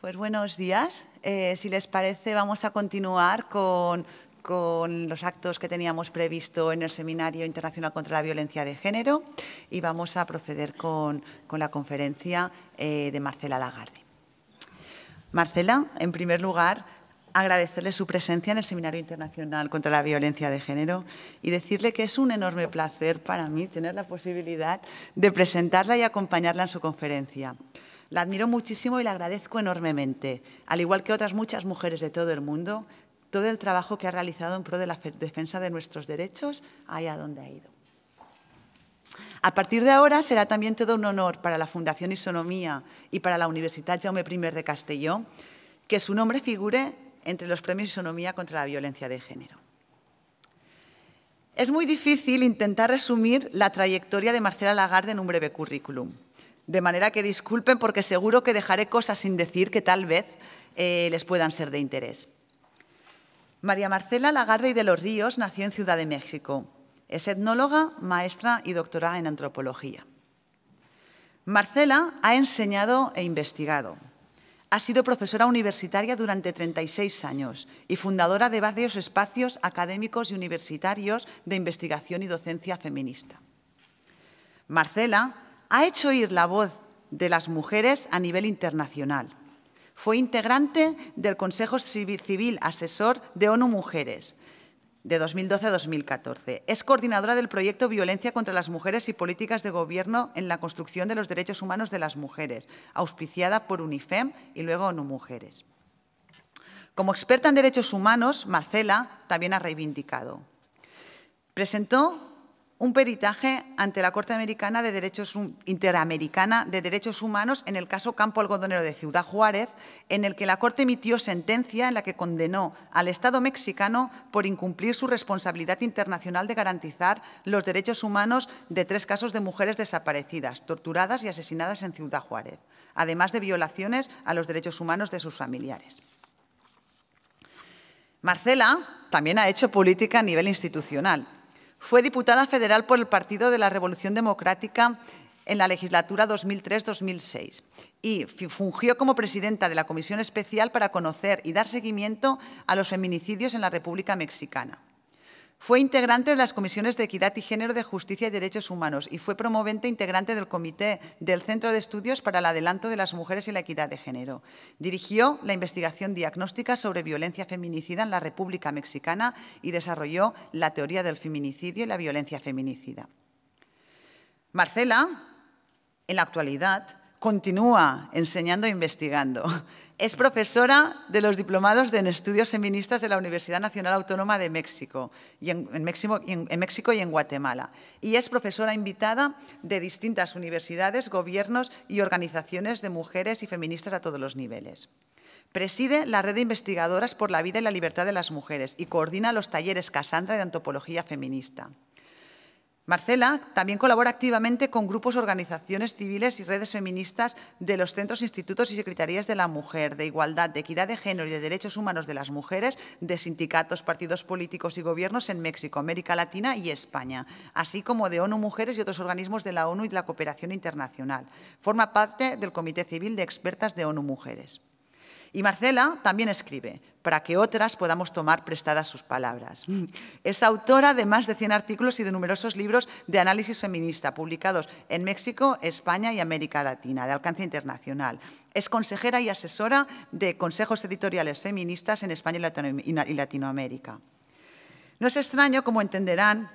Pues buenos días. Eh, si les parece, vamos a continuar con, con, los actos que teníamos previsto en el Seminario Internacional contra la Violencia de Género y vamos a proceder con, con la conferencia eh, de Marcela Lagarde. Marcela, en primer lugar, agradecerle su presencia en el Seminario Internacional contra la Violencia de Género y decirle que es un enorme placer para mí tener la posibilidad de presentarla y acompañarla en su conferencia. La admiro muchísimo y la agradezco enormemente, al igual que otras muchas mujeres de todo el mundo, todo el trabajo que ha realizado en pro de la defensa de nuestros derechos, allá donde ha ido. A partir de ahora será también todo un honor para la Fundación Isonomía y para la Universidad Jaume I de Castellón que su nombre figure entre los premios Isonomía contra la violencia de género. Es muy difícil intentar resumir la trayectoria de Marcela Lagarde en un breve currículum. De manera que disculpen porque seguro que dejaré cosas sin decir que tal vez eh, les puedan ser de interés. María Marcela Lagarde y de los Ríos nació en Ciudad de México. Es etnóloga, maestra y doctora en antropología. Marcela ha enseñado e investigado. Ha sido profesora universitaria durante 36 años y fundadora de varios espacios académicos y universitarios de investigación y docencia feminista. Marcela ha hecho oír la voz de las mujeres a nivel internacional. Fue integrante del Consejo Civil Asesor de ONU Mujeres de 2012 a 2014. Es coordinadora del proyecto Violencia contra las Mujeres y Políticas de Gobierno en la Construcción de los Derechos Humanos de las Mujeres, auspiciada por UNIFEM y luego ONU Mujeres. Como experta en derechos humanos, Marcela también ha reivindicado. Presentó un peritaje ante la Corte Americana de Derechos Interamericana de Derechos Humanos en el caso Campo Algodonero de Ciudad Juárez, en el que la Corte emitió sentencia en la que condenó al Estado mexicano por incumplir su responsabilidad internacional de garantizar los derechos humanos de tres casos de mujeres desaparecidas, torturadas y asesinadas en Ciudad Juárez, además de violaciones a los derechos humanos de sus familiares. Marcela también ha hecho política a nivel institucional fue diputada federal por el Partido de la Revolución Democrática en la legislatura 2003-2006 y fungió como presidenta de la Comisión Especial para conocer y dar seguimiento a los feminicidios en la República Mexicana. Fue integrante de las comisiones de Equidad y Género de Justicia y Derechos Humanos y fue promovente integrante del Comité del Centro de Estudios para el Adelanto de las Mujeres y la Equidad de Género. Dirigió la investigación diagnóstica sobre violencia feminicida en la República Mexicana y desarrolló la teoría del feminicidio y la violencia feminicida. Marcela, en la actualidad, continúa enseñando e investigando. Es profesora de los diplomados en estudios feministas de la Universidad Nacional Autónoma de México y en, México, y en México y en Guatemala. Y es profesora invitada de distintas universidades, gobiernos y organizaciones de mujeres y feministas a todos los niveles. Preside la red de investigadoras por la vida y la libertad de las mujeres y coordina los talleres Casandra de antropología feminista. Marcela también colabora activamente con grupos, organizaciones civiles y redes feministas de los centros, institutos y secretarías de la mujer, de igualdad, de equidad de género y de derechos humanos de las mujeres, de sindicatos, partidos políticos y gobiernos en México, América Latina y España, así como de ONU Mujeres y otros organismos de la ONU y de la cooperación internacional. Forma parte del Comité Civil de Expertas de ONU Mujeres. Y Marcela también escribe, para que otras podamos tomar prestadas sus palabras. Mm. Es autora de más de 100 artículos y de numerosos libros de análisis feminista publicados en México, España y América Latina, de alcance internacional. Es consejera y asesora de consejos editoriales feministas en España y Latinoamérica. No es extraño, como entenderán,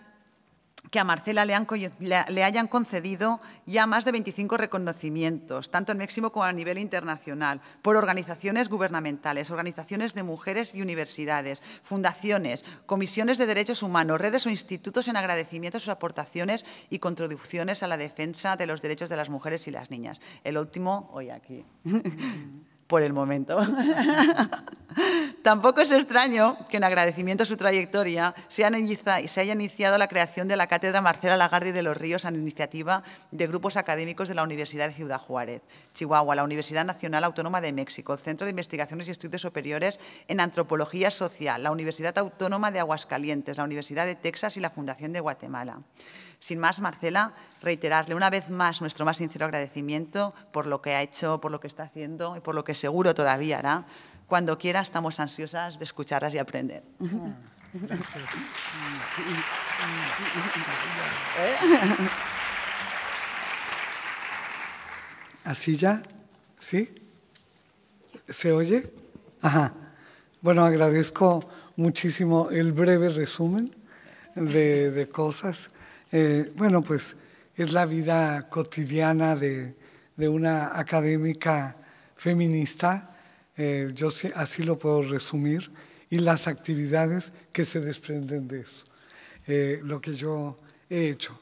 que a Marcela le, hayan concedido ya más de 25 reconocimientos, tanto en México como a nivel internacional, por organizaciones gubernamentales, organizaciones de mujeres y universidades, fundaciones, comisiones de derechos humanos, redes o institutos en agradecimiento a sus aportaciones y contribuciones a la defensa de los derechos de las mujeres y las niñas. El último, hoy aquí. por el momento. Tampoco es extraño que en agradecimiento a su trayectoria se, haya iniciado la creación de la Cátedra Marcela Lagarde de los Ríos a iniciativa de grupos académicos de la Universidad de Ciudad Juárez, Chihuahua, la Universidad Nacional Autónoma de México, el Centro de Investigaciones y Estudios Superiores en Antropología Social, la Universidad Autónoma de Aguascalientes, la Universidad de Texas y la Fundación de Guatemala. Sin más, Marcela, reiterarle una vez más nuestro más sincero agradecimiento por lo que ha hecho, por lo que está haciendo y por lo que seguro todavía hará. Cuando quiera, estamos ansiosas de escucharlas y aprender. ¿Así ya? ¿Sí? ¿Se oye? Bueno, agradezco muchísimo el breve resumen de, de cosas. Eh, bueno, pues es la vida cotidiana de, una académica feminista, eh, yo así lo puedo resumir, y las actividades que se desprenden de eso, eh, lo que yo he hecho.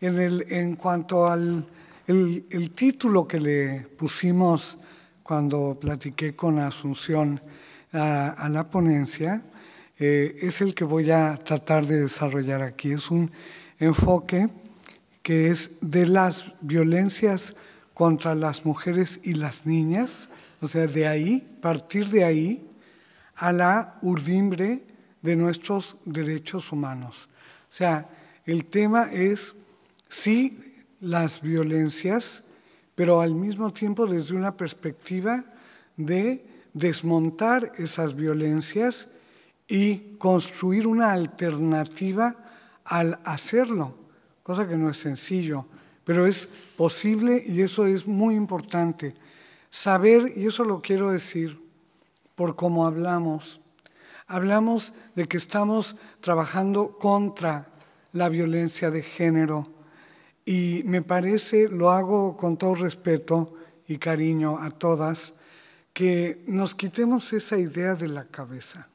En, el, en cuanto al el, título que le pusimos cuando platiqué con Asunción a, la ponencia, es el que voy a tratar de desarrollar aquí. Es un enfoque que es de las violencias contra las mujeres y las niñas, o sea, de ahí, partir de ahí, a la urdimbre de nuestros derechos humanos. O sea, el tema es, sí, las violencias, pero al mismo tiempo desde una perspectiva de desmontar esas violencias y construir una alternativa al hacerlo, cosa que no es sencillo, pero es posible y eso es muy importante. Saber, y eso lo quiero decir por cómo hablamos, hablamos de que estamos trabajando contra la violencia de género y me parece, lo hago con todo respeto y cariño a todas, que nos quitemos esa idea de la cabeza.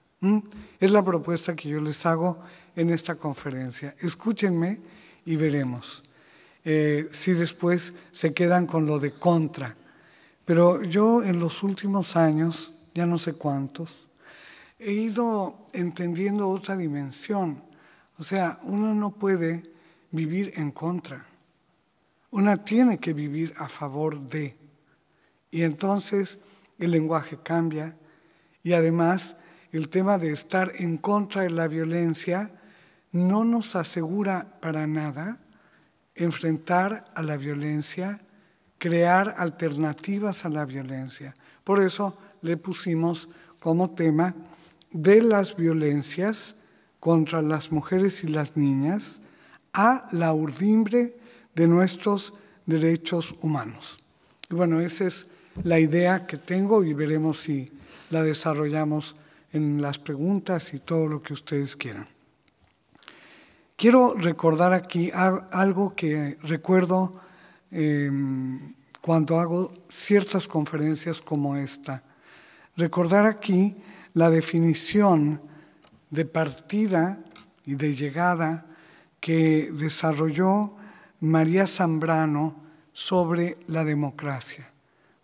Es la propuesta que yo les hago en esta conferencia. Escúchenme y veremos. Eh, si después se quedan con lo de contra. Pero yo en los últimos años, ya no sé cuántos, he ido entendiendo otra dimensión. O sea, uno no puede vivir en contra. Una tiene que vivir a favor de. Y entonces el lenguaje cambia y además el tema de estar en contra de la violencia no nos asegura para nada enfrentar a la violencia, crear alternativas a la violencia. Por eso le pusimos como tema de las violencias contra las mujeres y las niñas a la urdimbre de nuestros derechos humanos. Y bueno, esa es la idea que tengo y veremos si la desarrollamos en las preguntas y todo lo que ustedes quieran. Quiero recordar aquí algo que recuerdo em, cuando hago ciertas conferencias como esta. Recordar aquí la definición de partida y de llegada que desarrolló María Zambrano sobre la democracia.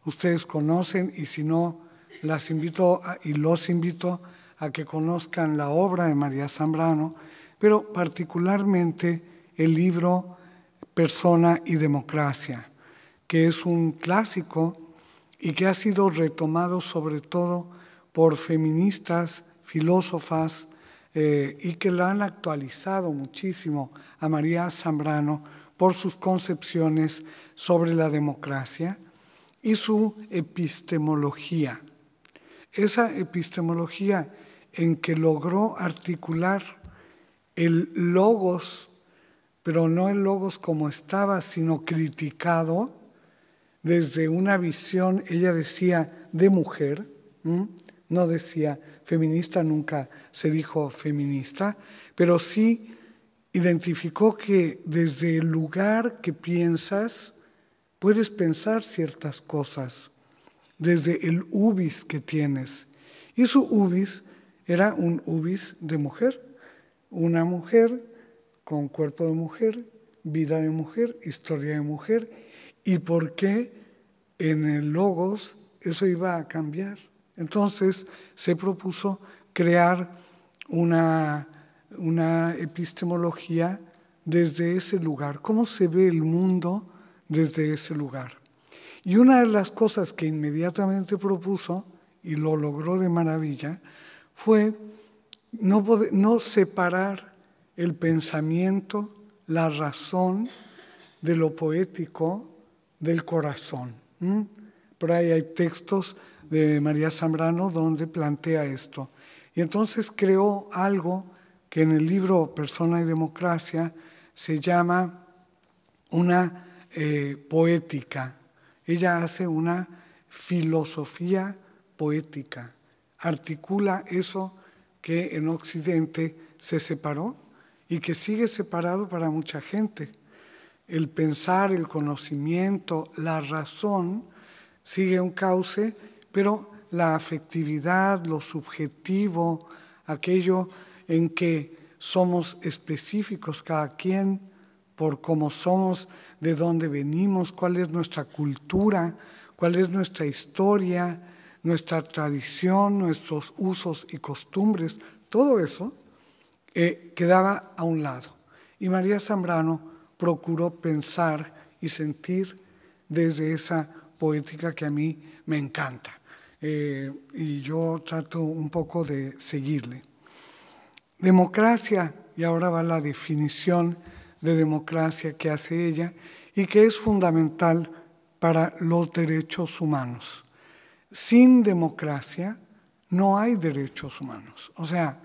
Ustedes conocen y si no, las invito y los invito a que conozcan la obra de María Zambrano pero particularmente el libro Persona y Democracia, que es un clásico y que ha sido retomado sobre todo por feministas, filósofas, eh, y que la han actualizado muchísimo a María Zambrano por sus concepciones sobre la democracia y su epistemología. Esa epistemología en que logró articular el logos, pero no el logos como estaba, sino criticado desde una visión, ella decía, de mujer, no decía feminista, nunca se dijo feminista, pero sí identificó que desde el lugar que piensas, puedes pensar ciertas cosas, desde el ubis que tienes. Y su ubis era un ubis de mujer, una mujer con cuerpo de mujer, vida de mujer, historia de mujer, y por qué en el logos eso iba a cambiar. Entonces se propuso crear una, una epistemología desde ese lugar, cómo se ve el mundo desde ese lugar. Y una de las cosas que inmediatamente propuso, y lo logró de maravilla, fue no, separar el pensamiento, la razón de lo poético del corazón. Por ahí hay textos de María Zambrano donde plantea esto. Y entonces creó algo que en el libro Persona y Democracia se llama una eh, poética. Ella hace una filosofía poética, articula eso que en Occidente se separó y que sigue separado para mucha gente. El pensar, el conocimiento, la razón sigue un cauce, pero la afectividad, lo subjetivo, aquello en que somos específicos cada quien por cómo somos, de dónde venimos, cuál es nuestra cultura, cuál es nuestra historia, nuestra tradición, nuestros usos y costumbres, todo eso eh, quedaba a un lado. Y María Zambrano procuró pensar y sentir desde esa poética que a mí me encanta. Eh, y yo trato un poco de seguirle. Democracia, y ahora va la definición de democracia que hace ella y que es fundamental para los derechos humanos sin democracia no hay derechos humanos. O sea,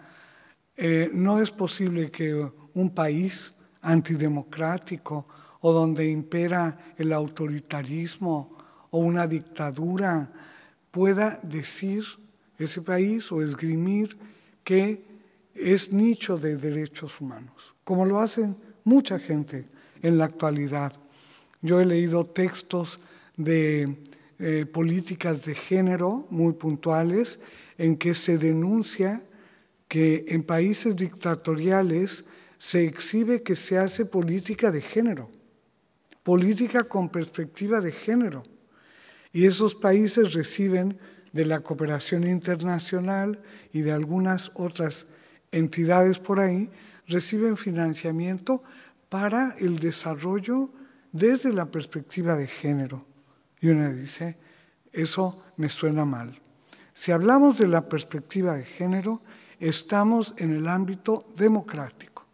eh, no es posible que un país antidemocrático o donde impera el autoritarismo o una dictadura pueda decir ese país o esgrimir que es nicho de derechos humanos, como lo hacen mucha gente en la actualidad. Yo he leído textos de eh, políticas de género muy puntuales en que se denuncia que en países dictatoriales se exhibe que se hace política de género, política con perspectiva de género. Y esos países reciben de la cooperación internacional y de algunas otras entidades por ahí, reciben financiamiento para el desarrollo desde la perspectiva de género. Y uno dice, eso me suena mal. Si hablamos de la perspectiva de género, estamos en el ámbito democrático.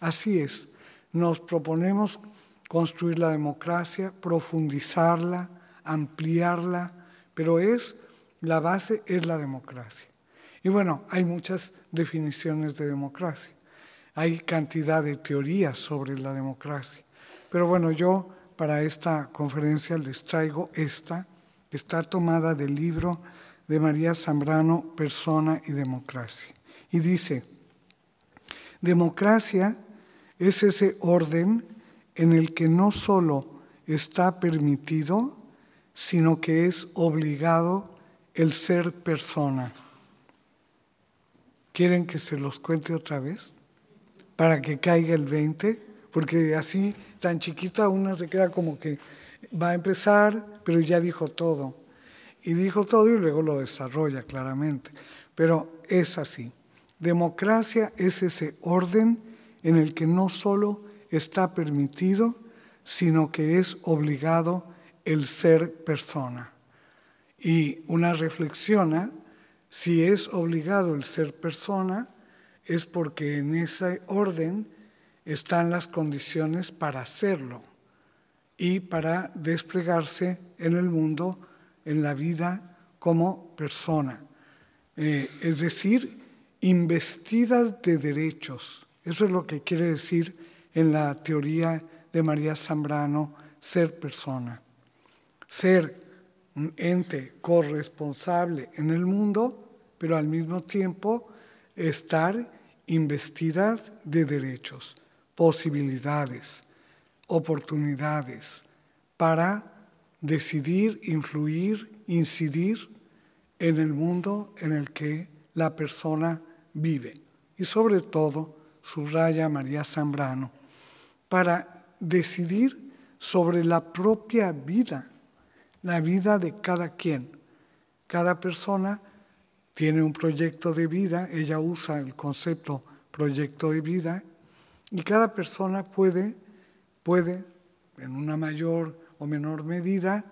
Así es, nos proponemos construir la democracia, profundizarla, ampliarla, pero es la base es la democracia. Y bueno, hay muchas definiciones de democracia. Hay cantidad de teorías sobre la democracia. Pero bueno, yo para esta conferencia les traigo esta, está tomada del libro de María Zambrano, Persona y Democracia. Y dice, democracia es ese orden en el que no solo está permitido, sino que es obligado el ser persona. ¿Quieren que se los cuente otra vez? Para que caiga el 20, porque así tan chiquita una se queda como que va a empezar, pero ya dijo todo. Y dijo todo y luego lo desarrolla claramente. Pero es así. Democracia es ese orden en el que no solo está permitido, sino que es obligado el ser persona. Y una reflexiona, ¿eh? si es obligado el ser persona, es porque en ese orden están las condiciones para hacerlo y para desplegarse en el mundo, en la vida como persona. Eh, es decir, investidas de derechos. Eso es lo que quiere decir en la teoría de María Zambrano ser persona. Ser un ente corresponsable en el mundo, pero al mismo tiempo estar investidas de derechos posibilidades, oportunidades para decidir, influir, incidir en el mundo en el que la persona vive. Y sobre todo, subraya María Zambrano, para decidir sobre la propia vida, la vida de cada quien. Cada persona tiene un proyecto de vida, ella usa el concepto proyecto de vida y cada persona puede, puede, en una mayor o menor medida,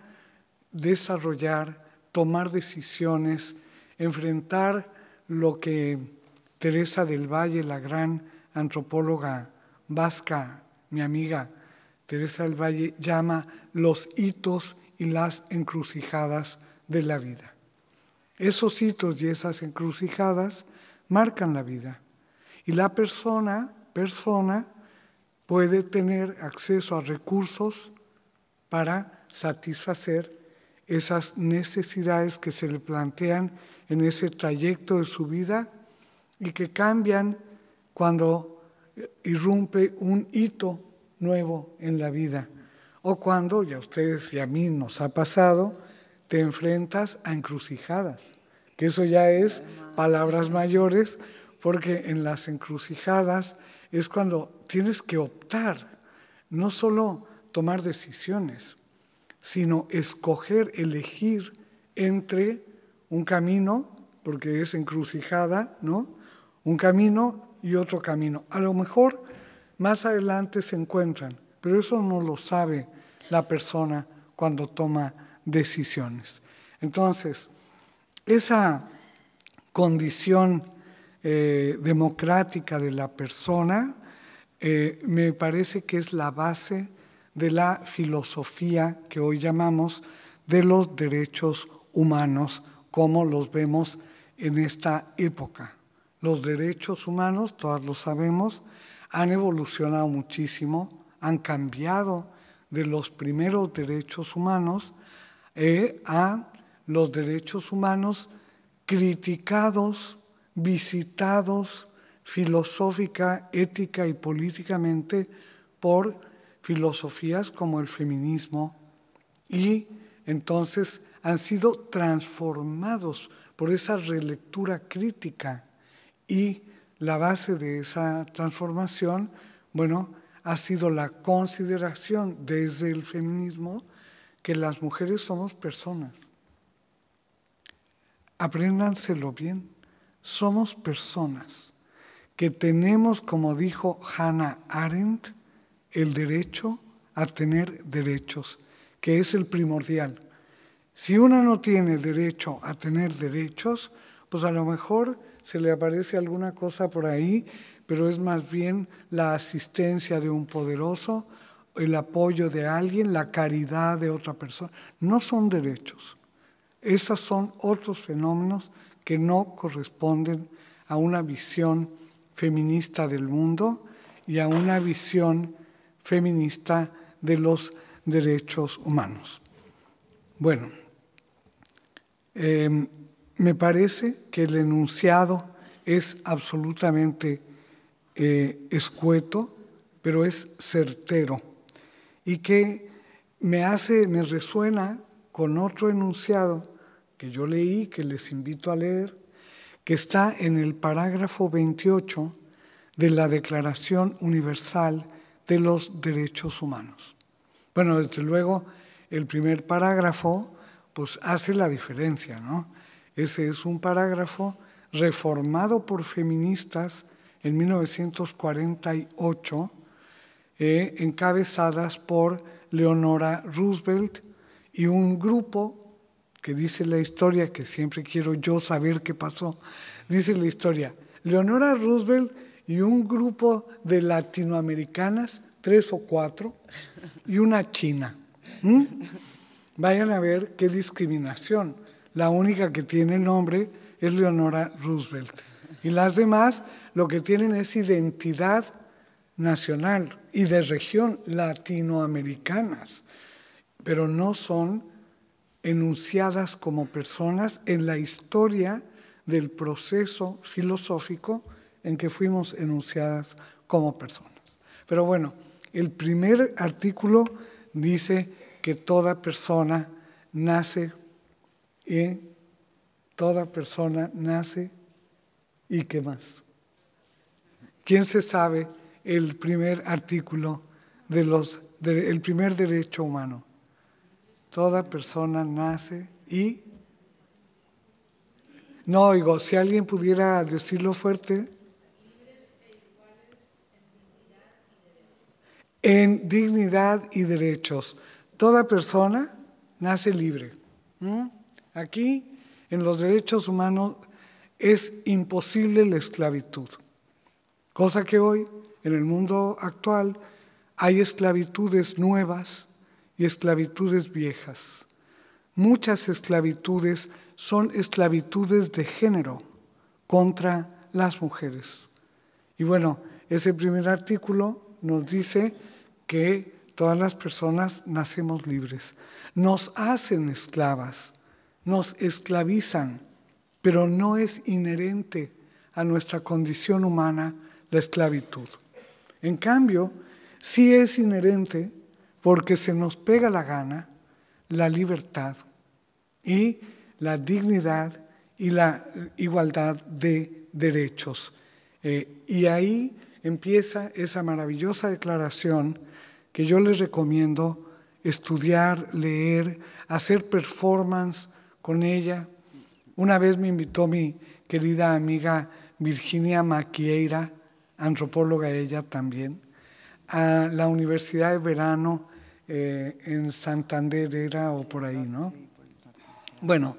desarrollar, tomar decisiones, enfrentar lo que Teresa del Valle, la gran antropóloga vasca, mi amiga Teresa del Valle, llama los hitos y las encrucijadas de la vida. Esos hitos y esas encrucijadas marcan la vida. Y la persona persona puede tener acceso a recursos para satisfacer esas necesidades que se le plantean en ese trayecto de su vida y que cambian cuando irrumpe un hito nuevo en la vida o cuando, ya a ustedes y a mí nos ha pasado, te enfrentas a encrucijadas, que eso ya es palabras mayores, porque en las encrucijadas es cuando tienes que optar, no solo tomar decisiones, sino escoger, elegir entre un camino, porque es encrucijada, ¿no? Un camino y otro camino. A lo mejor más adelante se encuentran, pero eso no lo sabe la persona cuando toma decisiones. Entonces, esa condición eh, democrática de la persona, eh, me parece que es la base de la filosofía que hoy llamamos de los derechos humanos, como los vemos en esta época. Los derechos humanos, todos lo sabemos, han evolucionado muchísimo, han cambiado de los primeros derechos humanos eh, a los derechos humanos criticados visitados filosófica, ética y políticamente por filosofías como el feminismo y entonces han sido transformados por esa relectura crítica y la base de esa transformación, bueno, ha sido la consideración desde el feminismo que las mujeres somos personas. Apréndanselo bien. Somos personas que tenemos, como dijo Hannah Arendt, el derecho a tener derechos, que es el primordial. Si una no tiene derecho a tener derechos, pues a lo mejor se le aparece alguna cosa por ahí, pero es más bien la asistencia de un poderoso, el apoyo de alguien, la caridad de otra persona. No son derechos. Esos son otros fenómenos que no corresponden a una visión feminista del mundo y a una visión feminista de los derechos humanos. Bueno, em, me parece que el enunciado es absolutamente eh, escueto, pero es certero y que me hace, me resuena con otro enunciado que yo leí, que les invito a leer, que está en el parágrafo 28 de la Declaración Universal de los Derechos Humanos. Bueno, desde luego, el primer parágrafo pues hace la diferencia, ¿no? Ese es un parágrafo reformado por feministas en 1948, eh, encabezadas por Leonora Roosevelt y un grupo dice la historia, que siempre quiero yo saber qué pasó, dice la historia, Leonora Roosevelt y un grupo de latinoamericanas, tres o cuatro, y una china. ¿Mm? Vayan a ver qué discriminación. La única que tiene nombre es Leonora Roosevelt. Y las demás lo que tienen es identidad nacional y de región latinoamericanas, pero no son enunciadas como personas en la historia del proceso filosófico en que fuimos enunciadas como personas. Pero bueno, el primer artículo dice que toda persona nace y toda persona nace y qué más. ¿Quién se sabe el primer artículo de los del primer derecho humano? Toda persona nace y... No, oigo, si alguien pudiera decirlo fuerte, en dignidad y derechos. Toda persona nace libre. Aquí, en los derechos humanos, es imposible la esclavitud, cosa que hoy, en el mundo actual, hay esclavitudes nuevas y esclavitudes viejas. Muchas esclavitudes son esclavitudes de género contra las mujeres. Y bueno, ese primer artículo nos dice que todas las personas nacemos libres. Nos hacen esclavas, nos esclavizan, pero no es inherente a nuestra condición humana la esclavitud. En cambio, sí es inherente porque se nos pega la gana, la libertad y la dignidad y la eh, igualdad de derechos. Eh, y ahí empieza esa maravillosa declaración que yo les recomiendo estudiar, leer, hacer performance con ella. Una vez me invitó mi querida amiga Virginia Maquieira, antropóloga ella también, a la Universidad de Verano eh, en Santander, era o por ahí, ¿no? Bueno,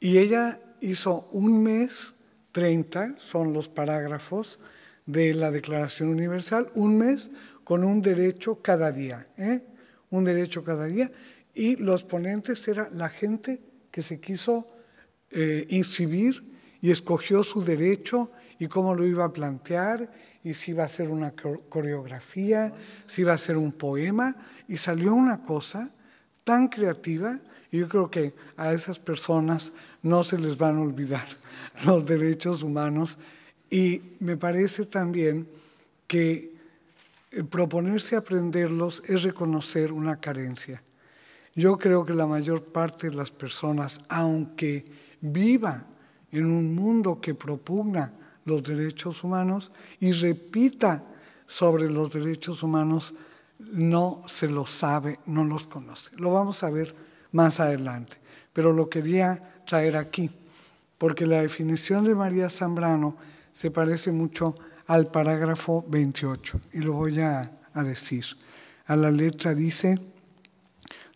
y ella hizo un mes, 30 son los parágrafos de la Declaración Universal, un mes con un derecho cada día, ¿eh? un derecho cada día, y los ponentes era la gente que se quiso eh, inscribir y escogió su derecho y cómo lo iba a plantear y si va a ser una coreografía, si va a ser un poema, y salió una cosa tan creativa, y yo creo que a esas personas no se les van a olvidar los derechos humanos, y me parece también que eh, proponerse aprenderlos es reconocer una carencia. Yo creo que la mayor parte de las personas, aunque viva en un mundo que propugna los derechos humanos y repita sobre los derechos humanos, no se los sabe, no los conoce. Lo vamos a ver más adelante, pero lo quería traer aquí, porque la definición de María Zambrano se parece mucho al parágrafo 28, y lo voy a, a decir. A la letra dice,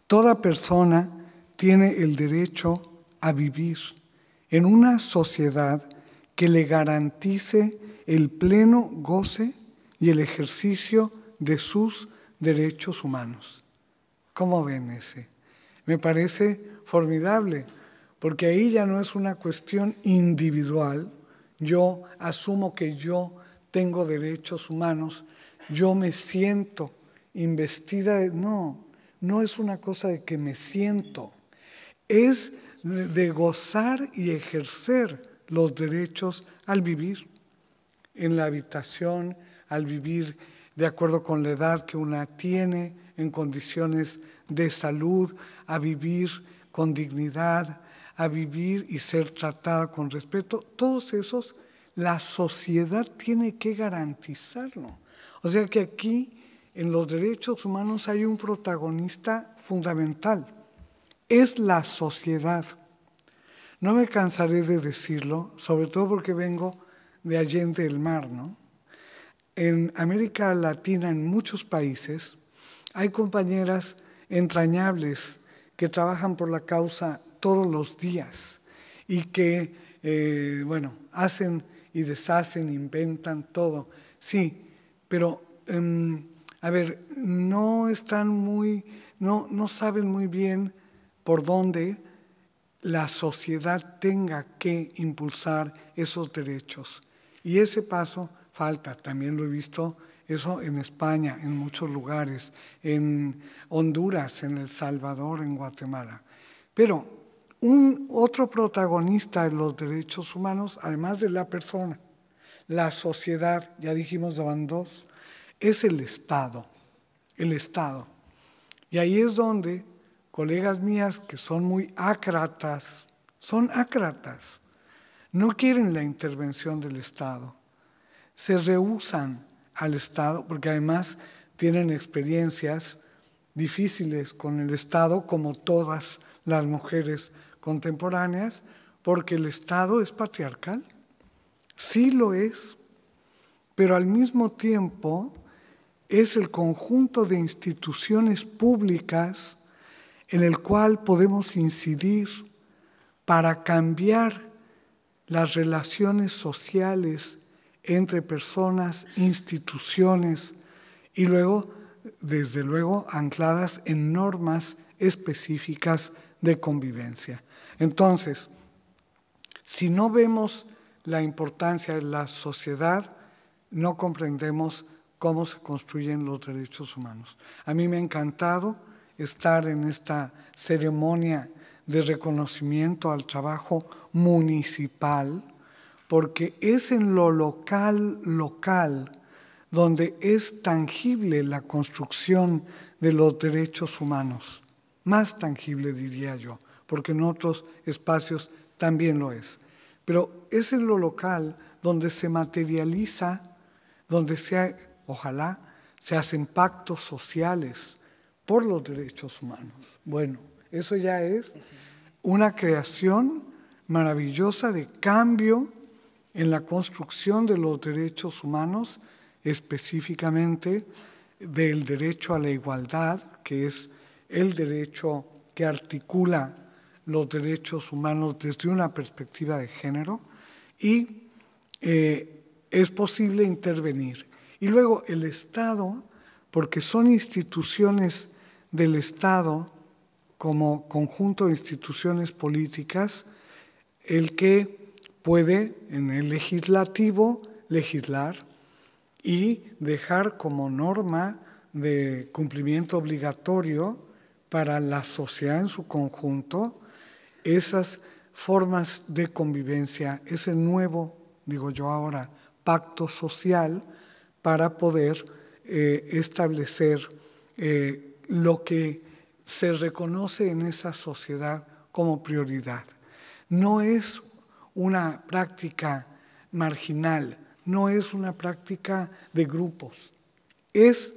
toda persona tiene el derecho a vivir en una sociedad que le garantice el pleno goce y el ejercicio de sus derechos humanos. ¿Cómo ven ese? Me parece formidable, porque ahí ya no es una cuestión individual. Yo asumo que yo tengo derechos humanos, yo me siento investida de... No, no es una cosa de que me siento, es de gozar y ejercer los derechos al vivir en la habitación, al vivir de acuerdo con la edad que una tiene, en condiciones de salud, a vivir con dignidad, a vivir y ser tratada con respeto. Todos esos, la sociedad tiene que garantizarlo. O sea que aquí, en los derechos humanos, hay un protagonista fundamental. Es la sociedad no me cansaré de decirlo, sobre todo porque vengo de Allende del Mar, ¿no? En América Latina, en muchos países, hay compañeras entrañables que trabajan por la causa todos los días y que, eh, bueno, hacen y deshacen, inventan todo. Sí, pero, em, a ver, no están muy, no, no saben muy bien por dónde la sociedad tenga que impulsar esos derechos. Y ese paso falta, también lo he visto eso en España, en muchos lugares, en Honduras, en El Salvador, en Guatemala. Pero un otro protagonista de los derechos humanos, además de la persona, la sociedad, ya dijimos de es el Estado, el Estado. Y ahí es donde colegas mías que son muy acratas, son acratas, no quieren la intervención del Estado, se rehusan al Estado porque además tienen experiencias difíciles con el Estado como todas las mujeres contemporáneas, porque el Estado es patriarcal, sí lo es, pero al mismo tiempo es el conjunto de instituciones públicas en el cual podemos incidir para cambiar las relaciones sociales entre personas, instituciones y luego, desde luego, ancladas en normas específicas de convivencia. Entonces, si no vemos la importancia de la sociedad, no comprendemos cómo se construyen los derechos humanos. A mí me ha encantado estar en esta ceremonia de reconocimiento al trabajo municipal, porque es en lo local, local, donde es tangible la construcción de los derechos humanos. Más tangible, diría yo, porque en otros espacios también lo es. Pero es en lo local donde se materializa, donde se, ojalá, se hacen pactos sociales, por los derechos humanos. Bueno, eso ya es una creación maravillosa de cambio en la construcción de los derechos humanos, específicamente del derecho a la igualdad, que es el derecho que articula los derechos humanos desde una perspectiva de género, y eh, es posible intervenir. Y luego el Estado, porque son instituciones del Estado como conjunto de instituciones políticas el que puede en el legislativo legislar y dejar como norma de cumplimiento obligatorio para la sociedad en su conjunto esas formas de convivencia, ese nuevo, digo yo ahora, pacto social para poder eh, establecer eh, lo que se reconoce en esa sociedad como prioridad. No es una práctica marginal, no es una práctica de grupos, es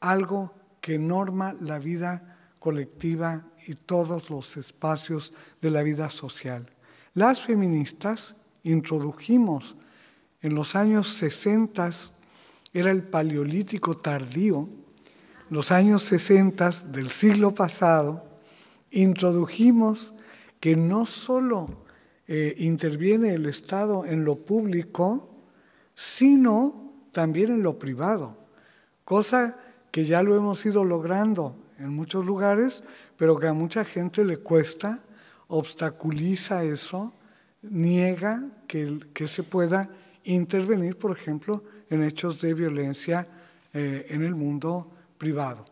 algo que norma la vida colectiva y todos los espacios de la vida social. Las feministas introdujimos en los años 60, era el paleolítico tardío, los años 60 del siglo pasado, introdujimos que no solo eh, interviene el Estado en lo público, sino también en lo privado, cosa que ya lo hemos ido logrando en muchos lugares, pero que a mucha gente le cuesta, obstaculiza eso, niega que, se pueda intervenir, por ejemplo, en hechos de violencia eh, en el mundo privado.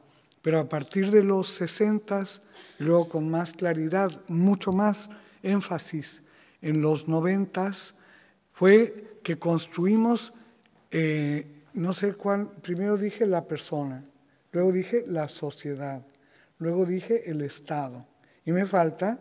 Pero a partir de los 60, luego con más claridad, mucho más énfasis en los 90, fue que construimos, eh, no sé cuál, primero dije la persona, luego dije la sociedad, luego dije el Estado. Y me falta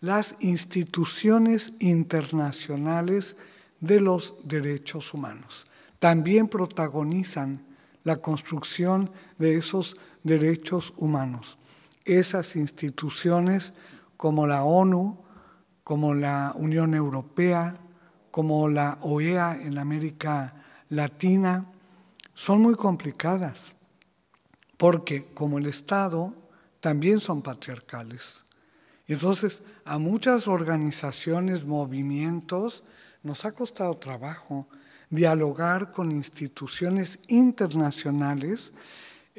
las instituciones internacionales de los derechos humanos. También protagonizan la construcción de esos derechos humanos. Esas instituciones como la ONU, como la Unión Europea, como la OEA en América Latina, son muy complicadas, porque como el Estado, también son patriarcales. Entonces, a muchas organizaciones, movimientos, nos ha costado trabajo dialogar con instituciones internacionales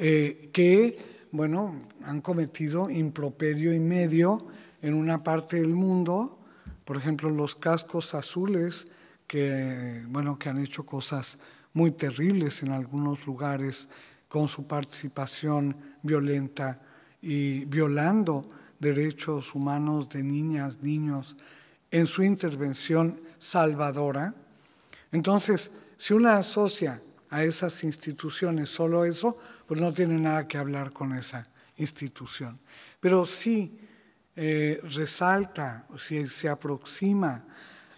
eh, que, bueno, han cometido improperio y medio en una parte del mundo, por ejemplo, los cascos azules, que, bueno, que han hecho cosas muy terribles en algunos lugares con su participación violenta y violando derechos humanos de niñas, niños, en su intervención salvadora. Entonces, si uno asocia a esas instituciones solo eso, pues no tiene nada que hablar con esa institución. Pero sí eh, resalta, o se aproxima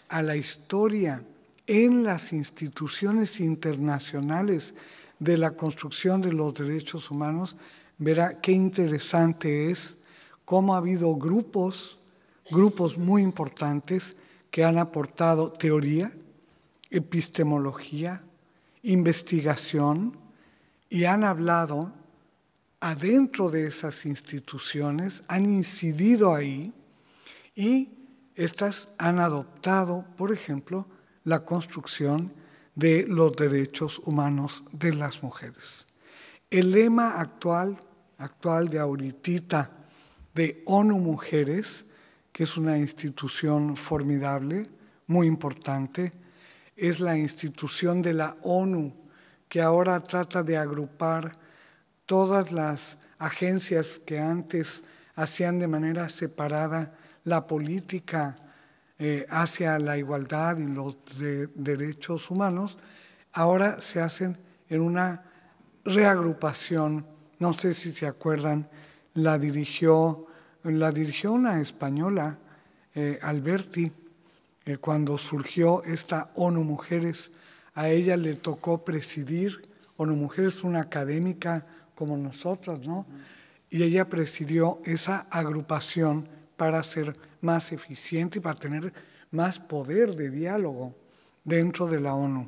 a la historia en las instituciones internacionales de la construcción de los derechos humanos, verá qué interesante es cómo ha habido grupos, grupos muy importantes que han aportado teoría, epistemología, investigación, y han hablado adentro de esas instituciones, han incidido ahí y estas han adoptado, por ejemplo, la construcción de los derechos humanos de las mujeres. El lema actual, actual de Auritita, de ONU Mujeres, que es una institución formidable, muy importante, es la institución de la ONU que ahora trata de agrupar todas las agencias que antes hacían de manera separada la política eh, hacia la igualdad y los derechos humanos, ahora se hacen en una reagrupación. No sé si se acuerdan, la dirigió, la dirigió una española, eh, Alberti, eh, cuando surgió esta ONU Mujeres a ella le tocó presidir, ONU Mujeres, una académica como nosotras, ¿no? Y ella presidió esa agrupación para ser más eficiente y para tener más poder de diálogo dentro de la ONU.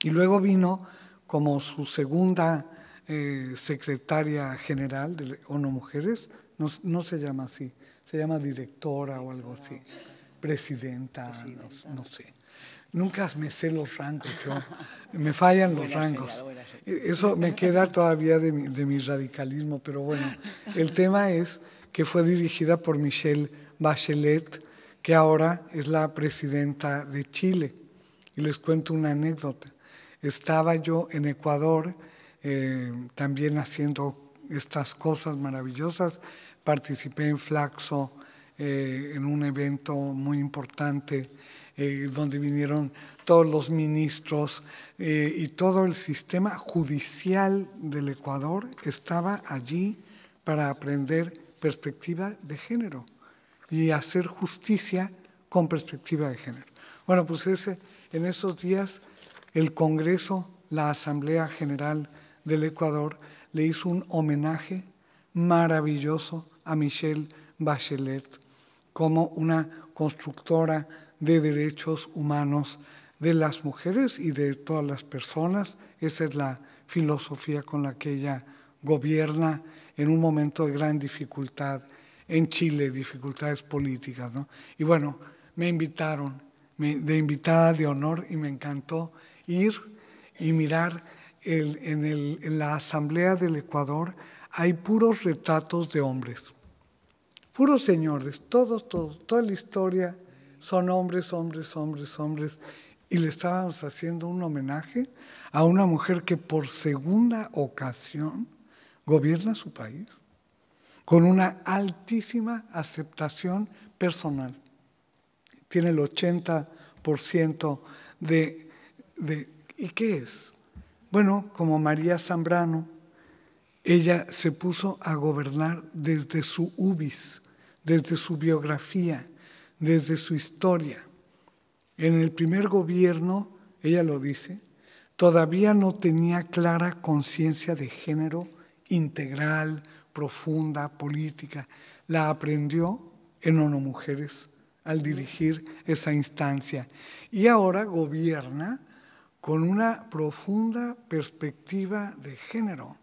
Y luego vino como su segunda eh, secretaria general de ONU Mujeres, no, se llama así, se llama directora o algo así, presidenta, no sé. Nunca me sé los rangos, yo. Me fallan los rangos. Eh, eso me queda todavía de mi, radicalismo, pero bueno. El tema es que fue dirigida por Michelle Bachelet, que ahora es la presidenta de Chile. Y les cuento una anécdota. Estaba yo en Ecuador eh, también haciendo estas cosas maravillosas. Participé en Flaxo eh, en un evento muy importante eh, donde vinieron todos los ministros eh, y todo el sistema judicial del Ecuador estaba allí para aprender perspectiva de género y hacer justicia con perspectiva de género. Bueno, pues ese, en esos días el Congreso, la Asamblea General del Ecuador, le hizo un homenaje maravilloso a Michelle Bachelet como una constructora de derechos humanos de las mujeres y de todas las personas. Esa es la filosofía con la que ella gobierna en un momento de gran dificultad en Chile, dificultades políticas. ¿no? Y bueno, me invitaron de invitada de honor y me encantó ir y mirar el, en, el, en la Asamblea del Ecuador hay puros retratos de hombres, puros señores, todos, todos, toda la historia son hombres, hombres, hombres, hombres. Y le estábamos haciendo un homenaje a una mujer que por segunda ocasión gobierna su país con una altísima aceptación personal. Tiene el 80% de, de... ¿Y qué es? Bueno, como María Zambrano, ella se puso a gobernar desde su ubis, desde su biografía, desde su historia. En el primer gobierno, ella lo dice, todavía no tenía clara conciencia de género integral, profunda, política. La aprendió en ONU Mujeres al dirigir esa instancia. Y ahora gobierna con una profunda perspectiva de género.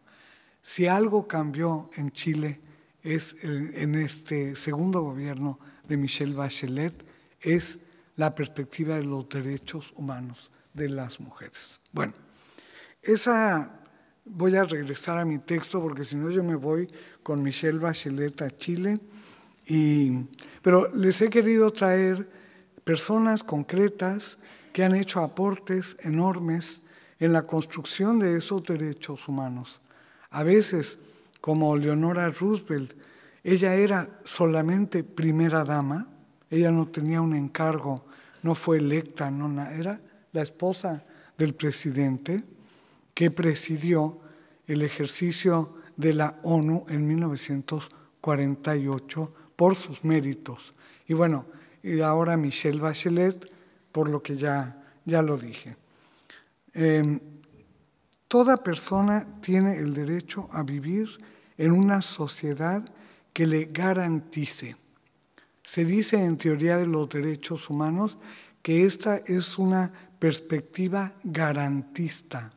Si algo cambió en Chile es en este segundo gobierno de Michelle Bachelet es la perspectiva de los derechos humanos de las mujeres. Bueno, esa voy a regresar a mi texto porque si no yo me voy con Michelle Bachelet a Chile. Y, pero les he querido traer personas concretas que han hecho aportes enormes en la construcción de esos derechos humanos. A veces, como Leonora Roosevelt, ella era solamente primera dama, ella no tenía un encargo, no fue electa, era la esposa del presidente que presidió el ejercicio de la ONU en 1948 por sus méritos. Y bueno, y ahora Michelle Bachelet, por lo que ya, lo dije. Em, toda persona tiene el derecho a vivir en una sociedad que le garantice. Se dice en teoría de los derechos humanos que esta es una perspectiva garantista.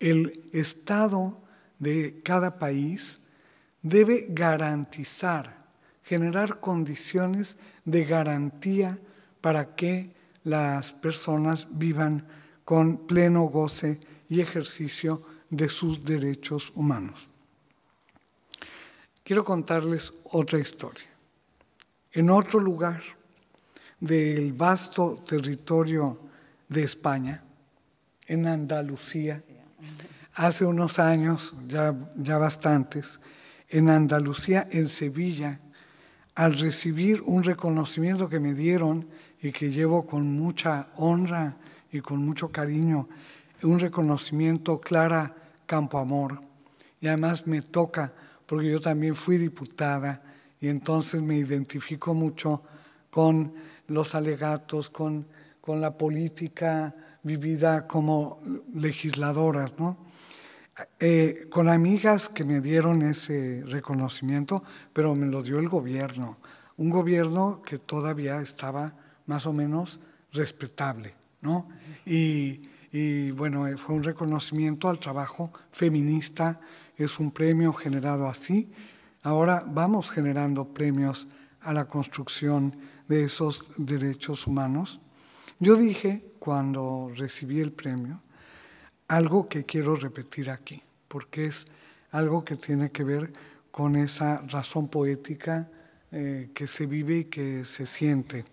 El Estado de cada país debe garantizar, generar condiciones de garantía para que las personas vivan con pleno goce y ejercicio de sus derechos humanos quiero contarles otra historia. En otro lugar del vasto territorio de España, en Andalucía, hace unos años, ya, ya bastantes, en Andalucía, en Sevilla, al recibir un reconocimiento que me dieron y que llevo con mucha honra y con mucho cariño, un reconocimiento Clara Campoamor. Y además me toca porque yo también fui diputada y entonces me identifico mucho con los alegatos, con, con la política vivida como legisladora, eh, con amigas que me dieron ese reconocimiento, pero me lo dio el gobierno, un gobierno que todavía estaba más o menos respetable, ¿no? Y, y bueno, fue un reconocimiento al trabajo feminista es un premio generado así. Ahora vamos generando premios a la construcción de esos derechos humanos. Yo dije cuando recibí el premio algo que quiero repetir aquí, porque es algo que tiene que ver con esa razón poética eh, que se vive y que se siente.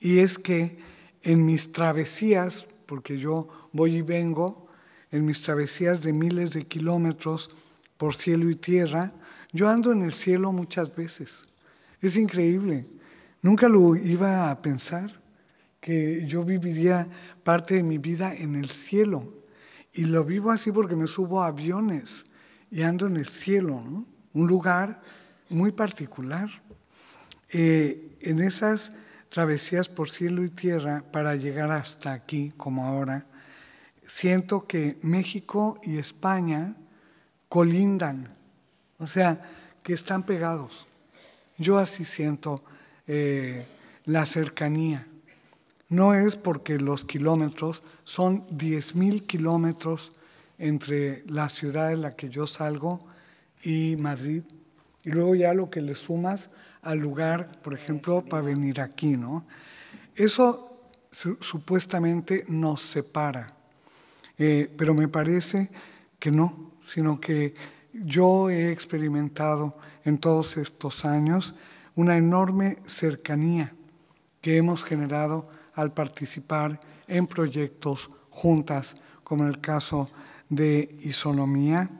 Y es que en mis travesías, porque yo voy y vengo, en mis travesías de miles de kilómetros, por cielo y tierra. Yo ando en el cielo muchas veces. Es increíble. Nunca lo iba a pensar que yo viviría parte de mi vida en el cielo. Y lo vivo así porque me subo a aviones y ando en el cielo, ¿no? un lugar muy particular. Eh, en esas travesías por cielo y tierra para llegar hasta aquí, como ahora, siento que México y España colindan, o sea, que están pegados. Yo así siento eh, la cercanía. No es porque los kilómetros, son 10.000 kilómetros entre la ciudad en la que yo salgo y Madrid. Y luego ya lo que le sumas al lugar, por ejemplo, para venir aquí, ¿no? Eso supuestamente nos separa, eh, pero me parece que no sino que yo he experimentado en todos estos años una enorme cercanía que hemos generado al participar en proyectos juntas, como en el caso de Isonomía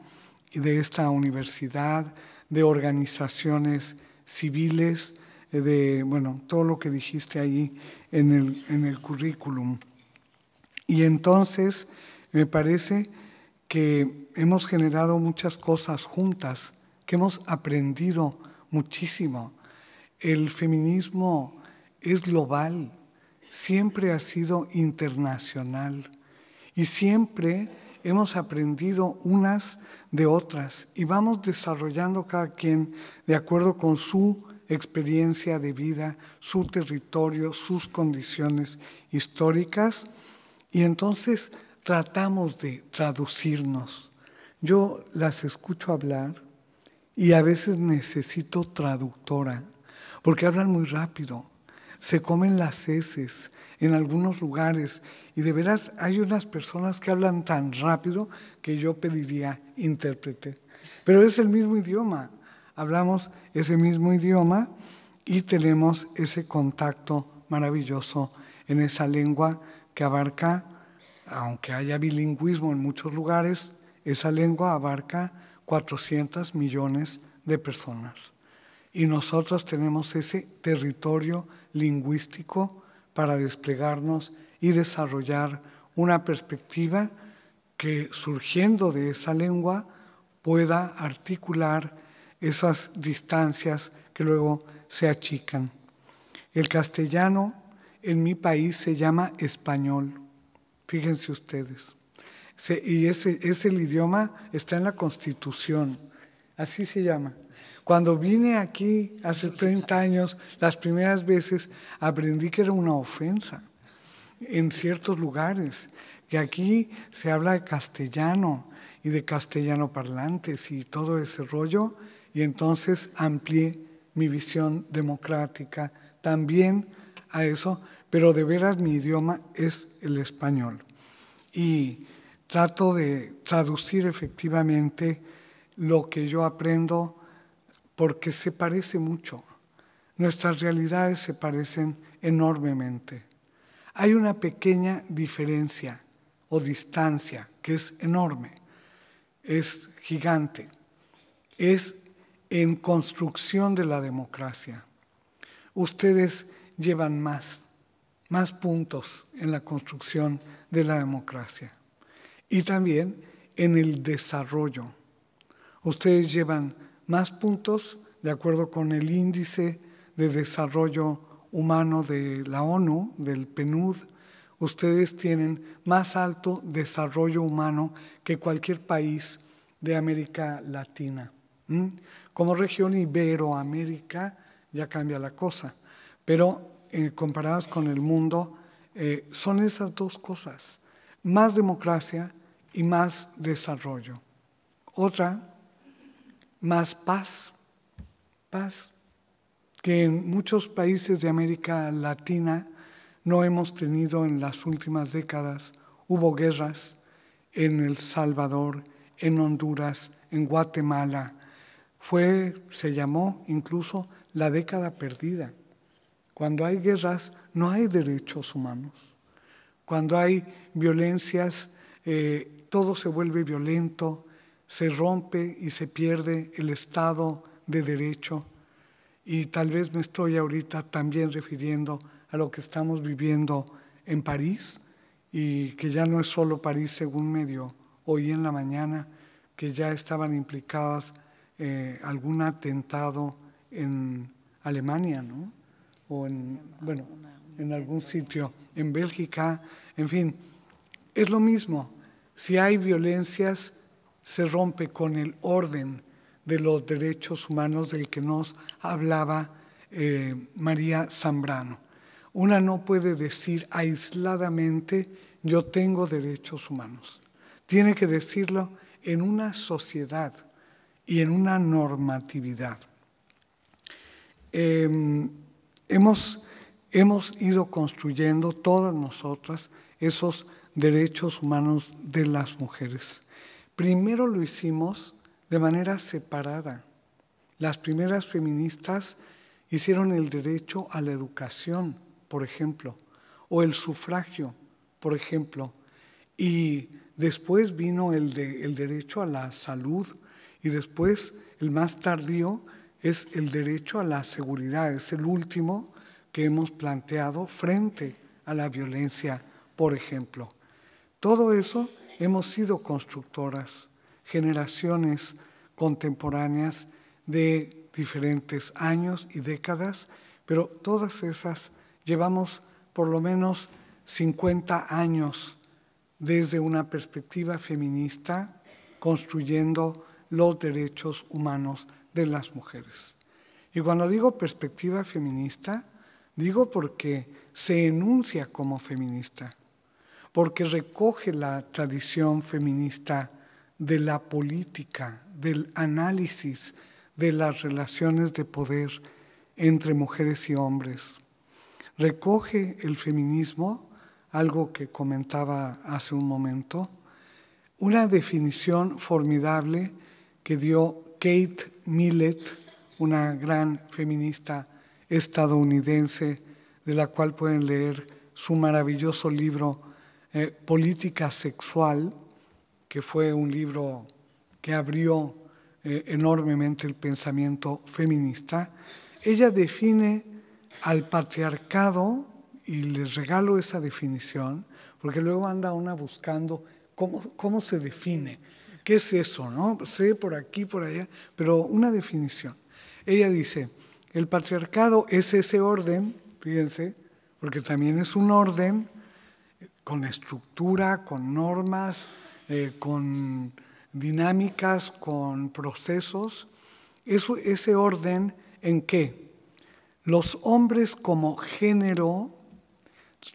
y de esta universidad, de organizaciones civiles, de bueno, todo lo que dijiste ahí en el, en el currículum. Y entonces me parece que hemos generado muchas cosas juntas, que hemos aprendido muchísimo. El feminismo es global, siempre ha sido internacional y siempre hemos aprendido unas de otras y vamos desarrollando cada quien de acuerdo con su experiencia de vida, su territorio, sus condiciones históricas y entonces tratamos de traducirnos. Yo las escucho hablar y a veces necesito traductora, porque hablan muy rápido, se comen las heces en algunos lugares y de veras hay unas personas que hablan tan rápido que yo pediría intérprete. Pero es el mismo idioma, hablamos ese mismo idioma y tenemos ese contacto maravilloso en esa lengua que abarca aunque haya bilingüismo en muchos lugares, esa lengua abarca 400 millones de personas. Y nosotros tenemos ese territorio lingüístico para desplegarnos y desarrollar una perspectiva que surgiendo de esa lengua pueda articular esas distancias que luego se achican. El castellano en mi país se llama español Fíjense ustedes. y ese, ese idioma está en la Constitución, así se llama. Cuando vine aquí hace 30 años, las primeras veces, aprendí que era una ofensa en ciertos lugares, que aquí se habla castellano y de castellano parlantes y todo ese rollo, y entonces amplié mi visión democrática también a eso pero de veras mi idioma es el español. Y trato de traducir efectivamente lo que yo aprendo porque se parece mucho. Nuestras realidades se parecen enormemente. Hay una pequeña diferencia o distancia que es enorme, es gigante, es en construcción de la democracia. Ustedes llevan más, más puntos en la construcción de la democracia y también en el desarrollo. Ustedes llevan más puntos de acuerdo con el índice de desarrollo humano de la ONU, del PNUD. Ustedes tienen más alto desarrollo humano que cualquier país de América Latina. ¿Mm? Como región Iberoamérica ya cambia la cosa, pero eh, comparadas con el mundo eh, son esas dos cosas, más democracia y más desarrollo. Otra, más paz, paz, que en muchos países de América Latina no hemos tenido en las últimas décadas. Hubo guerras en El Salvador, en Honduras, en Guatemala. Fue, se llamó incluso la década perdida. Cuando hay guerras, no hay derechos humanos. Cuando hay violencias, eh, todo se vuelve violento, se rompe y se pierde el Estado de Derecho. Y tal vez me estoy ahorita también refiriendo a lo que estamos viviendo en París y que ya no es solo París, según medio hoy en la mañana, que ya estaban implicadas eh, algún atentado en Alemania, ¿no? o en, bueno, en algún sitio, en Bélgica, en fin. Es lo mismo, si hay violencias, se rompe con el orden de los derechos humanos del que nos hablaba eh, María Zambrano. Una no puede decir aisladamente, yo tengo derechos humanos. Tiene que decirlo en una sociedad y en una normatividad. Em, Hemos, ido construyendo todas nosotras esos derechos humanos de las mujeres. Primero lo hicimos de manera separada. Las primeras feministas hicieron el derecho a la educación, por ejemplo, o el sufragio, por ejemplo, y después vino el, el derecho a la salud, y después, el más tardío, es el derecho a la seguridad, es el último que hemos planteado frente a la violencia, por ejemplo. Todo eso hemos sido constructoras, generaciones contemporáneas de diferentes años y décadas, pero todas esas llevamos por lo menos 50 años desde una perspectiva feminista construyendo los derechos humanos de las mujeres. Y cuando digo perspectiva feminista, digo porque se enuncia como feminista, porque recoge la tradición feminista de la política, del análisis de las relaciones de poder entre mujeres y hombres. Recoge el feminismo, algo que comentaba hace un momento, una definición formidable que dio Kate Millet, una gran feminista estadounidense, de la cual pueden leer su maravilloso libro eh, Política Sexual, que fue un libro que abrió eh, enormemente el pensamiento feminista. Ella define al patriarcado, y les regalo esa definición, porque luego anda una buscando cómo se define ¿Qué es eso? No? Sé por aquí, por allá, pero una definición. Ella dice, el patriarcado es ese orden, fíjense, porque también es un orden con estructura, con normas, eh, con dinámicas, con procesos. Es ese orden en que los hombres como género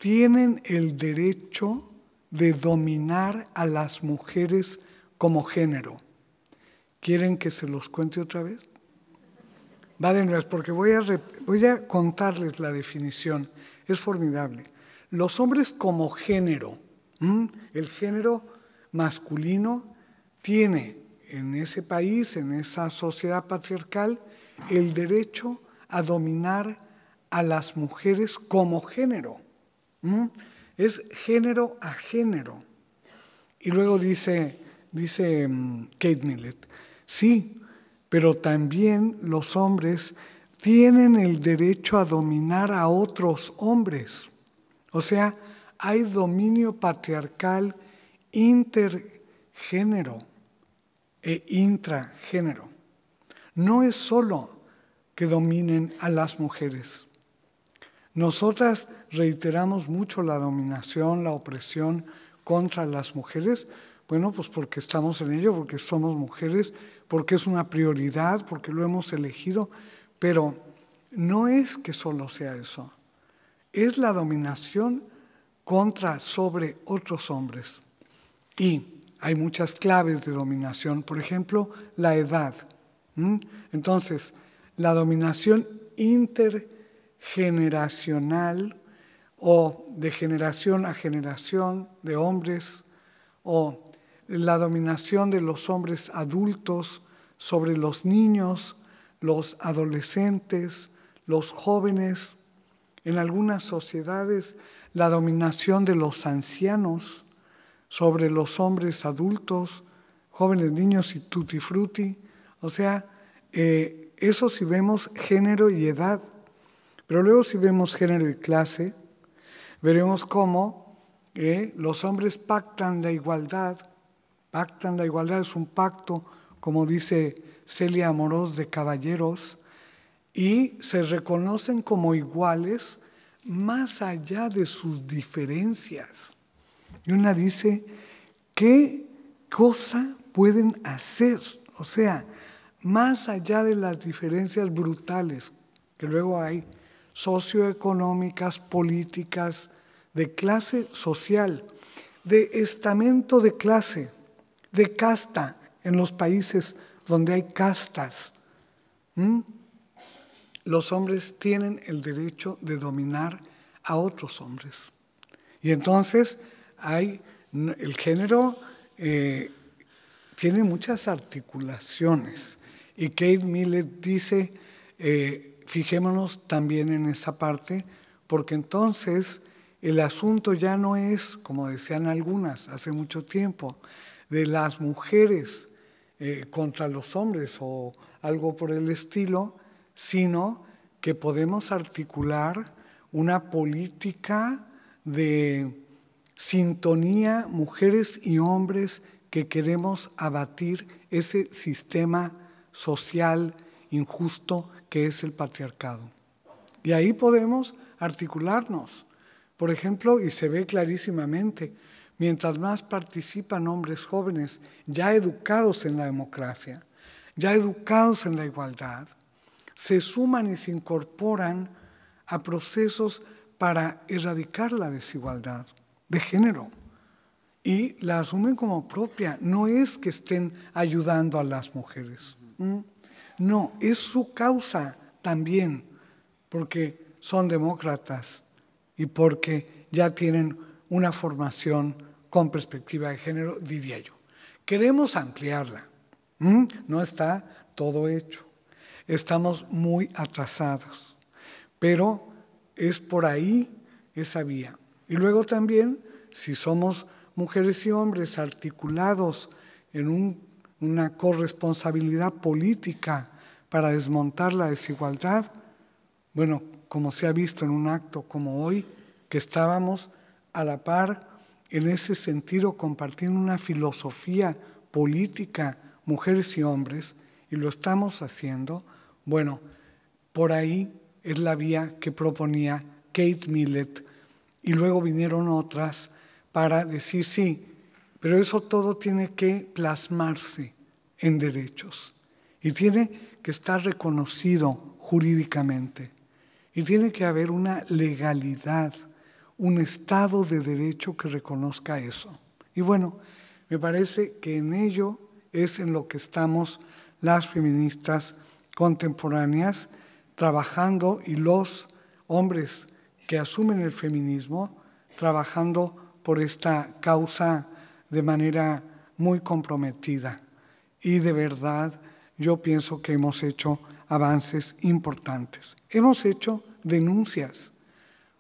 tienen el derecho de dominar a las mujeres como género. ¿Quieren que se los cuente otra vez? Va porque voy a, contarles la definición. Es formidable. Los hombres como género, el género masculino, tiene en ese país, en esa sociedad patriarcal, el derecho a dominar a las mujeres como género. Es género a género. Y luego dice dice mm, Kate Millett. Sí, pero también los hombres tienen el derecho a dominar a otros hombres. O sea, hay dominio patriarcal intergénero e intragénero. No es solo que dominen a las mujeres. Nosotras reiteramos mucho la dominación, la opresión contra las mujeres, bueno, pues porque estamos en ello, porque somos mujeres, porque es una prioridad, porque lo hemos elegido, pero no es que solo sea eso, es la dominación contra, sobre otros hombres. Y hay muchas claves de dominación, por ejemplo, la edad. Entonces, la dominación intergeneracional o de generación a generación de hombres o la dominación de los hombres adultos sobre los niños, los adolescentes, los jóvenes, en algunas sociedades la dominación de los ancianos sobre los hombres adultos, jóvenes, niños y tutti frutti. O sea, eh, eso si vemos género y edad. Pero luego si vemos género y clase, veremos cómo eh, los hombres pactan la igualdad Pactan la igualdad, es un pacto, como dice Celia Amorós, de caballeros, y se reconocen como iguales más allá de sus diferencias. Y una dice, ¿qué cosa pueden hacer? O sea, más allá de las diferencias brutales que luego hay, socioeconómicas, políticas, de clase social, de estamento de clase de casta en los países donde hay castas. Los hombres tienen el derecho de dominar a otros hombres. Y entonces hay el género eh, tiene muchas articulaciones. Y Kate Millett dice, eh, fijémonos también en esa parte, porque entonces el asunto ya no es, como decían algunas hace mucho tiempo, de las mujeres eh, contra los hombres o algo por el estilo, sino que podemos articular una política de sintonía mujeres y hombres que queremos abatir ese sistema social injusto que es el patriarcado. Y ahí podemos articularnos. Por ejemplo, y se ve clarísimamente, mientras más participan hombres jóvenes ya educados en la democracia, ya educados en la igualdad, se suman y se incorporan a procesos para erradicar la desigualdad de género y la asumen como propia. No es que estén ayudando a las mujeres. No, es su causa también, porque son demócratas y porque ya tienen una formación con perspectiva de género, diría yo. Queremos ampliarla. ¿Mm? No está todo hecho. Estamos muy atrasados, pero es por ahí esa vía. Y luego también, si somos mujeres y hombres articulados en una corresponsabilidad política para desmontar la desigualdad, bueno, como se ha visto en un acto como hoy, que estábamos a la par en ese sentido compartiendo una filosofía política, mujeres y hombres, y lo estamos haciendo, bueno, por ahí es la vía que proponía Kate Millett, y luego vinieron otras para decir sí, pero eso todo tiene que plasmarse en derechos y tiene que estar reconocido jurídicamente y tiene que haber una legalidad un Estado de derecho que reconozca eso. Y bueno, me parece que en ello es en lo que estamos las feministas contemporáneas, trabajando y los hombres que asumen el feminismo, trabajando por esta causa de manera muy comprometida. Y de verdad yo pienso que hemos hecho avances importantes. Hemos hecho denuncias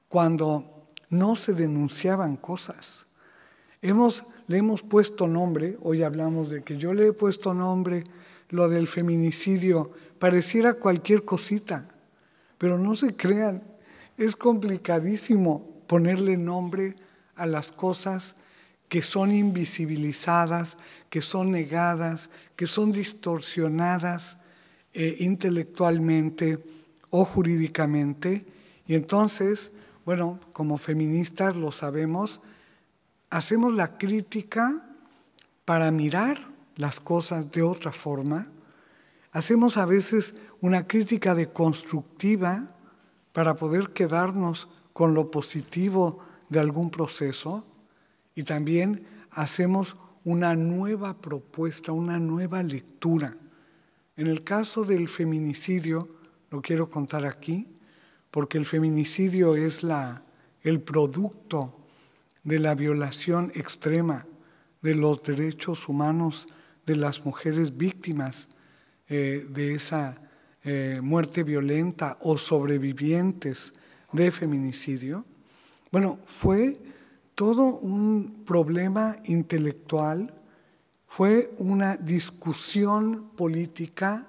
cuando no se denunciaban cosas. le hemos puesto nombre, hoy hablamos de que yo le he puesto nombre, lo del feminicidio, pareciera cualquier cosita, pero no se crean, es complicadísimo ponerle nombre a las cosas que son invisibilizadas, que son negadas, que son distorsionadas eh, intelectualmente o jurídicamente, y entonces bueno, como feministas lo sabemos, hacemos la crítica para mirar las cosas de otra forma. Hacemos a veces una crítica de constructiva para poder quedarnos con lo positivo de algún proceso y también hacemos una nueva propuesta, una nueva lectura. En el caso del feminicidio, lo quiero contar aquí, porque el feminicidio es la, el producto de la violación extrema de los derechos humanos de las mujeres víctimas eh, de esa eh, muerte violenta o sobrevivientes de feminicidio. Bueno, fue todo un problema intelectual, fue una discusión política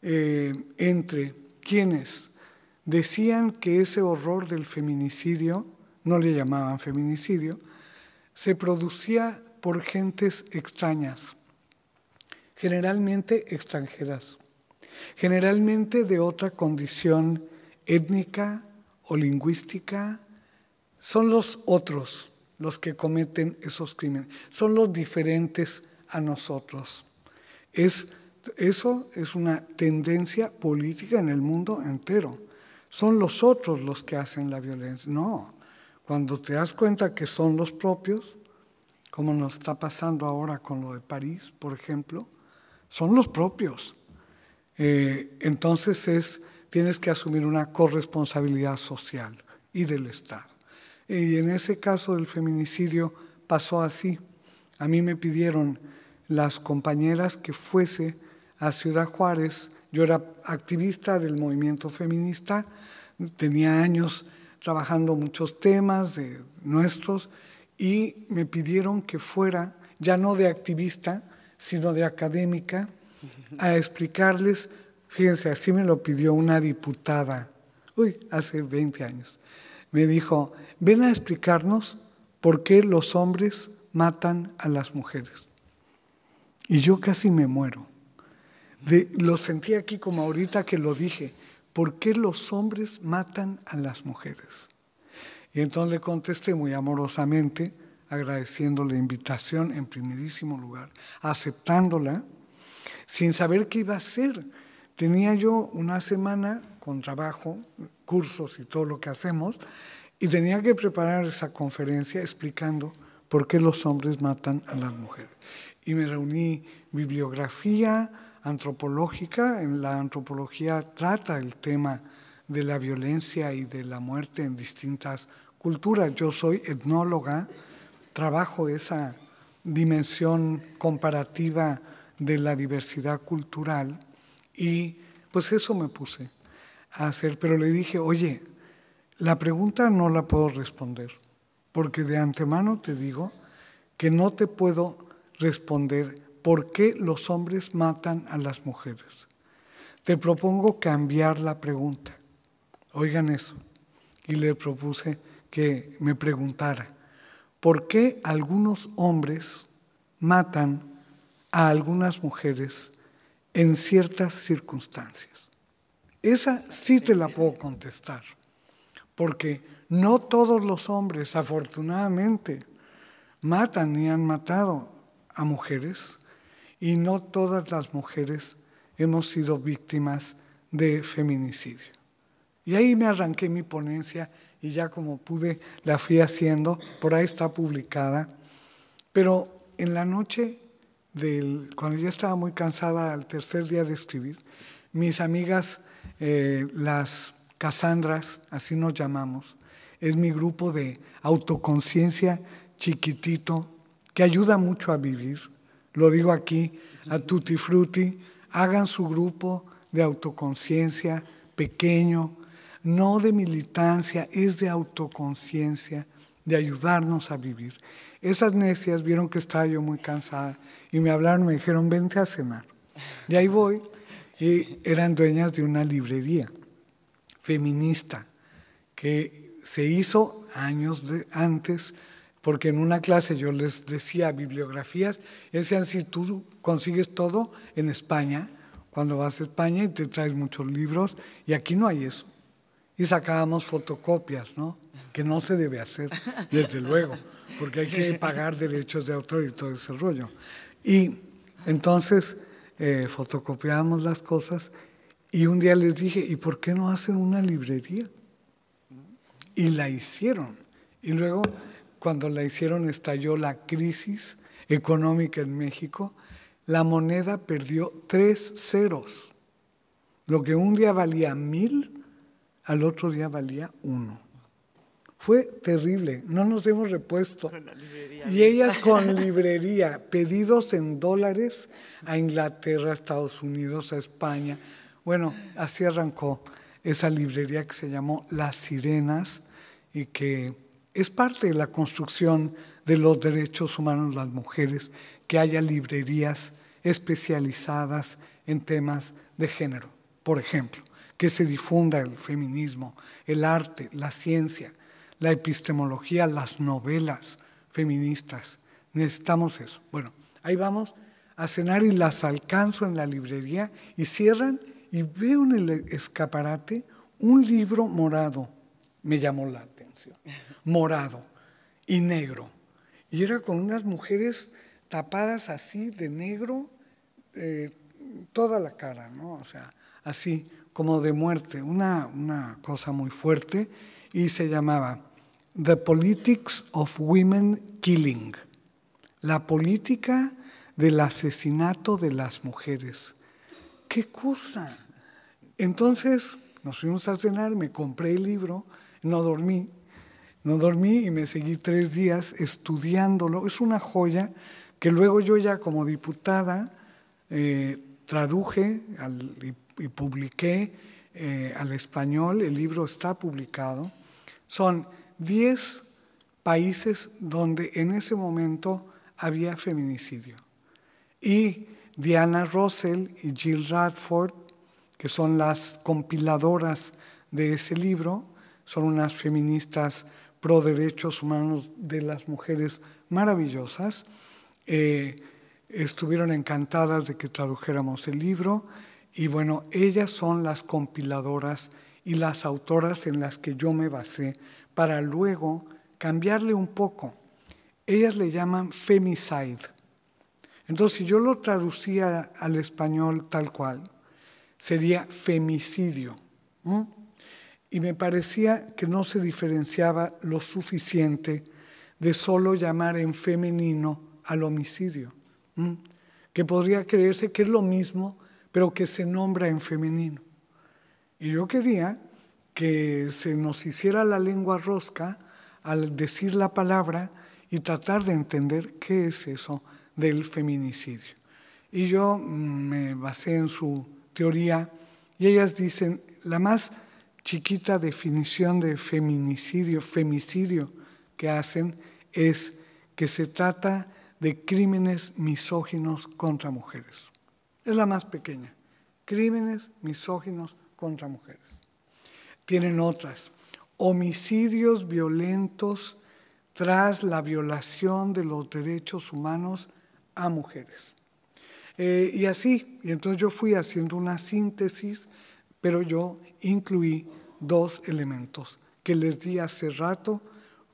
eh, entre quienes decían que ese horror del feminicidio, no le llamaban feminicidio, se producía por gentes extrañas, generalmente extranjeras, generalmente de otra condición étnica o lingüística. Son los otros los que cometen esos crímenes, son los diferentes a nosotros. eso es una tendencia política en el mundo entero son los otros los que hacen la violencia. No, cuando te das cuenta que son los propios, como nos está pasando ahora con lo de París, por ejemplo, son los propios. Eh, entonces es, tienes que asumir una corresponsabilidad social y del Estado. Y en ese caso del feminicidio pasó así. A mí me pidieron las compañeras que fuese a Ciudad Juárez yo era activista del movimiento feminista, tenía años trabajando muchos temas de nuestros y me pidieron que fuera, ya no de activista, sino de académica, a explicarles, fíjense, así me lo pidió una diputada, uy, hace 20 años. Me dijo, ven a explicarnos por qué los hombres matan a las mujeres. Y yo casi me muero lo sentí aquí como ahorita que lo dije. ¿Por qué los hombres matan a las mujeres? Y entonces le contesté muy amorosamente, agradeciendo la invitación en primerísimo lugar, aceptándola, sin saber qué iba a hacer. Tenía yo una semana con trabajo, cursos y todo lo que hacemos, y tenía que preparar esa conferencia explicando por qué los hombres matan a las mujeres. Y me reuní bibliografía, antropológica. En la antropología trata el tema de la violencia y de la muerte en distintas culturas. Yo soy etnóloga, trabajo esa dimensión comparativa de la diversidad cultural y pues eso me puse a hacer, pero le dije, oye, la pregunta no la puedo responder, porque de antemano te digo que no te puedo responder ¿por qué los hombres matan a las mujeres? Te propongo cambiar la pregunta. Oigan eso. Y le propuse que me preguntara, ¿por qué algunos hombres matan a algunas mujeres en ciertas circunstancias? Esa sí te la puedo contestar, porque no todos los hombres, afortunadamente, matan y han matado a mujeres y no todas las mujeres hemos sido víctimas de feminicidio. Y ahí me arranqué mi ponencia y ya como pude la fui haciendo, por ahí está publicada, pero en la noche del, cuando ya estaba muy cansada al tercer día de escribir, mis amigas, eh, las Casandras, así nos llamamos, es mi grupo de autoconciencia chiquitito que ayuda mucho a vivir, lo digo aquí a Tutti Frutti, hagan su grupo de autoconciencia pequeño, no de militancia, es de autoconciencia, de ayudarnos a vivir. Esas necias vieron que estaba yo muy cansada y me hablaron, me dijeron, vente a cenar. Y ahí voy, y eran dueñas de una librería feminista que se hizo años de, antes porque en una clase yo les decía bibliografías, decían si tú consigues todo en España, cuando vas a España y te traes muchos libros, y aquí no hay eso. Y sacábamos fotocopias, ¿no? Que no se debe hacer, desde luego, porque hay que pagar derechos de autor y todo ese rollo. Y entonces eh, fotocopiábamos las cosas y un día les dije, ¿y por qué no hacen una librería? Y la hicieron. Y luego cuando la hicieron estalló la crisis económica en México, la moneda perdió tres ceros. Lo que un día valía mil, al otro día valía uno. Fue terrible, no nos hemos repuesto. Y ellas con librería, pedidos en dólares a Inglaterra, a Estados Unidos, a España. Bueno, así arrancó esa librería que se llamó Las Sirenas y que es parte de la construcción de los derechos humanos de las mujeres que haya librerías especializadas en temas de género, por ejemplo, que se difunda el feminismo, el arte, la ciencia, la epistemología, las novelas feministas. Necesitamos eso. Bueno, ahí vamos a cenar y las alcanzo en la librería y cierran y veo en el escaparate un libro morado. Me llamó la morado y negro. Y era con unas mujeres tapadas así de negro, eh, toda la cara, ¿no? O sea, así como de muerte, una, una cosa muy fuerte, y se llamaba The Politics of Women Killing, la política del asesinato de las mujeres. ¡Qué cosa! Entonces nos fuimos a cenar, me compré el libro, no dormí, no dormí y me seguí tres días estudiándolo. Es una joya que luego yo ya como diputada eh, traduje y, publiqué eh, al español. El libro está publicado. Son diez países donde en ese momento había feminicidio. Y Diana Russell y Jill Radford, que son las compiladoras de ese libro, son unas feministas pro derechos humanos de las mujeres maravillosas. Eh, estuvieron encantadas de que tradujéramos el libro y bueno, ellas son las compiladoras y las autoras en las que yo me basé para luego cambiarle un poco. Ellas le llaman femicide. Entonces, si yo lo traducía al español tal cual, sería femicidio y me parecía que no se diferenciaba lo suficiente de solo llamar en femenino al homicidio, que podría creerse que es lo mismo, pero que se nombra en femenino. Y yo quería que se nos hiciera la lengua rosca al decir la palabra y tratar de entender qué es eso del feminicidio. Y yo mm, me basé en su teoría y ellas dicen, la más chiquita definición de feminicidio, femicidio que hacen es que se trata de crímenes misóginos contra mujeres. Es la más pequeña. Crímenes misóginos contra mujeres. Tienen otras. Homicidios violentos tras la violación de los derechos humanos a mujeres. Eh, y así, y entonces yo fui haciendo una síntesis, pero yo incluí dos elementos que les di hace rato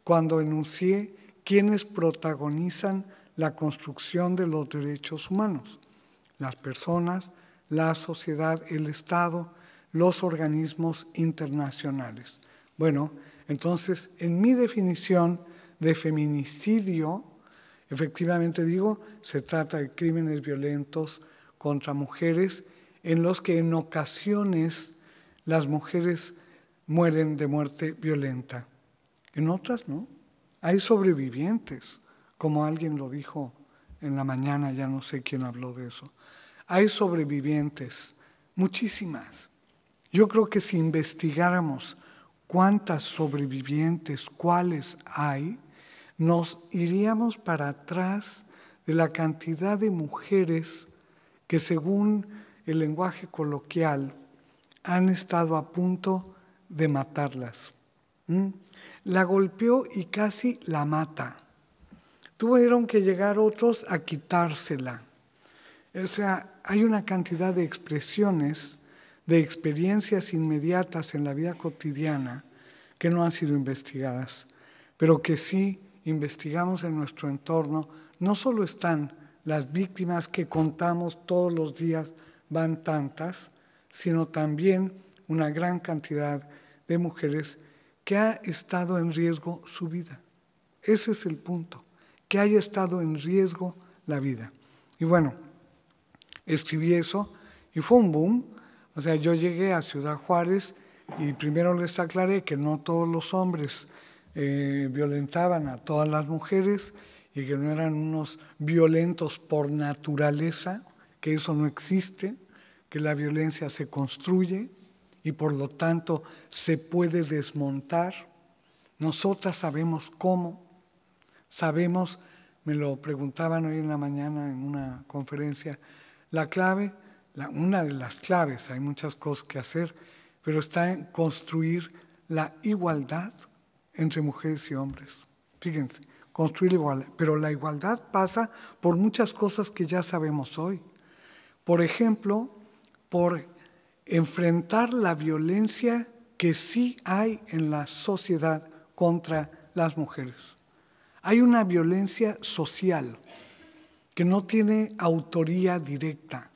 cuando enuncié quienes protagonizan la construcción de los derechos humanos, las personas, la sociedad, el Estado, los organismos internacionales. Bueno, entonces, en mi definición de feminicidio, efectivamente digo, se trata de crímenes violentos contra mujeres en los que en ocasiones las mujeres mueren de muerte violenta. En otras no. Hay sobrevivientes, como alguien lo dijo en la mañana, ya no sé quién habló de eso. Hay sobrevivientes, muchísimas. Yo creo que si investigáramos cuántas sobrevivientes, cuáles hay, nos iríamos para atrás de la cantidad de mujeres que según el lenguaje coloquial han estado a punto de matarlas. ¿Mm? La golpeó y casi la mata. Tuvieron que llegar otros a quitársela. O sea, hay una cantidad de expresiones, de experiencias inmediatas en la vida cotidiana que no han sido investigadas, pero que sí investigamos en nuestro entorno. No solo están las víctimas que contamos todos los días, van tantas, sino también una gran cantidad de mujeres que ha estado en riesgo su vida. Ese es el punto, que haya estado en riesgo la vida. Y bueno, escribí eso y fue un boom. O sea, yo llegué a Ciudad Juárez y primero les aclaré que no todos los hombres eh, violentaban a todas las mujeres y que no eran unos violentos por naturaleza, que eso no existe, que la violencia se construye, y por lo tanto se puede desmontar. Nosotras sabemos cómo, sabemos, me lo preguntaban hoy en la mañana en una conferencia, la clave, la, una de las claves, hay muchas cosas que hacer, pero está en construir la igualdad entre mujeres y hombres. Fíjense, construir igualdad, pero la igualdad pasa por muchas cosas que ya sabemos hoy. Por ejemplo, por enfrentar la violencia que sí hay en la sociedad contra las mujeres. Hay una violencia social que no tiene autoría directa,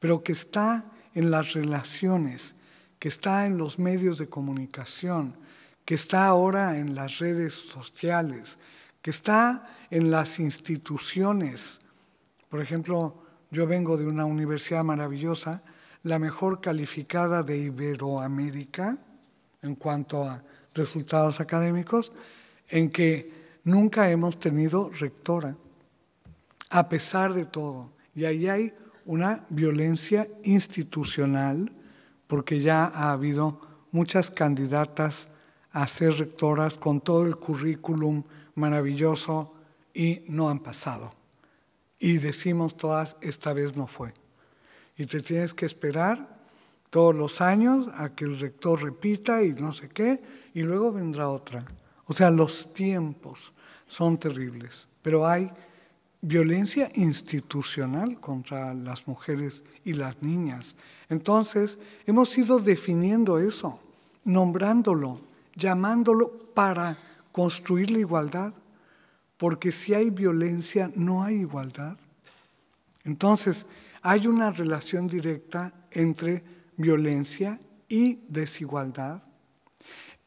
pero que está en las relaciones, que está en los medios de comunicación, que está ahora en las redes sociales, que está en las instituciones. Por ejemplo, yo vengo de una universidad maravillosa la mejor calificada de Iberoamérica en cuanto a resultados académicos, en que nunca hemos tenido rectora, a pesar de todo. Y ahí hay una violencia institucional, porque ya ha habido muchas candidatas a ser rectoras con todo el currículum maravilloso y no han pasado. Y decimos todas, esta vez no fue y te tienes que esperar todos los años a que el rector repita y no sé qué, y luego vendrá otra. O sea, los tiempos son terribles, pero hay violencia institucional contra las mujeres y las niñas. Entonces, hemos ido definiendo eso, nombrándolo, llamándolo para construir la igualdad, porque si hay violencia no hay igualdad. Entonces, hay una relación directa entre violencia y desigualdad.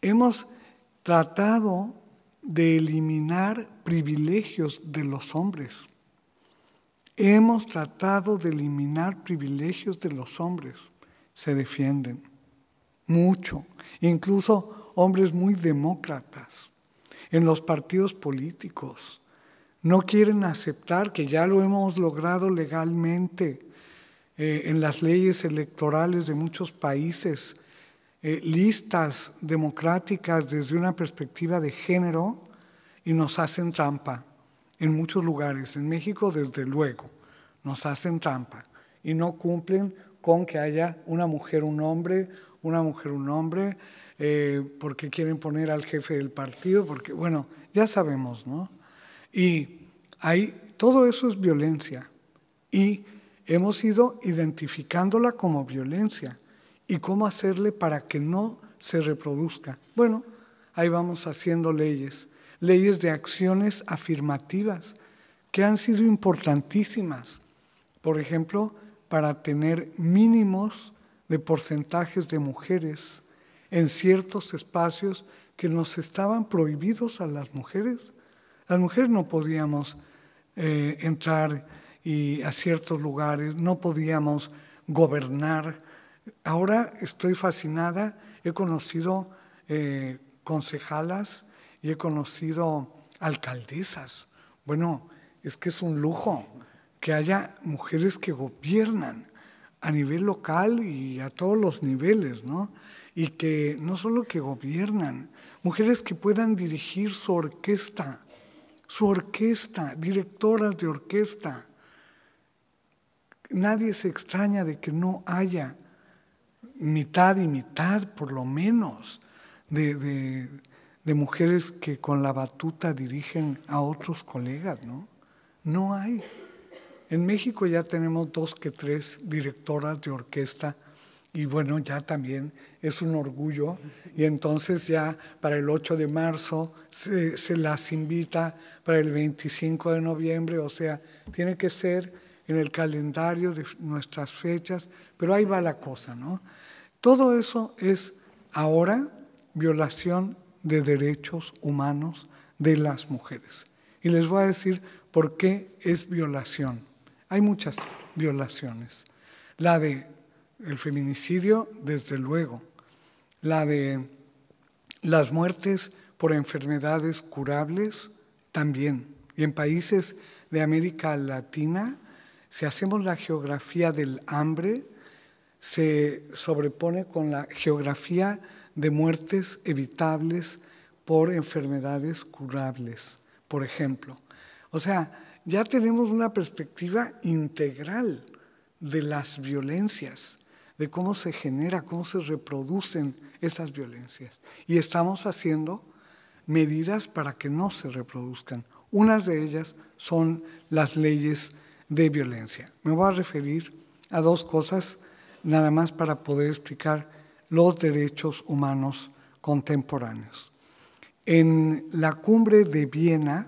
Hemos tratado de eliminar privilegios de los hombres. Hemos tratado de eliminar privilegios de los hombres. Se defienden mucho, incluso hombres muy demócratas en los partidos políticos. No quieren aceptar que ya lo hemos logrado legalmente. Eh, en las leyes electorales de muchos países, eh, listas democráticas desde una perspectiva de género y nos hacen trampa en muchos lugares. En México, desde luego, nos hacen trampa y no cumplen con que haya una mujer, un hombre, una mujer, un hombre, eh, porque quieren poner al jefe del partido, porque, bueno, ya sabemos, ¿no? Y hay, todo eso es violencia. Y hemos ido identificándola como violencia y cómo hacerle para que no se reproduzca. Bueno, ahí vamos haciendo leyes, leyes de acciones afirmativas que han sido importantísimas, por ejemplo, para tener mínimos de porcentajes de mujeres en ciertos espacios que nos estaban prohibidos a las mujeres. Las mujeres no podíamos eh, entrar y a ciertos lugares, no podíamos gobernar. Ahora estoy fascinada, he conocido eh, concejalas y he conocido alcaldesas. Bueno, es que es un lujo que haya mujeres que gobiernan a nivel local y a todos los niveles, ¿no? Y que no solo que gobiernan, mujeres que puedan dirigir su orquesta, su orquesta, directoras de orquesta, Nadie se extraña de que no haya mitad y mitad, por lo menos, de, mujeres que con la batuta dirigen a otros colegas, ¿no? No hay. En México ya tenemos dos que tres directoras de orquesta y bueno, ya también es un orgullo. Y entonces ya para el 8 de marzo se, se, las invita para el 25 de noviembre, o sea, tiene que ser en el calendario de nuestras fechas, pero ahí va la cosa, ¿no? Todo eso es ahora violación de derechos humanos de las mujeres. Y les voy a decir por qué es violación. Hay muchas violaciones. La de el feminicidio, desde luego. La de las muertes por enfermedades curables, también. Y en países de América Latina, si hacemos la geografía del hambre, se sobrepone con la geografía de muertes evitables por enfermedades curables, por ejemplo. O sea, ya tenemos una perspectiva integral de las violencias, de cómo se genera, cómo se reproducen esas violencias. Y estamos haciendo medidas para que no se reproduzcan. Unas de ellas son las leyes de violencia. Me voy a referir a dos cosas nada más para poder explicar los derechos humanos contemporáneos. En la cumbre de Viena,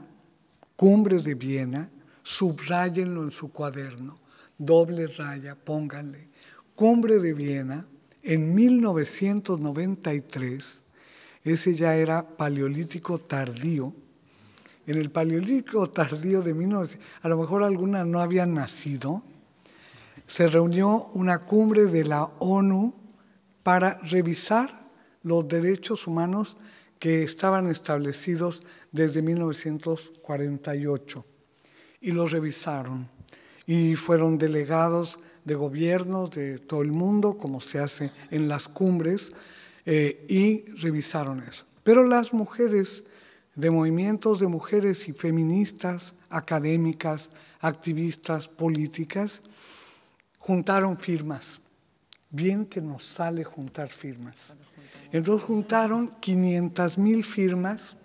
cumbre de Viena, subrayenlo en su cuaderno, doble raya, pónganle, cumbre de Viena, en 1993, ese ya era paleolítico tardío, en el Paleolítico tardío de 1900, a lo mejor alguna no había nacido, se reunió una cumbre de la ONU para revisar los derechos humanos que estaban establecidos desde 1948. Y los revisaron. Y fueron delegados de gobiernos de todo el mundo, como se hace en las cumbres, eh, y revisaron eso. Pero las mujeres de movimientos de mujeres y feministas, académicas, activistas, políticas, juntaron firmas. Bien que nos sale juntar firmas. Entonces juntaron 500 mil firmas,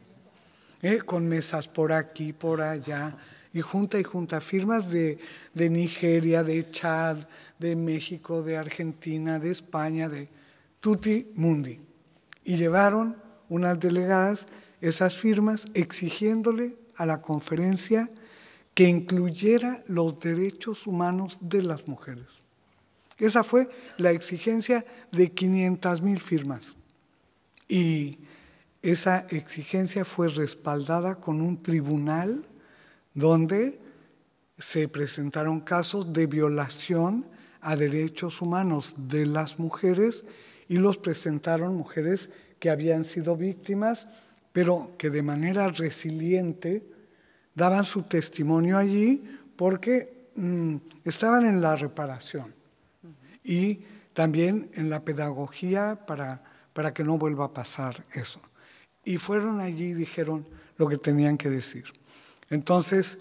eh, con mesas por aquí, por allá, y junta y junta firmas de, de Nigeria, de Chad, de México, de Argentina, de España, de tutti mundi. Y llevaron unas delegadas esas firmas exigiéndole a la conferencia que incluyera los derechos humanos de las mujeres. Esa fue la exigencia de 500.000 firmas. Y esa exigencia fue respaldada con un tribunal donde se presentaron casos de violación a derechos humanos de las mujeres y los presentaron mujeres que habían sido víctimas pero que de manera resiliente daban su testimonio allí porque mm, estaban en la reparación y también en la pedagogía para, que no vuelva a pasar eso. Y fueron allí y dijeron lo que tenían que decir. Entonces,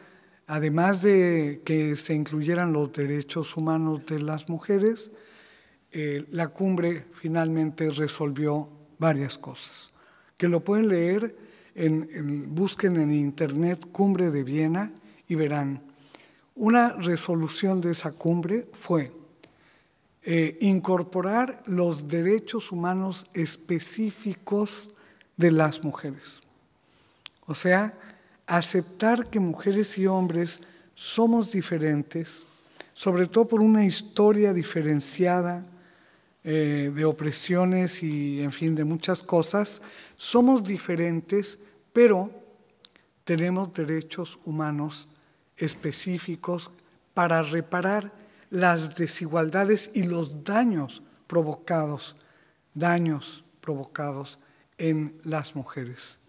además de que se incluyeran los derechos humanos de las mujeres, eh, la cumbre finalmente resolvió varias cosas que lo pueden leer, en, busquen en internet Cumbre de Viena y verán. Una resolución de esa cumbre fue eh, incorporar los derechos humanos específicos de las mujeres. O sea, aceptar que mujeres y hombres somos diferentes, sobre todo por una historia diferenciada, eh, de opresiones y, en fin, de muchas cosas. Somos diferentes, pero tenemos derechos humanos específicos para reparar las desigualdades y los daños provocados, daños provocados en las mujeres.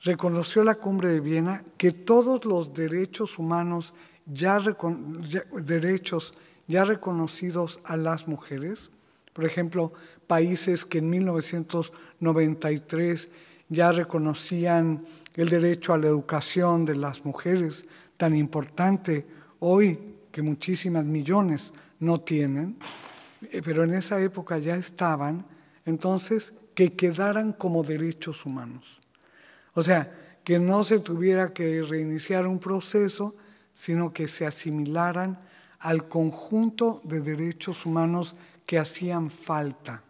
Reconoció la cumbre de Viena que todos los derechos humanos, ya derechos ya reconocidos a las mujeres. Por ejemplo, países que en 1993 ya reconocían el derecho a la educación de las mujeres, tan importante hoy que muchísimas millones no tienen, eh, pero en esa época ya estaban, entonces que quedaran como derechos humanos. O sea, que no se tuviera que reiniciar un proceso, sino que se asimilaran al conjunto de derechos humanos que hacían falta.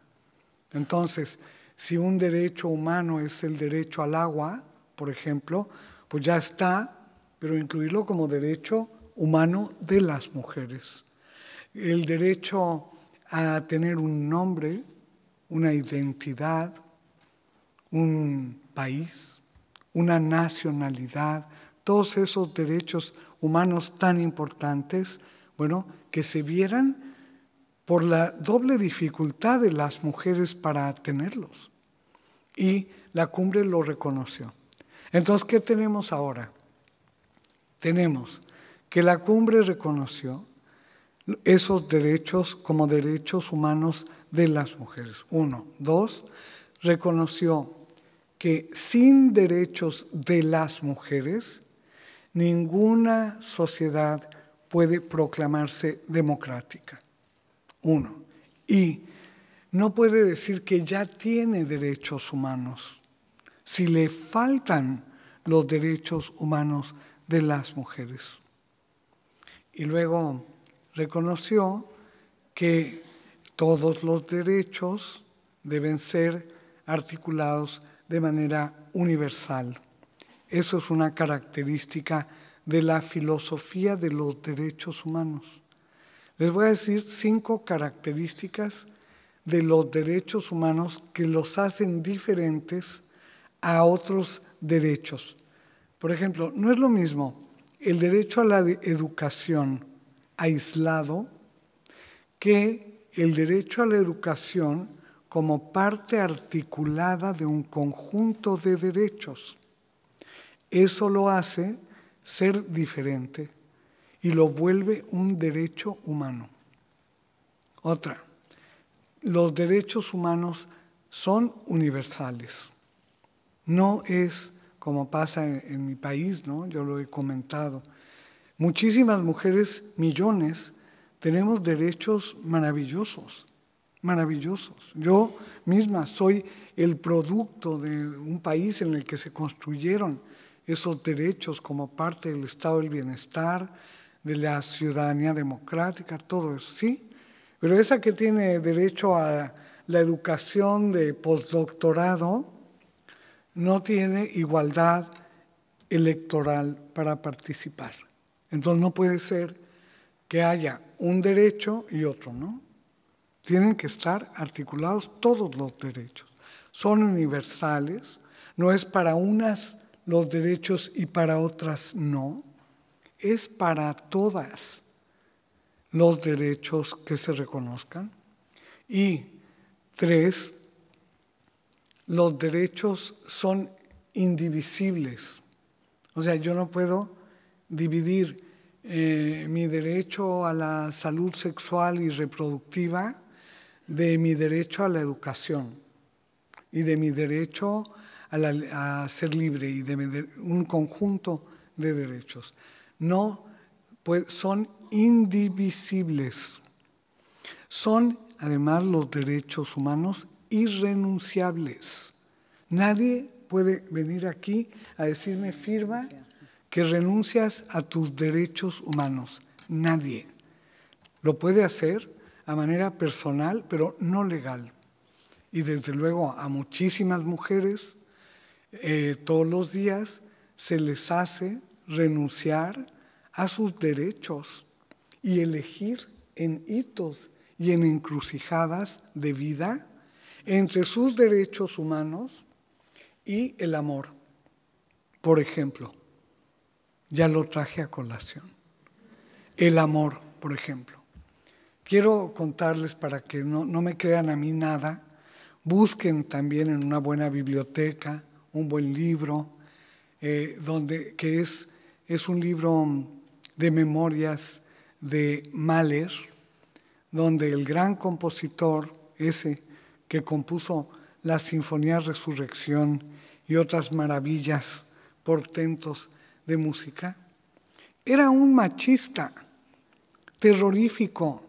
Entonces, si un derecho humano es el derecho al agua, por ejemplo, pues ya está, pero incluirlo como derecho humano de las mujeres. El derecho a tener un nombre, una identidad, un país, una nacionalidad, todos esos derechos humanos tan importantes bueno, que se vieran por la doble dificultad de las mujeres para tenerlos. Y la cumbre lo reconoció. Entonces, ¿qué tenemos ahora? Tenemos que la cumbre reconoció esos derechos como derechos humanos de las mujeres. Uno. Dos, reconoció que sin derechos de las mujeres, ninguna sociedad puede proclamarse democrática. Uno. Y no puede decir que ya tiene derechos humanos si le faltan los derechos humanos de las mujeres. Y luego reconoció que todos los derechos deben ser articulados de manera universal. Eso es una característica de la filosofía de los derechos humanos. Les voy a decir cinco características de los derechos humanos que los hacen diferentes a otros derechos. Por ejemplo, no es lo mismo el derecho a la educación aislado que el derecho a la educación como parte articulada de un conjunto de derechos. Eso lo hace ser diferente y lo vuelve un derecho humano. Otra, los derechos humanos son universales. No es como pasa en, mi país, ¿no? Yo lo he comentado. Muchísimas mujeres, millones, tenemos derechos maravillosos, maravillosos. Yo misma soy el producto de un país en el que se construyeron esos derechos como parte del estado del bienestar, de la ciudadanía democrática, todo eso, ¿sí? Pero esa que tiene derecho a la educación de postdoctorado no tiene igualdad electoral para participar. Entonces no puede ser que haya un derecho y otro, ¿no? Tienen que estar articulados todos los derechos. Son universales, no es para unas los derechos y para otras no, es para todas los derechos que se reconozcan. Y tres, los derechos son indivisibles. O sea, yo no puedo dividir eh, mi derecho a la salud sexual y reproductiva de mi derecho a la educación y de mi derecho a, ser libre y de un conjunto de derechos. No pues, son indivisibles. Son además los derechos humanos irrenunciables. Nadie puede venir aquí a decirme firma que renuncias a tus derechos humanos. Nadie. Lo puede hacer a manera personal, pero no legal. Y desde luego a muchísimas mujeres eh, todos los días se les hace renunciar a sus derechos y elegir en hitos y en encrucijadas de vida entre sus derechos humanos y el amor. Por ejemplo, ya lo traje a colación. El amor, por ejemplo. Quiero contarles para que no, no me crean a mí nada, busquen también en una buena biblioteca, un buen libro, eh, donde, que es, un libro de memorias de Mahler, donde el gran compositor, ese que compuso la Sinfonía Resurrección y otras maravillas, portentos de música, era un machista, terrorífico,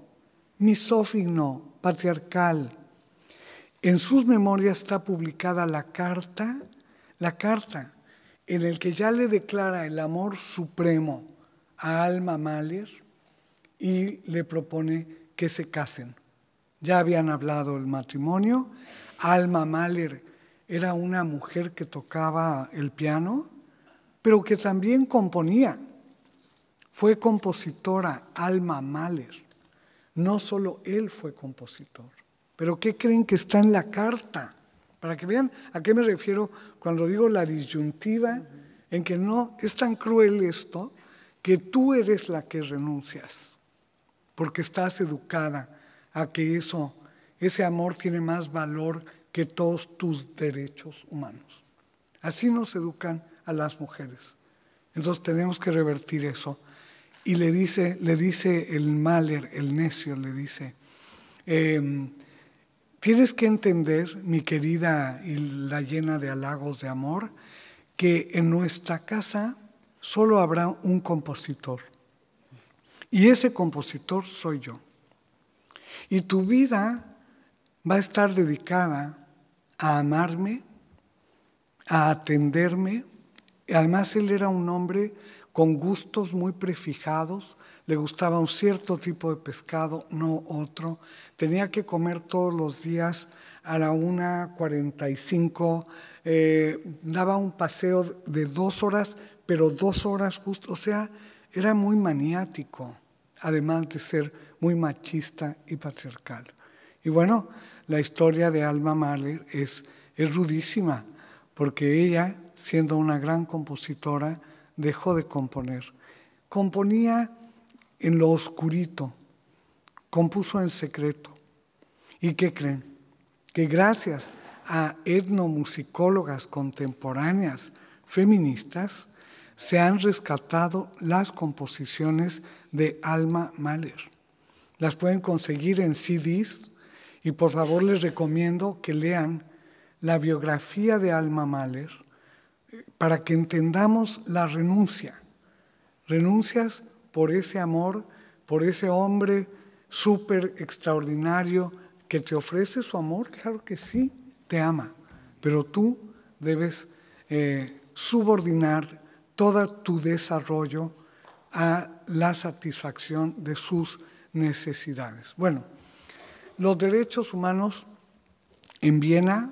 misófino, patriarcal. En sus memorias está publicada la carta la carta en el que ya le declara el amor supremo a Alma Mahler y le propone que se casen. Ya habían hablado el matrimonio. Alma Mahler era una mujer que tocaba el piano, pero que también componía. Fue compositora Alma Mahler. No solo él fue compositor. Pero ¿qué creen que está en la carta? Para que vean a qué me refiero cuando digo la disyuntiva, en que no es tan cruel esto, que tú eres la que renuncias, porque estás educada a que eso, ese amor tiene más valor que todos tus derechos humanos. Así nos educan a las mujeres. Entonces tenemos que revertir eso. Y le dice, le dice el maler el necio, le dice, em, Tienes que entender, mi querida y la llena de halagos de amor, que en nuestra casa solo habrá un compositor. Y ese compositor soy yo. Y tu vida va a estar dedicada a amarme, a atenderme. Además, él era un hombre con gustos muy prefijados, le gustaba un cierto tipo de pescado, no otro. Tenía que comer todos los días a la 1.45, cinco, eh, daba un paseo de dos horas, pero dos horas justo, o sea, era muy maniático, además de ser muy machista y patriarcal. Y bueno, la historia de Alma Mahler es rudísima, porque ella, siendo una gran compositora, dejó de componer. Componía en lo oscurito, compuso en secreto. ¿Y qué creen? Que gracias a etnomusicólogas contemporáneas feministas se han rescatado las composiciones de Alma Mahler. Las pueden conseguir en CDs y por favor les recomiendo que lean la biografía de Alma Mahler eh, para que entendamos la renuncia, renuncias por ese amor, por ese hombre súper extraordinario que te ofrece su amor? Claro que sí, te ama, pero tú debes eh, subordinar todo tu desarrollo a la satisfacción de sus necesidades. Bueno, los derechos humanos en Viena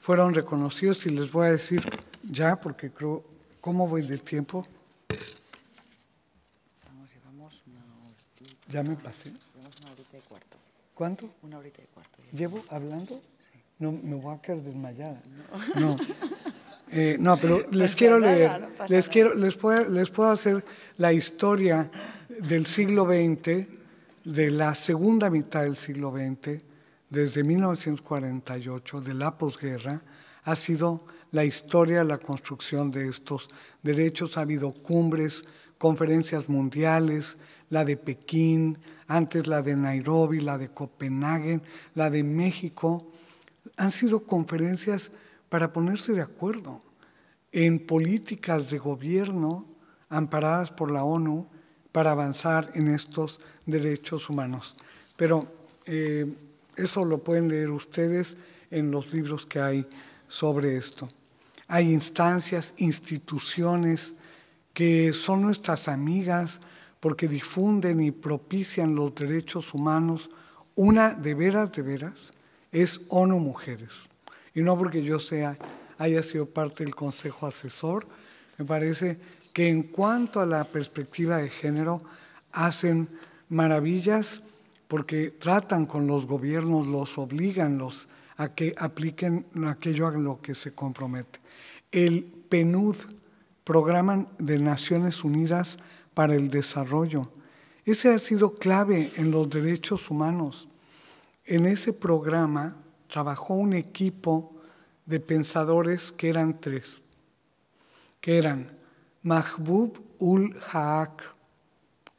fueron reconocidos y les voy a decir ya, porque creo, ¿cómo voy de tiempo? Ya me pasé. Llevamos una horita y cuarto. ¿Cuánto? Una horita y cuarto. ¿Llevo hablando? No, me voy a quedar desmayada. No. pero les quiero leer, les, quiero, les, puedo, les puedo hacer la historia del siglo XX, de la segunda mitad del siglo XX, desde 1948, de la posguerra, ha sido la historia, la construcción de estos derechos. Ha habido cumbres, conferencias mundiales, la de Pekín, antes la de Nairobi, la de Copenhague, la de México, han sido conferencias para ponerse de acuerdo en políticas de gobierno amparadas por la ONU para avanzar en estos derechos humanos. Pero eh, eso lo pueden leer ustedes en los libros que hay sobre esto. Hay instancias, instituciones que son nuestras amigas, porque difunden y propician los derechos humanos, una de veras, de veras, es ONU Mujeres. Y no porque yo sea, haya sido parte del Consejo Asesor, me parece que en cuanto a la perspectiva de género, hacen maravillas porque tratan con los gobiernos, los obligan los, a que apliquen aquello a lo que se compromete. El PNUD, Programa de Naciones Unidas, para el desarrollo. Ese ha sido clave en los derechos humanos. En ese programa trabajó un equipo de pensadores que eran tres, que eran Mahbub ul Haak,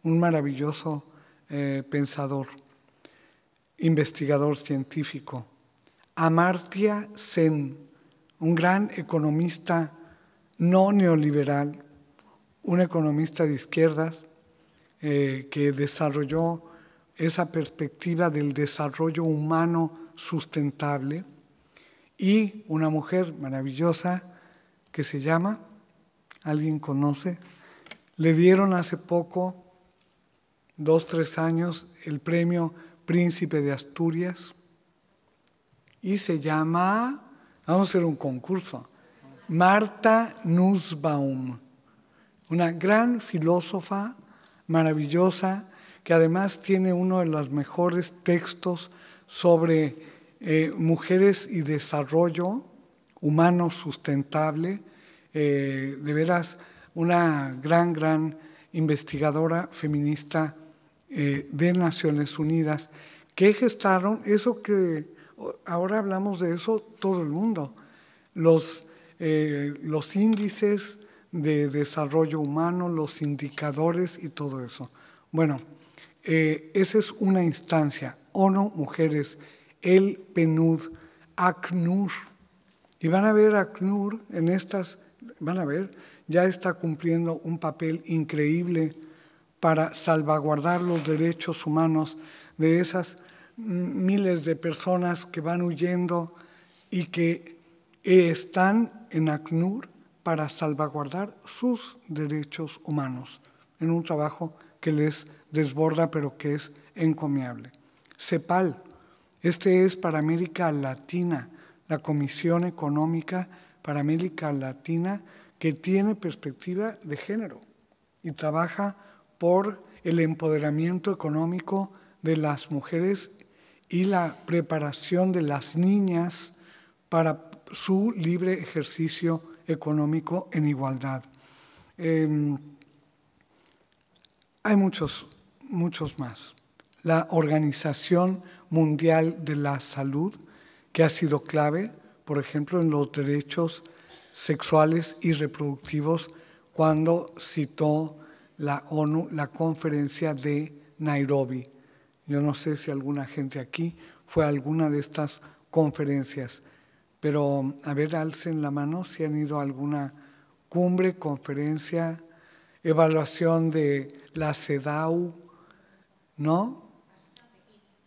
un maravilloso eh, pensador, investigador científico, Amartya Sen, un gran economista no neoliberal un economista de izquierdas eh, que desarrolló esa perspectiva del desarrollo humano sustentable y una mujer maravillosa que se llama, alguien conoce, le dieron hace poco, dos, tres años, el premio Príncipe de Asturias y se llama, vamos a hacer un concurso, Marta Nussbaum una gran filósofa maravillosa que además tiene uno de los mejores textos sobre eh, mujeres y desarrollo humano sustentable, eh, de veras una gran, gran investigadora feminista eh, de Naciones Unidas, que gestaron eso que ahora hablamos de eso todo el mundo, los, los índices de desarrollo humano, los indicadores y todo eso. Bueno, eh, esa es una instancia. ONU Mujeres, el PNUD, ACNUR. Y van a ver ACNUR en estas, van a ver, ya está cumpliendo un papel increíble para salvaguardar los derechos humanos de esas miles de personas que van huyendo y que eh, están en ACNUR para salvaguardar sus derechos humanos en un trabajo que les desborda pero que es encomiable. CEPAL, este es para América Latina, la Comisión Económica para América Latina que tiene perspectiva de género y trabaja por el empoderamiento económico de las mujeres y la preparación de las niñas para su libre ejercicio económico en igualdad. Em, hay muchos, muchos más. La Organización Mundial de la Salud, que ha sido clave, por ejemplo, en los derechos sexuales y reproductivos, cuando citó la ONU la conferencia de Nairobi. Yo no sé si alguna gente aquí fue a alguna de estas conferencias. Pero, a ver, alcen la mano si han ido a alguna cumbre, conferencia, evaluación de la CEDAW, ¿no?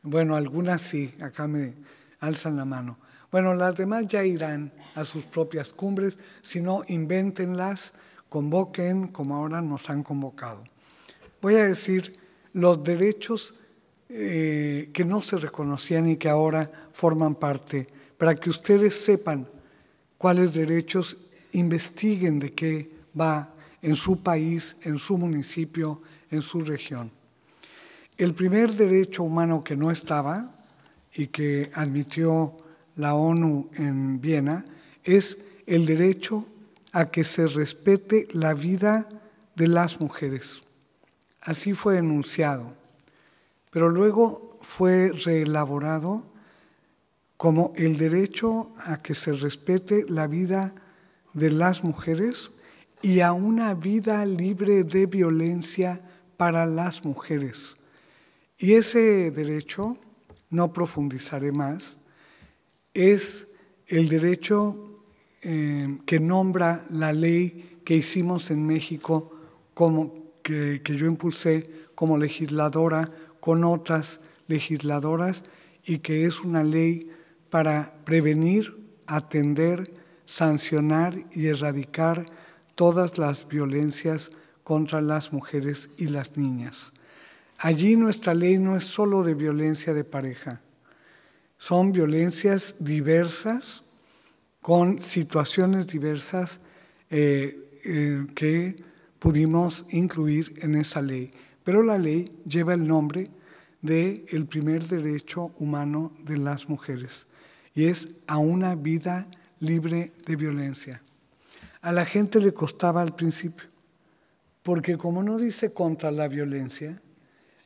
Bueno, algunas sí, acá me alzan la mano. Bueno, las demás ya irán a sus propias cumbres, si no, invéntenlas, convoquen como ahora nos han convocado. Voy a decir los derechos eh, que no se reconocían y que ahora forman parte para que ustedes sepan cuáles derechos investiguen de qué va en su país, en su municipio, en su región. El primer derecho humano que no estaba y que admitió la ONU en Viena es el derecho a que se respete la vida de las mujeres. Así fue enunciado, pero luego fue reelaborado como el derecho a que se respete la vida de las mujeres y a una vida libre de violencia para las mujeres. Y ese derecho, no profundizaré más, es el derecho eh, que nombra la ley que hicimos en México, como, que, que yo impulsé como legisladora con otras legisladoras y que es una ley para prevenir, atender, sancionar y erradicar todas las violencias contra las mujeres y las niñas. Allí nuestra ley no es solo de violencia de pareja, son violencias diversas, con situaciones diversas eh, eh, que pudimos incluir en esa ley. Pero la ley lleva el nombre del el primer derecho humano de las mujeres y es a una vida libre de violencia. A la gente le costaba al principio, porque como no dice contra la violencia,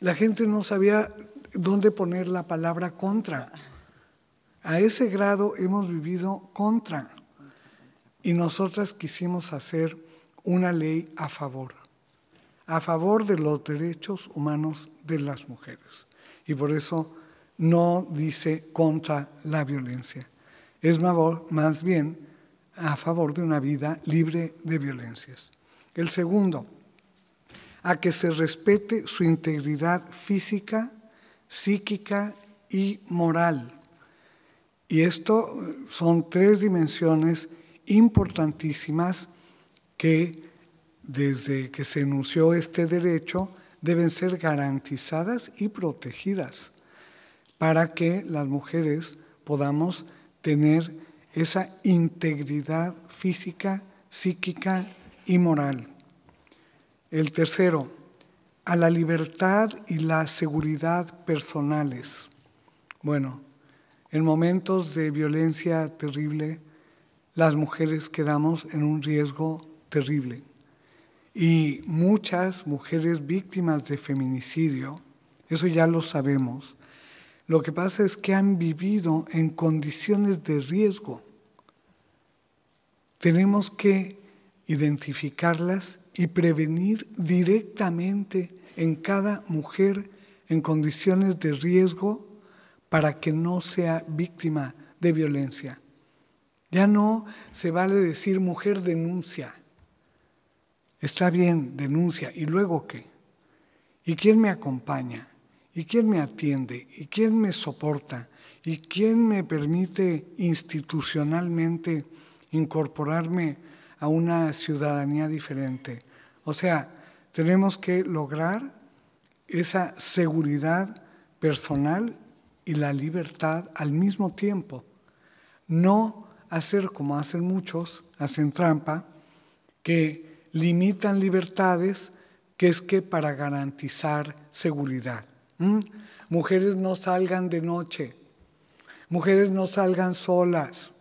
la gente no sabía dónde poner la palabra contra. A ese grado hemos vivido contra. Y nosotras quisimos hacer una ley a favor, a favor de los derechos humanos de las mujeres. Y por eso no dice contra la violencia, es más bien a favor de una vida libre de violencias. El segundo, a que se respete su integridad física, psíquica y moral. Y esto eh, son tres dimensiones importantísimas que desde que se enunció este derecho deben ser garantizadas y protegidas para que las mujeres podamos tener esa integridad física, psíquica y moral. El tercero, a la libertad y la seguridad personales. Bueno, en momentos de violencia terrible, las mujeres quedamos en un riesgo terrible. Y muchas mujeres víctimas de feminicidio, eso ya lo sabemos, lo que pasa es que han vivido en condiciones de riesgo. Tenemos que identificarlas y prevenir directamente en cada mujer en condiciones de riesgo para que no sea víctima de violencia. Ya no se vale decir mujer denuncia. Está bien, denuncia. ¿Y luego qué? ¿Y quién me acompaña? ¿Y quién me atiende? ¿Y quién me soporta? ¿Y quién me permite institucionalmente incorporarme a una ciudadanía diferente? O sea, tenemos que lograr esa seguridad personal y la libertad al mismo tiempo. No hacer como hacen muchos, hacen trampa, que limitan libertades, que es que para garantizar seguridad. ¿Mm? Mujeres no salgan de noche, mujeres no salgan solas,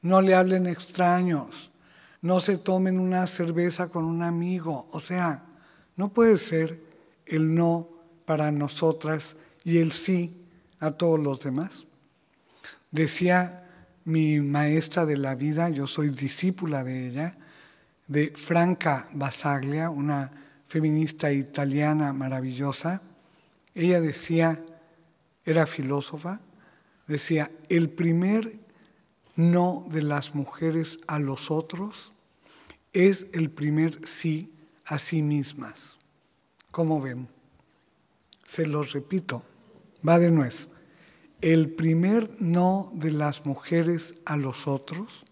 no le hablen extraños, no se tomen una cerveza con un amigo. O sea, no puede ser el no para nosotras y el sí a todos los demás. Decía mi maestra de la vida, yo soy discípula de ella, de Franca Basaglia, una feminista italiana maravillosa, ella decía, era filósofa, decía, el primer no de las mujeres a los otros es el primer sí a sí mismas. ¿Cómo ven? Se los repito, va de nuez. El primer no de las mujeres a los otros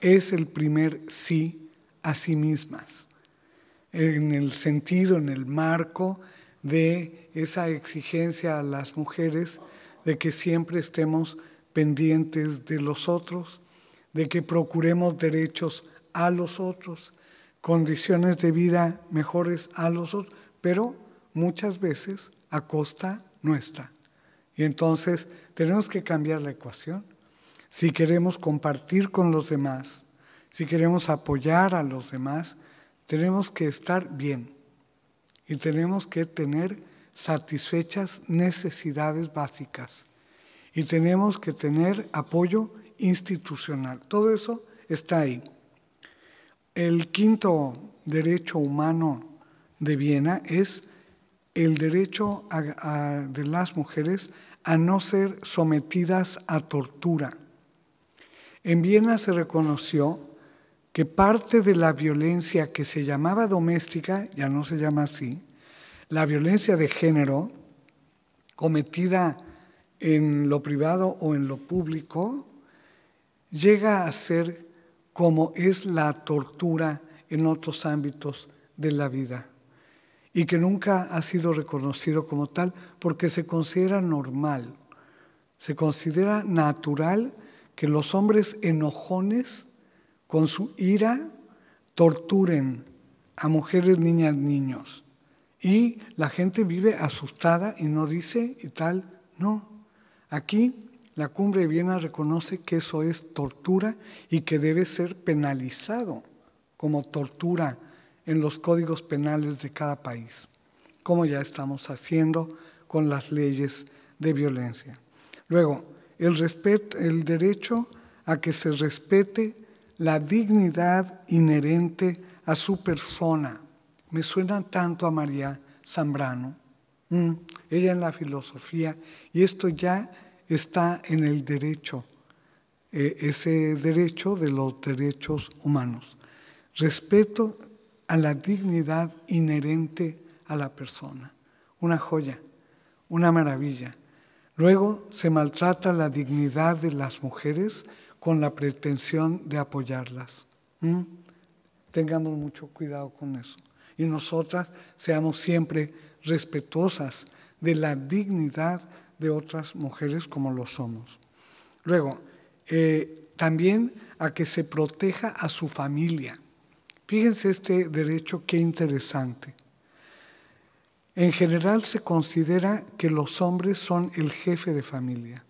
es el primer sí a sí mismas, en el sentido, en el marco de esa exigencia a las mujeres de que siempre estemos pendientes de los otros, de que procuremos derechos a los otros, condiciones de vida mejores a los otros, pero muchas veces a costa nuestra. Y entonces tenemos que cambiar la ecuación. Si queremos compartir con los demás, si queremos apoyar a los demás, tenemos que estar bien y tenemos que tener satisfechas necesidades básicas y tenemos que tener apoyo institucional. Todo eso está ahí. El quinto derecho humano de Viena es el derecho de las mujeres a no ser sometidas a tortura. En Viena se reconoció que parte de la violencia que se llamaba doméstica, ya no se llama así, la violencia de género cometida en lo privado o en lo público llega a ser como es la tortura en otros ámbitos de la vida y que nunca ha sido reconocido como tal porque se considera normal, se considera natural que los hombres enojones con su ira torturen a mujeres, niñas, niños. Y la gente vive asustada y no dice y tal. No, aquí la cumbre de Viena reconoce que eso es tortura y que debe ser penalizado como tortura en los códigos penales de cada país, como ya estamos haciendo con las leyes de violencia. Luego, el, respeto, el derecho a que se respete la dignidad inherente a su persona me suena tanto a María Zambrano. Mm, ella en la filosofía, y esto ya está en el derecho, eh, ese derecho de los derechos humanos. Respeto a la dignidad inherente a la persona. Una joya, una maravilla. Luego se maltrata la dignidad de las mujeres con la pretensión de apoyarlas. Mm, tengamos mucho cuidado con eso y nosotras seamos siempre respetuosas de la dignidad de otras mujeres como lo somos. Luego, eh, también a que se proteja a su familia. Fíjense este derecho qué interesante. En general se considera que los hombres son el jefe de familia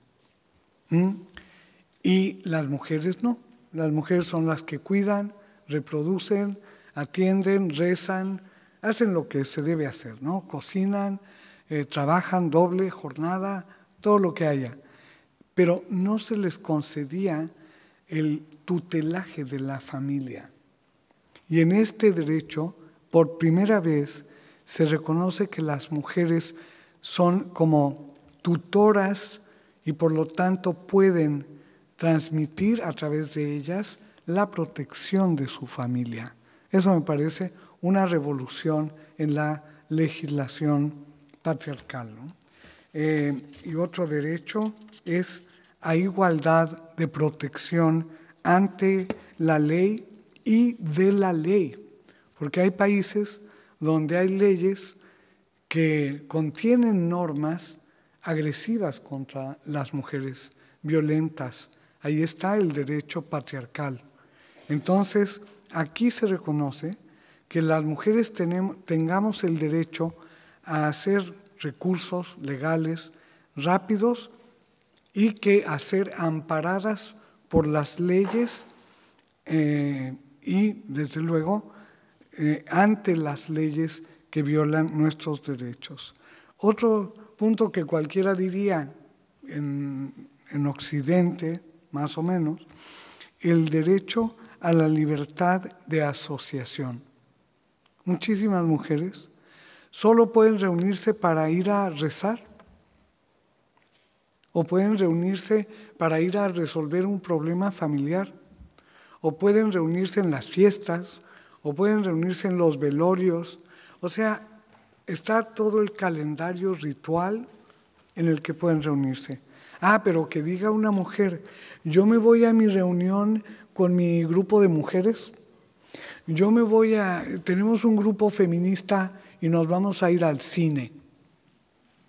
y las mujeres no. Las mujeres son las que cuidan, reproducen, atienden, rezan, hacen lo que se debe hacer, ¿no? Cocinan, eh, trabajan doble jornada, todo lo que haya. Pero no se les concedía el tutelaje de la familia. Y en este derecho, por primera vez, se reconoce que las mujeres son como tutoras y por lo tanto pueden transmitir a través de ellas la protección de su familia. Eso me parece una revolución en la legislación patriarcal. Eh, y otro derecho es a igualdad de protección ante la ley y de la ley, porque hay países donde hay leyes que contienen normas agresivas contra las mujeres, violentas. Ahí está el derecho patriarcal. Entonces, Aquí se reconoce que las mujeres tengamos el derecho a hacer recursos legales rápidos y que a ser amparadas por las leyes eh, y, desde luego, eh, ante las leyes que violan nuestros derechos. Otro punto que cualquiera diría en, en Occidente, más o menos, el derecho a la libertad de asociación. Muchísimas mujeres solo pueden reunirse para ir a rezar o pueden reunirse para ir a resolver un problema familiar o pueden reunirse en las fiestas o pueden reunirse en los velorios. O sea, está todo el calendario ritual en el que pueden reunirse. Ah, pero que diga una mujer, yo me voy a mi reunión con mi grupo de mujeres. Yo me voy a, tenemos un grupo feminista y nos vamos a ir al cine.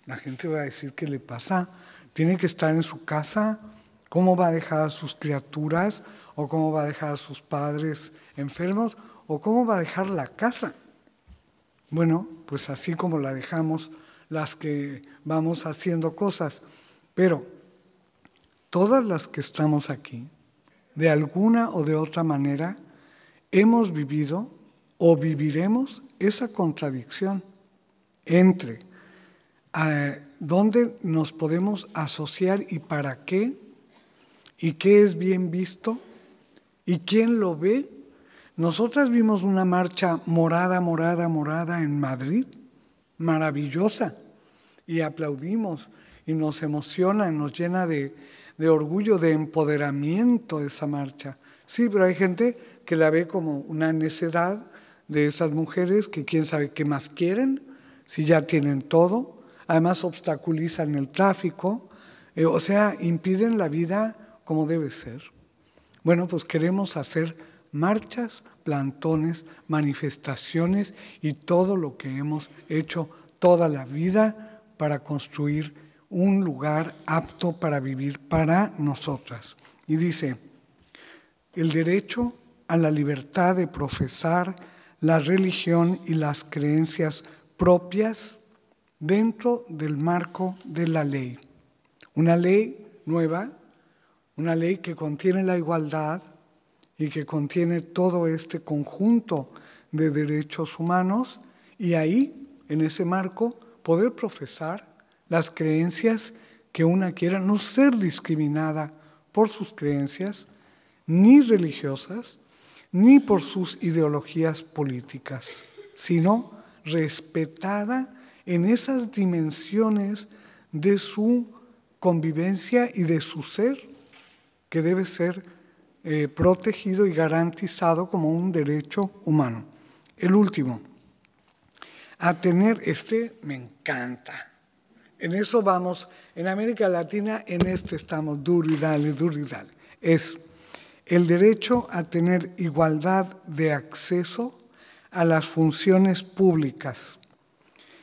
La gente va a decir, ¿qué le pasa? ¿Tiene que estar en su casa? ¿Cómo va a dejar a sus criaturas? ¿O cómo va a dejar a sus padres enfermos? ¿O cómo va a dejar la casa? Bueno, pues así como la dejamos las que vamos haciendo cosas. Pero todas las que estamos aquí, de alguna o de otra manera, hemos vivido o viviremos esa contradicción entre eh, dónde nos podemos asociar y para qué, y qué es bien visto, y quién lo ve. Nosotras vimos una marcha morada, morada, morada en Madrid, maravillosa, y aplaudimos, y nos emociona, nos llena de, de orgullo, de empoderamiento de esa marcha. Sí, pero hay gente que la ve como una necedad de esas mujeres que quién sabe qué más quieren, si ya tienen todo. Además obstaculizan el tráfico, eh, o sea, impiden la vida como debe ser. Bueno, pues queremos hacer marchas, plantones, manifestaciones y todo lo que hemos hecho toda la vida para construir un lugar apto para vivir para nosotras. Y dice, el derecho a la libertad de profesar la religión y las creencias propias dentro del marco de la ley. Una ley nueva, una ley que contiene la igualdad y que contiene todo este conjunto de derechos humanos y ahí, en ese marco, poder profesar las creencias que una quiera no ser discriminada por sus creencias, ni religiosas, ni por sus ideologías políticas, sino respetada en esas dimensiones de su convivencia y de su ser, que debe ser eh, protegido y garantizado como un derecho humano. El último, a tener, este me encanta, en eso vamos, en América Latina, en esto estamos duro y dale, duro y dale. Es el derecho a tener igualdad de acceso a las funciones públicas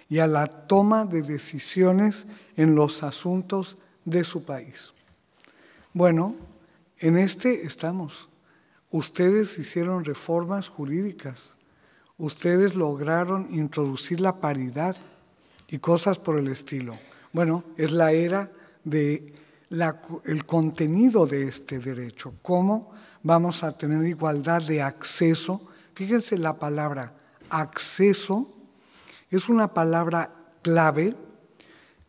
y a la toma de decisiones en los asuntos de su país. Bueno, en este estamos. Ustedes hicieron reformas jurídicas, ustedes lograron introducir la paridad y cosas por el estilo. Bueno, es la era del contenido de este derecho, cómo vamos a tener igualdad de acceso. Fíjense la palabra acceso, es una palabra clave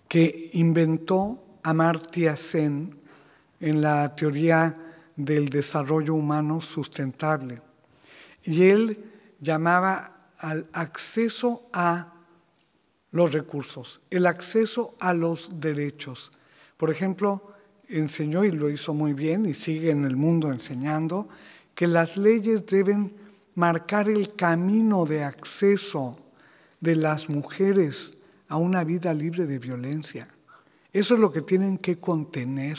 que inventó Amartya Sen en la teoría del desarrollo humano sustentable. Y él llamaba al acceso a los recursos, el acceso a los derechos. Por ejemplo, enseñó y lo hizo muy bien y sigue en el mundo enseñando que las leyes deben marcar el camino de acceso de las mujeres a una vida libre de violencia. Eso es lo que tienen que contener.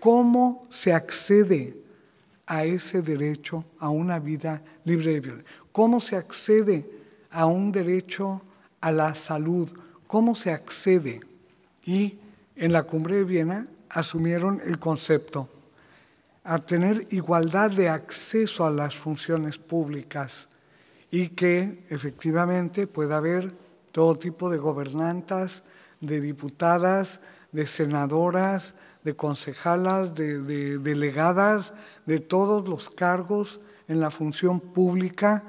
¿Cómo se accede a ese derecho a una vida libre de violencia? ¿Cómo se accede a un derecho a la salud, cómo se accede. Y en la cumbre de Viena asumieron el concepto a tener igualdad de acceso a las funciones públicas y que efectivamente pueda haber todo tipo de gobernantas, de diputadas, de senadoras, de concejalas, de, de, delegadas, de todos los cargos en la función pública,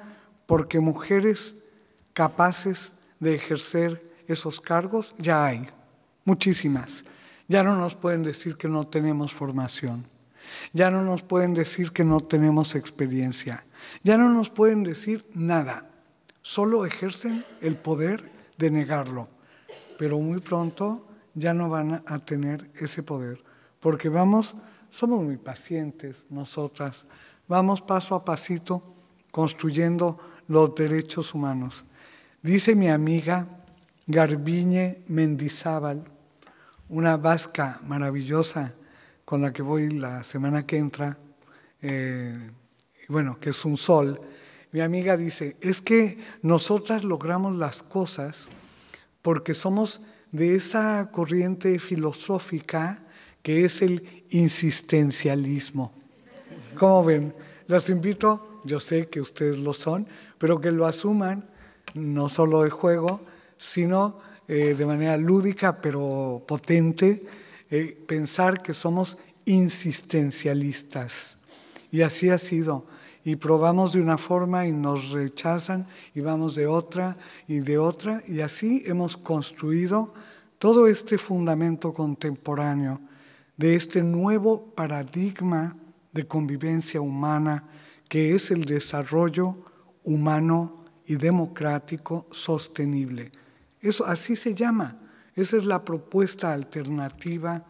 porque mujeres capaces de ejercer esos cargos, ya hay, muchísimas. Ya no nos pueden decir que no tenemos formación, ya no nos pueden decir que no tenemos experiencia, ya no nos pueden decir nada, solo ejercen el poder de negarlo, pero muy pronto ya no van a tener ese poder, porque vamos, somos muy pacientes nosotras, vamos paso a pasito construyendo los derechos humanos. Dice mi amiga Garbiñe Mendizábal, una vasca maravillosa con la que voy la semana que entra, eh, bueno, que es un sol, mi amiga dice, es que nosotras logramos las cosas porque somos de esa corriente filosófica que es el insistencialismo. ¿Cómo ven? Las invito, yo sé que ustedes lo son, pero que lo asuman no solo de juego, sino eh, de manera lúdica pero potente, eh, pensar que somos insistencialistas. Y así ha sido. Y probamos de una forma y nos rechazan y vamos de otra y de otra. Y así hemos construido todo este fundamento contemporáneo de este nuevo paradigma de convivencia humana que es el desarrollo humano y democrático sostenible. Eso así se llama. Esa es la propuesta alternativa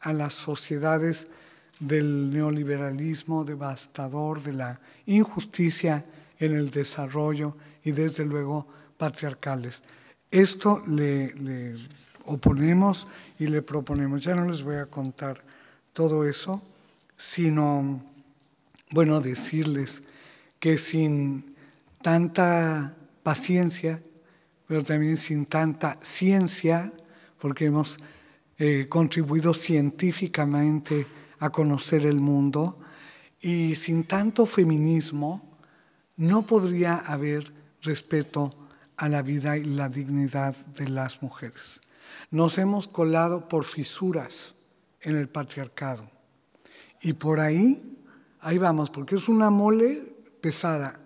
a las sociedades del neoliberalismo devastador, de la injusticia en el desarrollo y desde luego patriarcales. Esto le, le, oponemos y le proponemos. Ya no les voy a contar todo eso, sino, bueno, decirles que sin tanta paciencia, pero también sin tanta ciencia, porque hemos eh, contribuido científicamente a conocer el mundo, y sin tanto feminismo, no podría haber respeto a la vida y la dignidad de las mujeres. Nos hemos colado por fisuras en el patriarcado. Y por ahí, ahí vamos, porque es una mole pesada.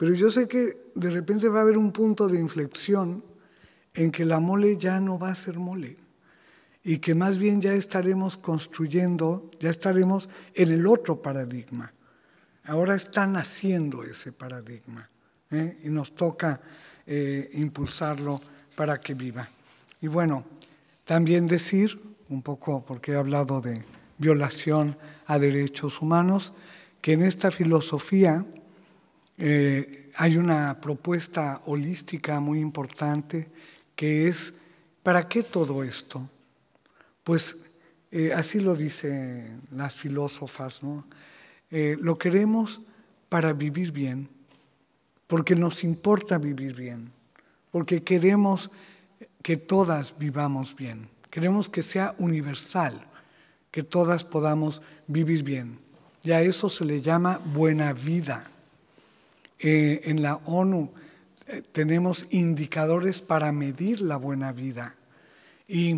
Pero yo sé que de repente va a haber un punto de inflexión en que la mole ya no va a ser mole y que más bien ya estaremos construyendo, ya estaremos en el otro paradigma. Ahora están naciendo ese paradigma ¿eh? y nos toca eh, impulsarlo para que viva. Y bueno, también decir, un poco porque he hablado de violación a derechos humanos, que en esta filosofía eh, hay una propuesta holística muy importante que es, ¿para qué todo esto? Pues eh, así lo dicen las filósofas, ¿no? Eh, lo queremos para vivir bien, porque nos importa vivir bien, porque queremos que todas vivamos bien, queremos que sea universal, que todas podamos vivir bien. Y a eso se le llama buena vida. Eh, en la ONU eh, tenemos indicadores para medir la buena vida. Y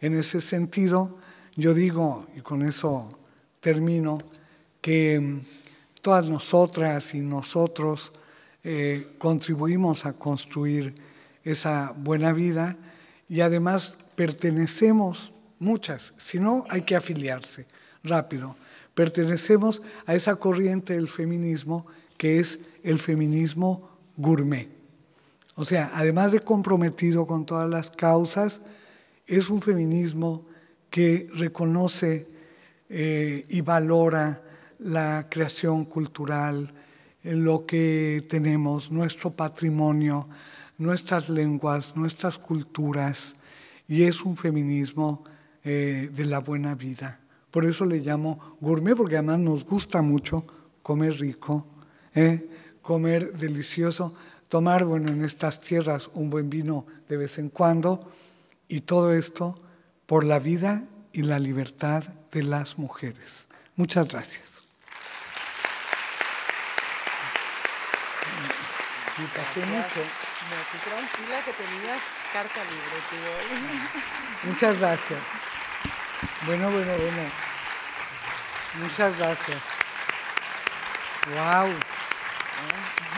en ese sentido, yo digo, y con eso termino, que mm, todas nosotras y nosotros eh, contribuimos a construir esa buena vida y además pertenecemos, muchas, si no hay que afiliarse rápido, pertenecemos a esa corriente del feminismo que es el feminismo gourmet. O sea, además de comprometido con todas las causas, es un feminismo que reconoce eh, y valora la creación cultural, lo que tenemos, nuestro patrimonio, nuestras lenguas, nuestras culturas, y es un feminismo eh, de la buena vida. Por eso le llamo gourmet, porque además nos gusta mucho comer rico. ¿eh? comer delicioso, tomar, bueno, en estas tierras un buen vino de vez en cuando, y todo esto por la vida y la libertad de las mujeres. Muchas gracias. tranquila que tenías carta libre, Muchas gracias. Bueno, bueno, bueno. Muchas gracias. Wow.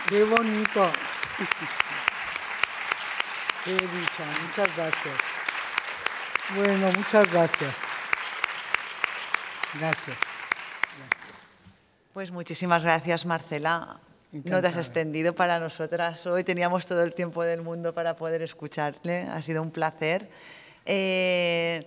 Qué bonito. Qué dicha, muchas gracias. Bueno, muchas gracias. Gracias. Pues muchísimas gracias, Marcela. No te has extendido para nosotras hoy. Teníamos todo el tiempo del mundo para poder escucharte. Ha sido un placer. Eh,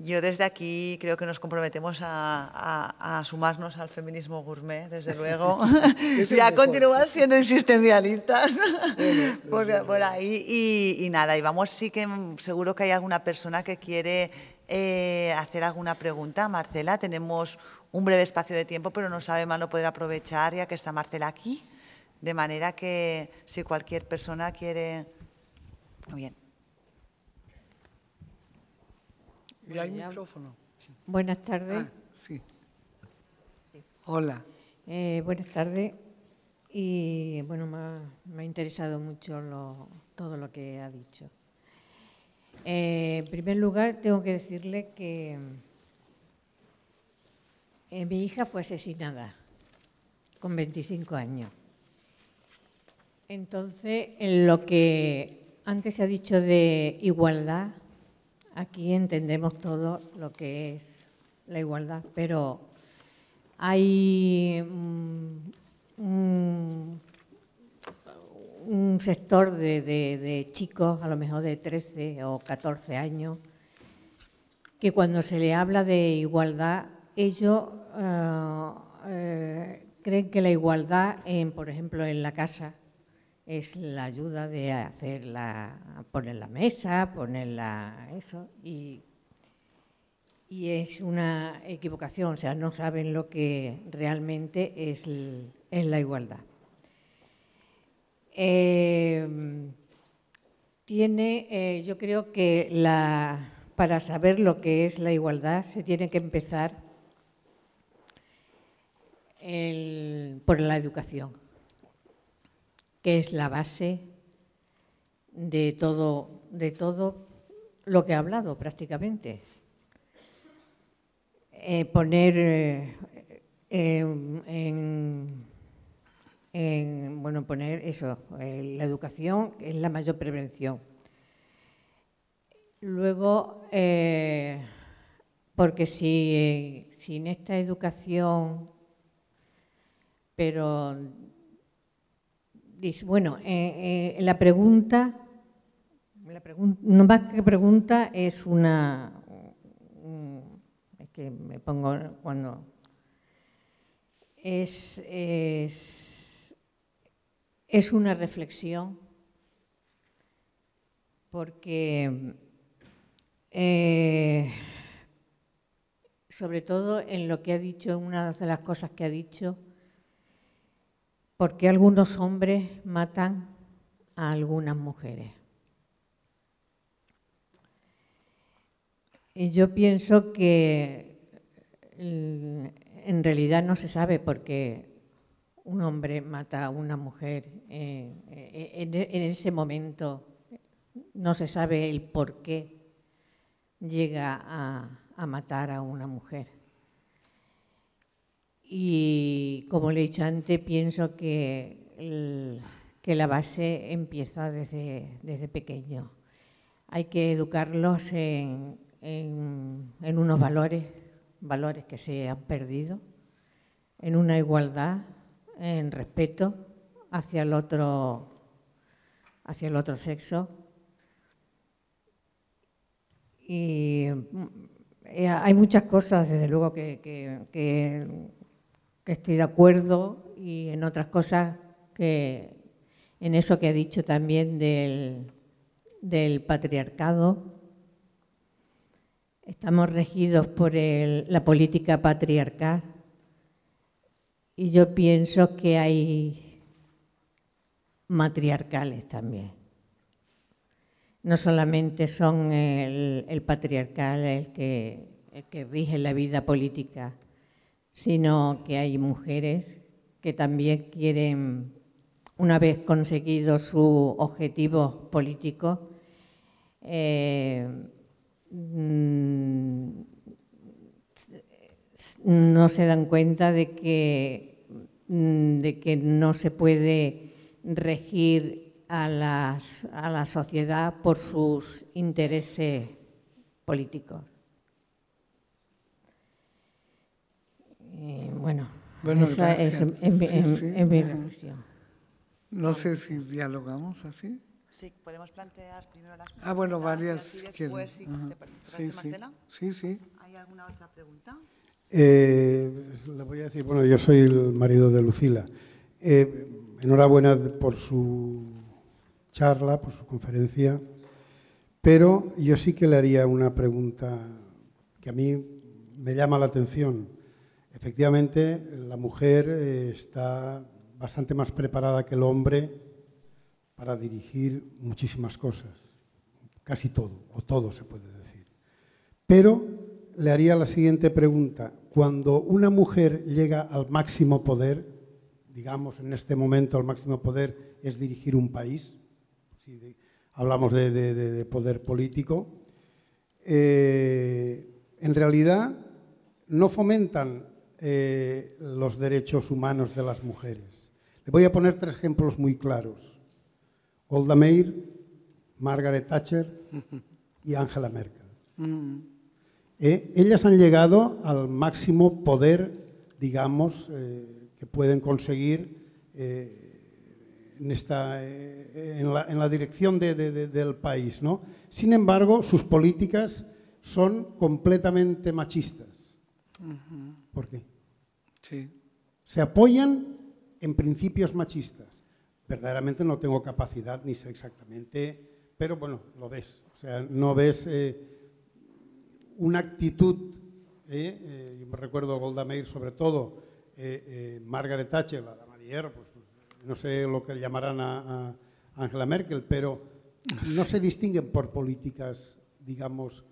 yo desde aquí creo que nos comprometemos a, sumarnos al feminismo gourmet, desde luego, y a continuar siendo existencialistas por, ahí. Y, nada, y vamos, sí que seguro que hay alguna persona que quiere eh, hacer alguna pregunta. Marcela, tenemos un breve espacio de tiempo, pero no sabe más no poder aprovechar ya que está Marcela aquí. De manera que si cualquier persona quiere... Muy bien. Buenas tardes. Ah, Hola. Eh, buenas tardes. Y bueno, me ha, interesado mucho todo lo que ha dicho. Eh, en primer lugar, tengo que decirle que eh, mi hija fue asesinada con 25 años. Entonces, en lo que antes se ha dicho de igualdad, aquí entendemos todo lo que es la igualdad, pero hay mm, mm, un, sector de, chicos, a lo mejor de 13 o 14 años, que cuando se le habla de igualdad, ellos ah, eh, creen que la igualdad, por ejemplo, en la casa, es la ayuda de hacer poner la mesa, poner eso, y, es una equivocación, o sea, no saben lo que realmente es, la igualdad. Em, tiene, eh, yo creo que para saber lo que es la igualdad se tiene que empezar por la educación que es la base de todo, de todo lo que he hablado prácticamente. Eh, poner eh, em, en, bueno, poner eso, eh, la educación es la mayor prevención. Luego, porque si sin esta educación, pero Dice, bueno, eh, eh, la pregunta, la no más que pregunta es una, mm, es que me pongo cuando es, es, una reflexión porque eh, sobre todo en lo que ha dicho, una de las cosas que ha dicho, ¿Por qué algunos hombres matan a algunas mujeres. Y yo pienso que mm, en realidad no se sabe por qué un hombre mata a una mujer. Eh, en ese momento no se sabe el por qué llega a matar a una mujer. Y como le he dicho antes, pienso que, que la base empieza desde, desde pequeño. Hay que educarlos en, unos valores, valores que se han perdido, en una igualdad, en respeto hacia el otro, hacia el otro sexo. Y eh, hay muchas cosas, desde luego, que estoy de acuerdo y en otras cosas que en eso que ha dicho también del, patriarcado. Estamos regidos por la política patriarcal y yo pienso que hay matriarcales también. No solamente son el, patriarcal el que, el que rige la vida política sino que hay mujeres que también quieren, una vez conseguido su objetivo político, eh, mm, no se dan cuenta mm, de que, no se puede regir a la sociedad por sus intereses políticos. Eh, bueno, esa es en, mi No sé si dialogamos así. Sí, podemos plantear primero las Ah, bueno, varias. sí, sí. ¿Hay alguna otra pregunta? Eh, le voy a decir, bueno, yo soy el marido de Lucila. Eh, enhorabuena por su charla, por su conferencia, pero yo sí que le haría una pregunta que a mí me llama la atención. Efectivamente, la mujer eh, está bastante más preparada que el hombre para dirigir muchísimas cosas, casi todo, o todo se puede decir. Pero le haría la siguiente pregunta. Cuando una mujer llega al máximo poder, digamos en este momento al máximo poder es dirigir un país, hablamos de, poder político, eh, en realidad no fomentan eh, los derechos humanos de las mujeres. Le voy a poner tres ejemplos muy claros. Golda Meir, Margaret Thatcher y Angela Merkel. Mm. Eh, ellas han llegado al máximo poder, digamos, eh, que pueden conseguir en, en, la, dirección del país. Sin embargo, sus políticas son completamente machistas. ¿Por qué? Se apoyan en principios machistas. Verdaderamente no tengo capacidad ni sé exactamente, pero bueno, lo ves. O sea, no ves eh, una actitud, eh, eh, yo me recuerdo Golda Meir sobre todo, Margaret Thatcher, la dama de hierro, pues, no sé lo que llamarán a, Angela Merkel, pero no se distinguen por políticas, digamos,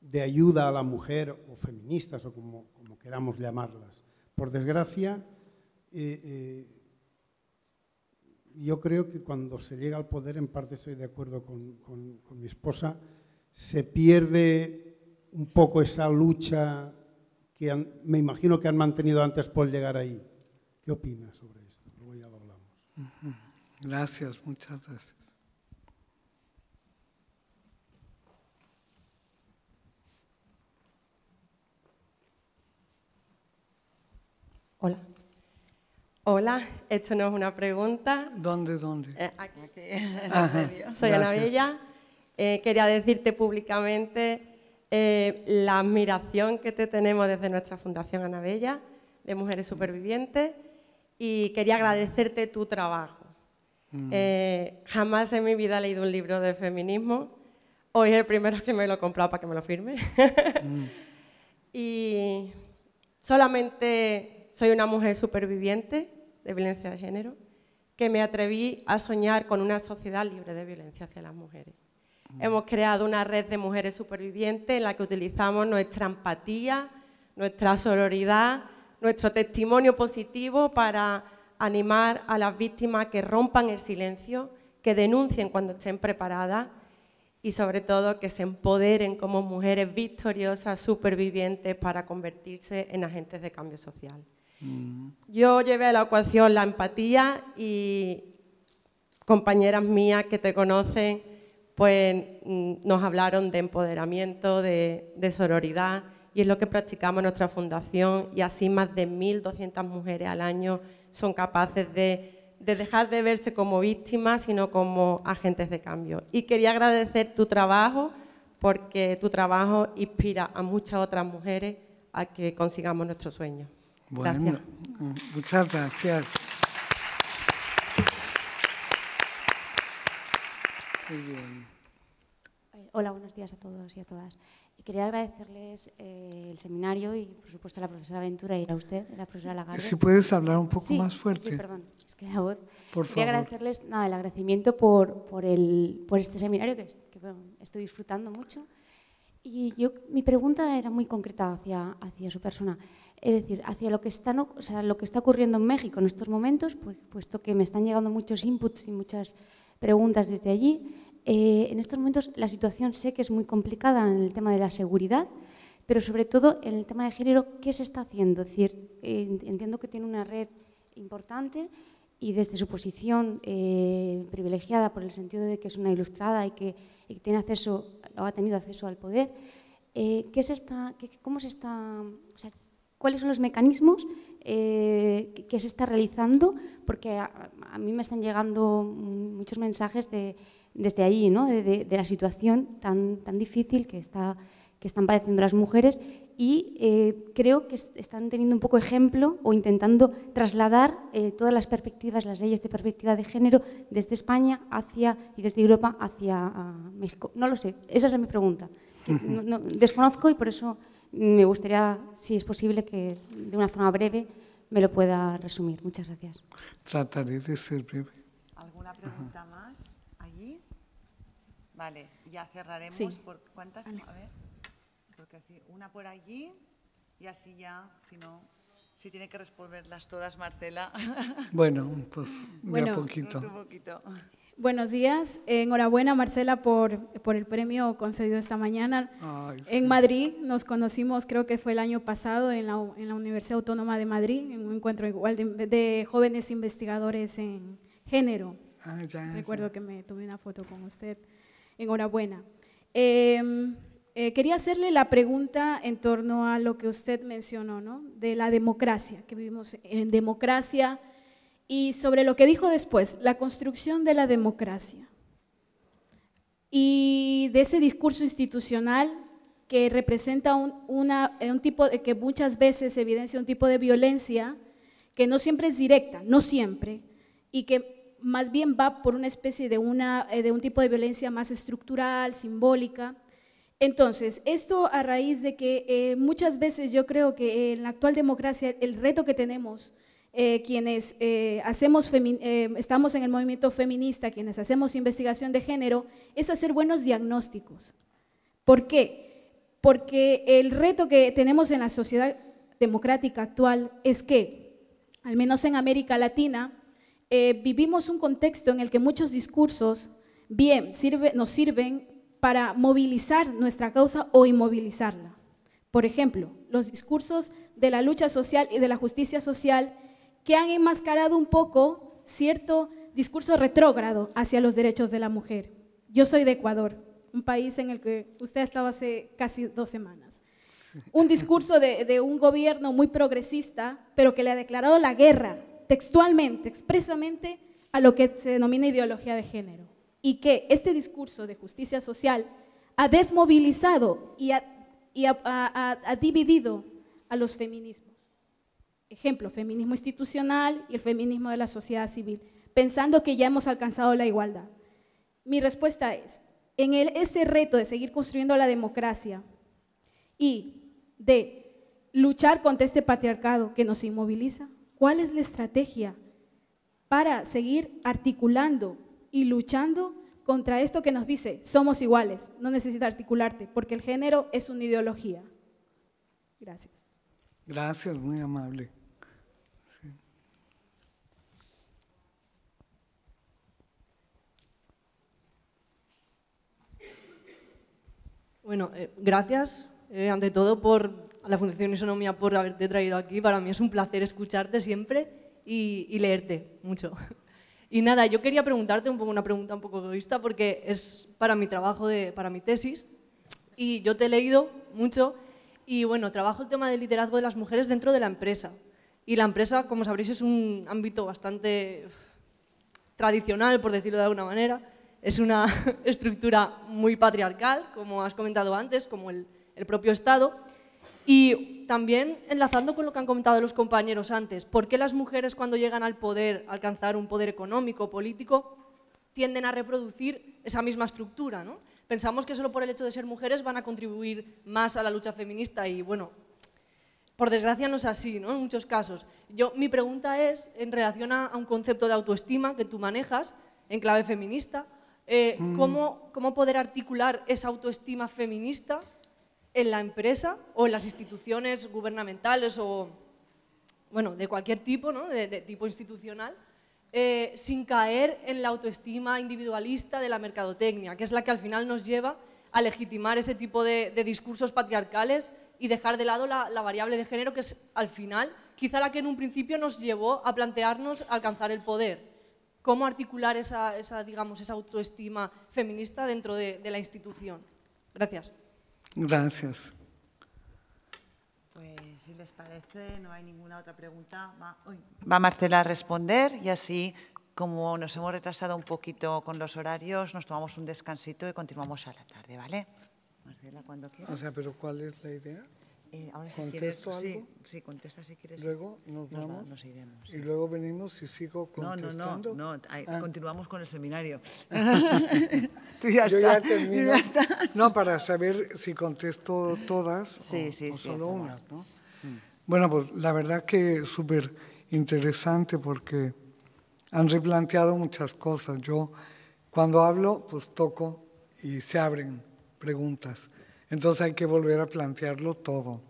de ayuda a la mujer o feministas o como, como queramos llamarlas por desgracia, eh, eh, yo creo que cuando se llega al poder, en parte estoy de acuerdo con, mi esposa, se pierde un poco esa lucha que me imagino que han mantenido antes por llegar ahí. ¿Qué opinas sobre esto? Luego ya lo hablamos. Gracias, muchas gracias. Hola. Hola, esto no es una pregunta. ¿Dónde, dónde? Eh, aquí. Soy Ana Bella. Eh, quería decirte públicamente eh, la admiración que te tenemos desde nuestra Fundación Ana Bella de Mujeres mm. Supervivientes y quería mm. agradecerte tu trabajo. Mm. jamás en mi vida he leído un libro de feminismo. Hoy es el primero que me lo he comprado para que me lo firme. y solamente soy una mujer superviviente de violencia de género que me atreví a soñar con una sociedad libre de violencia hacia las mujeres. Mm. Hemos creado una red de mujeres supervivientes en la que utilizamos nuestra empatía, nuestra sororidad, nuestro testimonio positivo para animar a las víctimas que rompan el silencio, que denuncien cuando estén preparadas y sobre todo que se empoderen como mujeres victoriosas, supervivientes para convertirse en agentes de cambio social. Yo llevé a la ecuación la empatía y compañeras mías que te conocen, pues mm, nos hablaron de empoderamiento, de, sororidad y es lo que practicamos en nuestra fundación y así más de 1.200 mujeres al año son capaces de, de, dejar de verse como víctimas, sino como agentes de cambio. Y quería agradecer tu trabajo porque tu trabajo inspira a muchas otras mujeres a que consigamos nuestros sueños. Bueno, mm, muchas gracias. Eh, hola, buenos días a todos y a todas. Eh, quería agradecerles eh, el seminario y, por supuesto, a la profesora Ventura y a usted, a la profesora Lagarde. Si puedes hablar un poco más fuerte. Sí, perdón, es que la voz. Por Quería agradecerles nada, el agradecimiento por, por, el, por este seminario que, estoy disfrutando mucho. Y yo, mi pregunta era muy concreta hacia, hacia su persona. Es decir, hacia lo que, está, sea, lo que está ocurriendo en México en estos momentos, puesto que me están llegando muchos inputs y muchas preguntas desde allí, eh, en estos momentos la situación sé que es muy complicada en el tema de la seguridad, pero sobre todo en el tema de género, ¿qué se está haciendo? Es decir, entiendo que tiene una red importante y desde su posición eh, privilegiada por el sentido de que es una ilustrada y que, tiene acceso ha tenido acceso al poder, eh, ¿cómo se está, o cuáles son los mecanismos eh, que se está realizando, porque a, mí me están llegando muchos mensajes desde ahí, ¿no? de, la situación tan, tan difícil que, está, que están padeciendo las mujeres y eh, creo que están teniendo un poco ejemplo o intentando trasladar eh, todas las perspectivas, las leyes de perspectiva de género desde España hacia y desde Europa hacia México. No lo sé, esa es mi pregunta. desconozco y por eso me gustaría, si es posible, que de una forma breve me lo pueda resumir. Muchas gracias. Trataré de ser breve. ¿Alguna pregunta más allí? Vale, ya cerraremos. ¿Cuántas? A ver, porque así, una por allí y así ya, si no, si tiene que responderlas todas, Marcela. Bueno, pues poquito. bueno, Un poquito. Buenos días. Enhorabuena, Marcela, por, el premio concedido esta mañana. En Madrid nos conocimos, creo que fue el año pasado, en la, Universidad Autónoma de Madrid, en un encuentro igual de, jóvenes investigadores en género. Ah, Recuerdo que me tomé una foto con usted. Enhorabuena. Em, eh, quería hacerle la pregunta en torno a lo que usted mencionó, ¿no? De la democracia, que vivimos en democracia y sobre lo que dijo después, la construcción de la democracia. Y de ese discurso institucional que representa un, tipo de, que muchas veces evidencia un tipo de violencia que no siempre es directa, no siempre, y que más bien va por una especie de, una, eh, de un tipo de violencia más estructural, simbólica. Entonces, esto a raíz de que eh, muchas veces yo creo que en la actual democracia el reto que tenemos eh, quienes eh, hacemos eh, estamos en el movimiento feminista, quienes hacemos investigación de género, es hacer buenos diagnósticos. ¿Por qué? Porque el reto que tenemos en la sociedad democrática actual es que, al menos en América Latina, vivimos un contexto en el que muchos discursos bien nos sirven para movilizar nuestra causa o inmovilizarla. Por ejemplo, los discursos de la lucha social y de la justicia social que han enmascarado un poco cierto discurso retrógrado hacia los derechos de la mujer. Yo soy de Ecuador, un país en el que usted ha estado hace casi dos semanas. Un discurso de, un gobierno muy progresista, pero que le ha declarado la guerra textualmente, expresamente, a lo que se denomina ideología de género. Y que este discurso de justicia social ha desmovilizado y ha dividido a los feminismos ejemplo, feminismo institucional y el feminismo de la sociedad civil, pensando que ya hemos alcanzado la igualdad. Mi respuesta es, en ese reto de seguir construyendo la democracia y de luchar contra este patriarcado que nos inmoviliza, ¿cuál es la estrategia para seguir articulando y luchando contra esto que nos dice, somos iguales, no necesitas articularte, porque el género es una ideología? Gracias. Gracias, muy amable. Bueno, eh, gracias eh, ante todo por a la Fundación Isonomía por haberte traído aquí. Para mí es un placer escucharte siempre y, leerte mucho. Y nada, yo quería preguntarte un poco una pregunta un poco egoísta porque es para mi trabajo, de, para mi tesis. Y yo te he leído mucho y bueno, trabajo el tema del liderazgo de las mujeres dentro de la empresa. Y la empresa, como sabréis, es un ámbito bastante tradicional, por decirlo de alguna manera es una estructura muy patriarcal, como has comentado antes, como el, propio Estado. Y también enlazando con lo que han comentado los compañeros antes, ¿por qué las mujeres cuando llegan al poder, alcanzar un poder económico, político, tienden a reproducir esa misma estructura? Pensamos que solo por el hecho de ser mujeres van a contribuir más a la lucha feminista y bueno, por desgracia no es así, ¿no? En muchos casos. mi pregunta es en relación a un concepto de autoestima que tú manejas en clave feminista, eh, mm. cómo, poder articular esa autoestima feminista en la empresa o en las instituciones gubernamentales o, de cualquier tipo, ¿no? de, tipo institucional, eh, sin caer en la autoestima individualista de la mercadotecnia, que es la que al final nos lleva a legitimar ese tipo de, discursos patriarcales y dejar de lado la, variable de género, que es al final quizá la que en un principio nos llevó a plantearnos alcanzar el poder cómo articular esa, digamos, esa autoestima feminista dentro de, la institución. Gracias. Gracias. Pues si les parece, no hay ninguna otra pregunta. Va, va Marcela a responder y así, como nos hemos retrasado un poquito con los horarios, nos tomamos un descansito y continuamos a la tarde, ¿vale? Marcela, cuando quieras. O sea, pero ¿cuál es la idea? Eh, ahora algo? Sí, sí, contesta si quieres. Luego nos, vamos. iremos. Y luego venimos y sigo contestando. No, no, no, no ah. continuamos con el seminario. Tú ya Yo ya termino. No, para saber si contesto todas o, solo unas, ¿no? Mm. Bueno, pues la verdad que es súper interesante porque han replanteado muchas cosas. Yo cuando hablo, pues toco y se abren preguntas. Entonces hay que volver a plantearlo todo.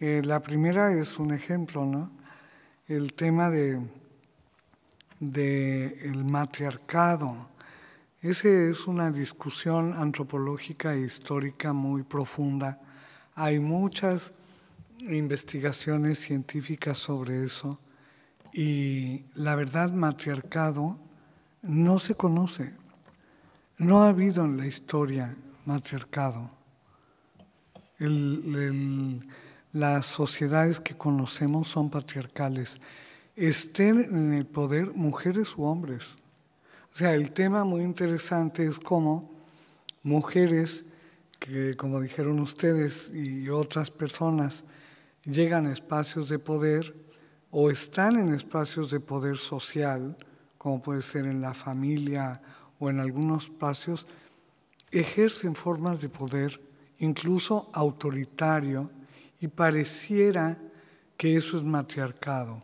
Eh, la primera es un ejemplo, ¿no? El tema de, el matriarcado. Esa es una discusión antropológica e histórica muy profunda. Hay muchas investigaciones científicas sobre eso y la verdad matriarcado no se conoce. No ha habido en la historia matriarcado las sociedades que conocemos son patriarcales. Estén en el poder mujeres u hombres. O sea, el tema muy interesante es cómo mujeres que, como dijeron ustedes y otras personas, llegan a espacios de poder o están en espacios de poder social, como puede ser en la familia o en algunos espacios, ejercen formas de poder incluso autoritario, y pareciera que eso es matriarcado,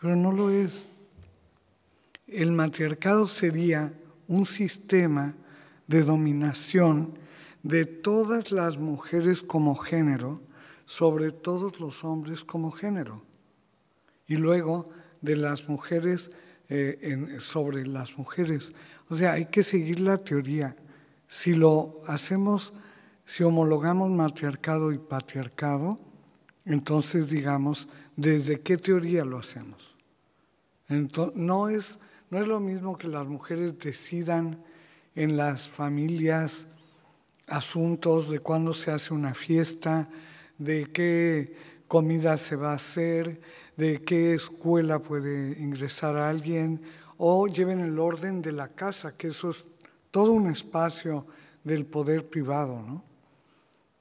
pero no lo es. El matriarcado sería un sistema de dominación de todas las mujeres como género sobre todos los hombres como género. Y luego de las mujeres eh, sobre las mujeres. O sea, hay que seguir la teoría. Si lo hacemos si homologamos matriarcado y patriarcado, entonces digamos, ¿desde qué teoría lo hacemos? Entonces, no, es, no es lo mismo que las mujeres decidan en las familias asuntos de cuándo se hace una fiesta, de qué comida se va a hacer, de qué escuela puede ingresar alguien, o lleven el orden de la casa, que eso es todo un espacio del poder privado, ¿no?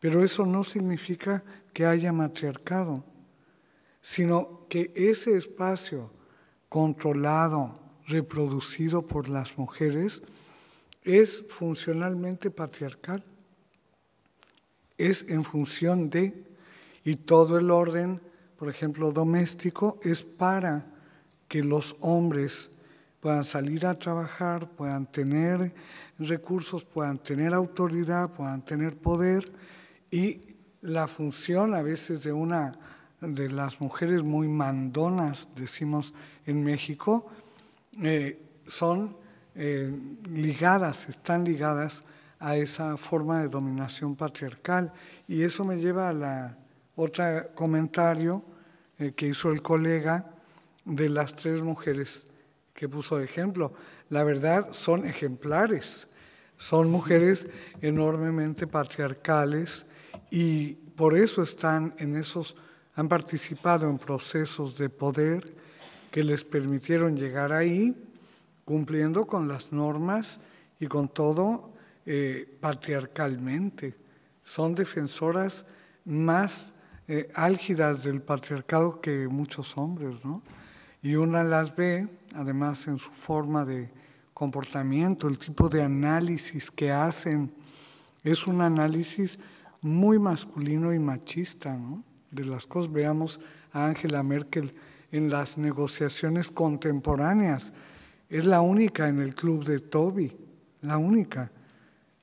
Pero eso no significa que haya matriarcado, sino que ese espacio controlado, reproducido por las mujeres, es funcionalmente patriarcal. Es en función de, y todo el orden, por ejemplo, doméstico, es para que los hombres puedan salir a trabajar, puedan tener recursos, puedan tener autoridad, puedan tener poder y la función a veces de una de las mujeres muy mandonas, decimos en México, eh, son eh, ligadas, están ligadas a esa forma de dominación patriarcal. Y eso me lleva a la otro comentario eh, que hizo el colega de las tres mujeres que puso de ejemplo. La verdad, son ejemplares, son mujeres enormemente patriarcales, y por eso están en esos, han participado en procesos de poder que les permitieron llegar ahí, cumpliendo con las normas y con todo eh, patriarcalmente. Son defensoras más eh, álgidas del patriarcado que muchos hombres, ¿no? Y una las ve, además en su forma de comportamiento, el tipo de análisis que hacen, es un análisis muy masculino y machista, De las cosas, veamos a Angela Merkel en las negociaciones contemporáneas. Es la única en el club de Toby, la única.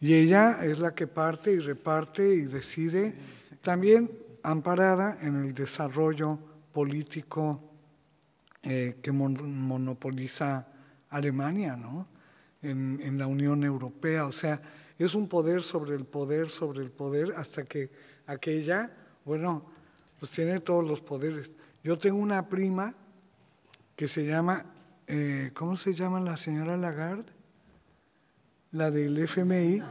Y ella es la que parte y reparte y decide, también amparada en el desarrollo político eh, que monopoliza Alemania, ¿no? En, en la Unión Europea, o sea, es un poder sobre el poder, sobre el poder, hasta que aquella, bueno, pues tiene todos los poderes. Yo tengo una prima que se llama, eh, ¿cómo se llama la señora Lagarde? La del FMI,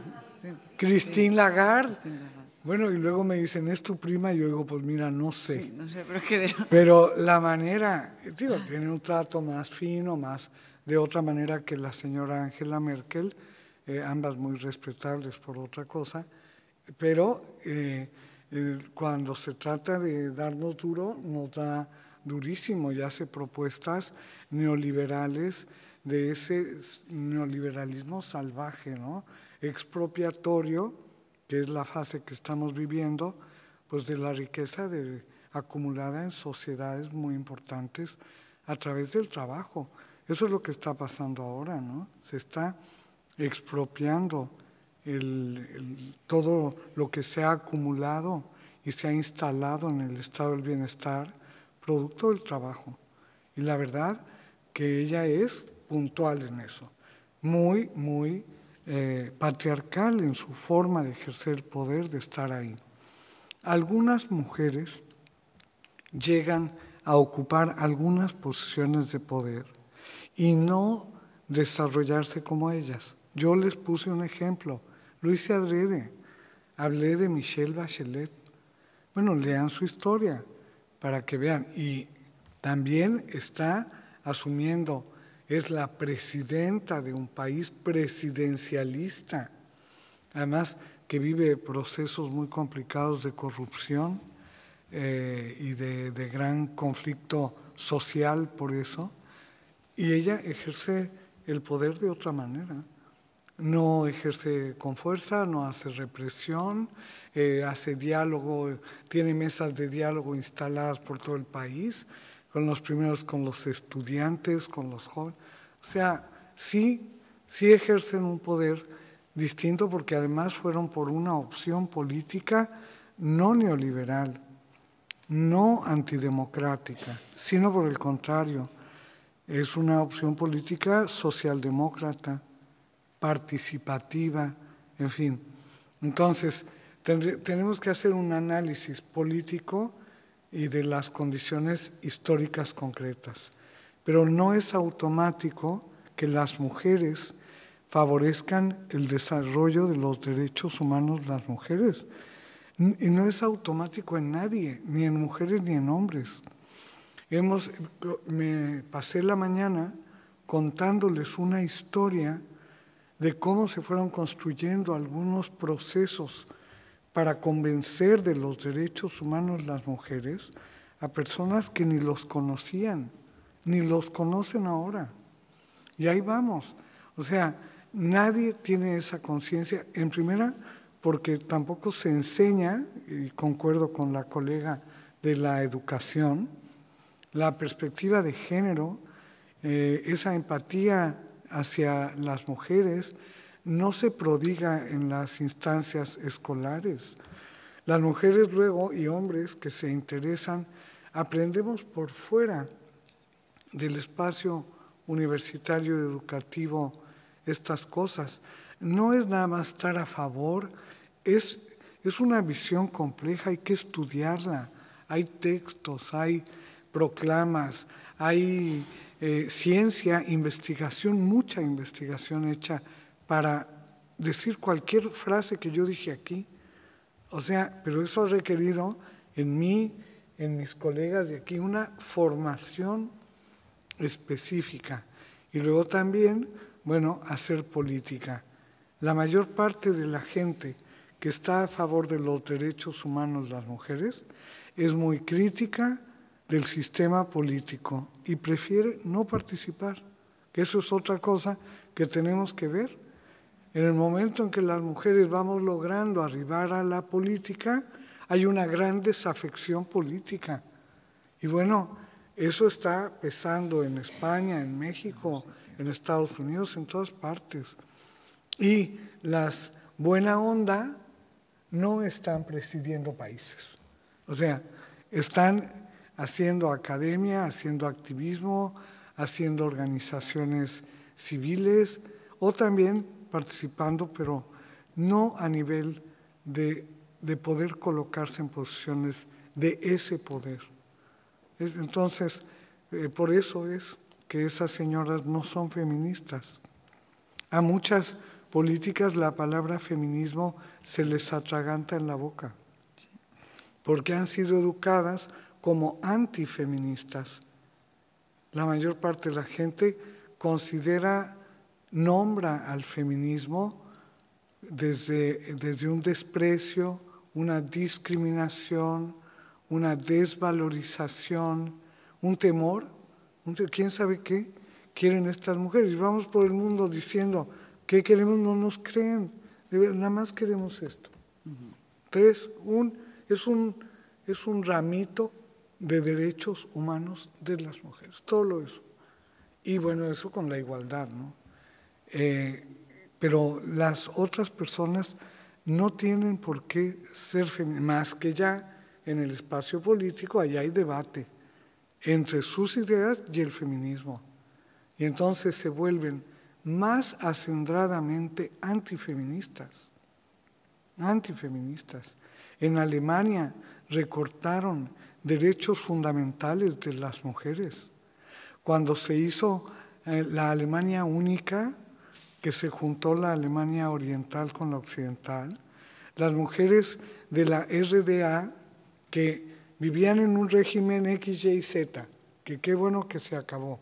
Christine Lagarde. Bueno, y luego me dicen, ¿es tu prima? Y yo digo, pues mira, no sé. no sé, pero Pero la manera, digo, tiene un trato más fino, más de otra manera que la señora Angela Merkel, eh, ambas muy respetables por otra cosa, pero eh, eh, cuando se trata de darnos duro, nos da durísimo y hace propuestas neoliberales de ese neoliberalismo salvaje, ¿no? expropiatorio, que es la fase que estamos viviendo, pues de la riqueza de, acumulada en sociedades muy importantes a través del trabajo. Eso es lo que está pasando ahora, ¿no? Se está expropiando todo lo que se ha acumulado y se ha instalado en el estado del bienestar, producto del trabajo. Y la verdad que ella es puntual en eso, muy, muy eh, patriarcal en su forma de ejercer el poder, de estar ahí. Algunas mujeres llegan a ocupar algunas posiciones de poder y no desarrollarse como ellas. Yo les puse un ejemplo. Luis adrede. Hablé de Michelle Bachelet. Bueno, lean su historia para que vean. Y también está asumiendo, es la presidenta de un país presidencialista, además que vive procesos muy complicados de corrupción eh, y de gran conflicto social por eso, y ella ejerce el poder de otra manera no ejerce con fuerza, no hace represión, eh, hace diálogo, tiene mesas de diálogo instaladas por todo el país, con los primeros, con los estudiantes, con los jóvenes. O sea, sí, sí ejercen un poder distinto porque además fueron por una opción política no neoliberal, no antidemocrática, sino por el contrario, es una opción política socialdemócrata participativa, en fin. Entonces, tenemos que hacer un análisis político y de las condiciones históricas concretas. Pero no es automático que las mujeres favorezcan el desarrollo de los derechos humanos las mujeres. Y no es automático en nadie, ni en mujeres ni en hombres. Hemos, me pasé la mañana contándoles una historia de cómo se fueron construyendo algunos procesos para convencer de los derechos humanos las mujeres a personas que ni los conocían, ni los conocen ahora. Y ahí vamos. O sea, nadie tiene esa conciencia, en primera, porque tampoco se enseña, y concuerdo con la colega de la educación, la perspectiva de género, eh, esa empatía hacia las mujeres no se prodiga en las instancias escolares. Las mujeres luego y hombres que se interesan aprendemos por fuera del espacio universitario educativo estas cosas. No es nada más estar a favor, es, es una visión compleja, hay que estudiarla. Hay textos, hay proclamas, hay eh, ciencia, investigación, mucha investigación hecha para decir cualquier frase que yo dije aquí. O sea, pero eso ha requerido en mí, en mis colegas de aquí, una formación específica. Y luego también, bueno, hacer política. La mayor parte de la gente que está a favor de los derechos humanos de las mujeres es muy crítica, del sistema político y prefiere no participar, que eso es otra cosa que tenemos que ver. En el momento en que las mujeres vamos logrando arribar a la política, hay una gran desafección política. Y bueno, eso está pesando en España, en México, en Estados Unidos, en todas partes. Y las buena onda no están presidiendo países. O sea, están haciendo academia, haciendo activismo, haciendo organizaciones civiles o también participando, pero no a nivel de, poder colocarse en posiciones de ese poder. Entonces, eh, por eso es que esas señoras no son feministas. A muchas políticas la palabra feminismo se les atraganta en la boca, porque han sido educadas como antifeministas. La mayor parte de la gente considera, nombra al feminismo desde, desde un desprecio, una discriminación, una desvalorización, un temor, quién sabe qué quieren estas mujeres. Y vamos por el mundo diciendo, ¿qué queremos? No nos creen, nada más queremos esto. Tres, un, es, un, es un ramito de derechos humanos de las mujeres, todo eso. Y bueno, eso con la igualdad, ¿no? Eh, pero las otras personas no tienen por qué ser feministas. más que ya en el espacio político, allá hay debate entre sus ideas y el feminismo. Y entonces se vuelven más acendradamente antifeministas, antifeministas. En Alemania recortaron derechos fundamentales de las mujeres. Cuando se hizo eh, la Alemania única, que se juntó la Alemania oriental con la occidental, las mujeres de la RDA que vivían en un régimen X, Y, Z, que qué bueno que se acabó.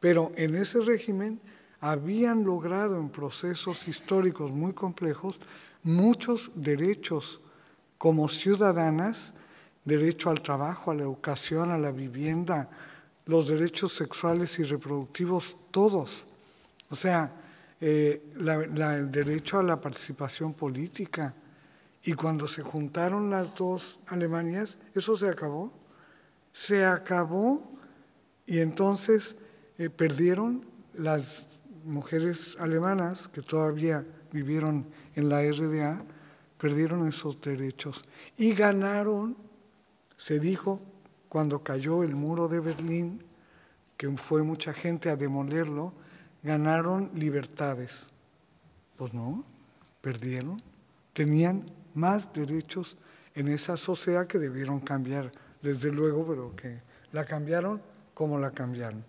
Pero en ese régimen habían logrado en procesos históricos muy complejos muchos derechos como ciudadanas derecho al trabajo, a la educación, a la vivienda, los derechos sexuales y reproductivos, todos. O sea, eh, el derecho a la participación política. Y cuando se juntaron las dos Alemanias, eso se acabó. Se acabó y entonces eh, perdieron las mujeres alemanas que todavía vivieron en la RDA, perdieron esos derechos y ganaron se dijo cuando cayó el muro de Berlín, que fue mucha gente a demolerlo, ganaron libertades. Pues no, perdieron. Tenían más derechos en esa sociedad que debieron cambiar, desde luego, pero que la cambiaron como la cambiaron.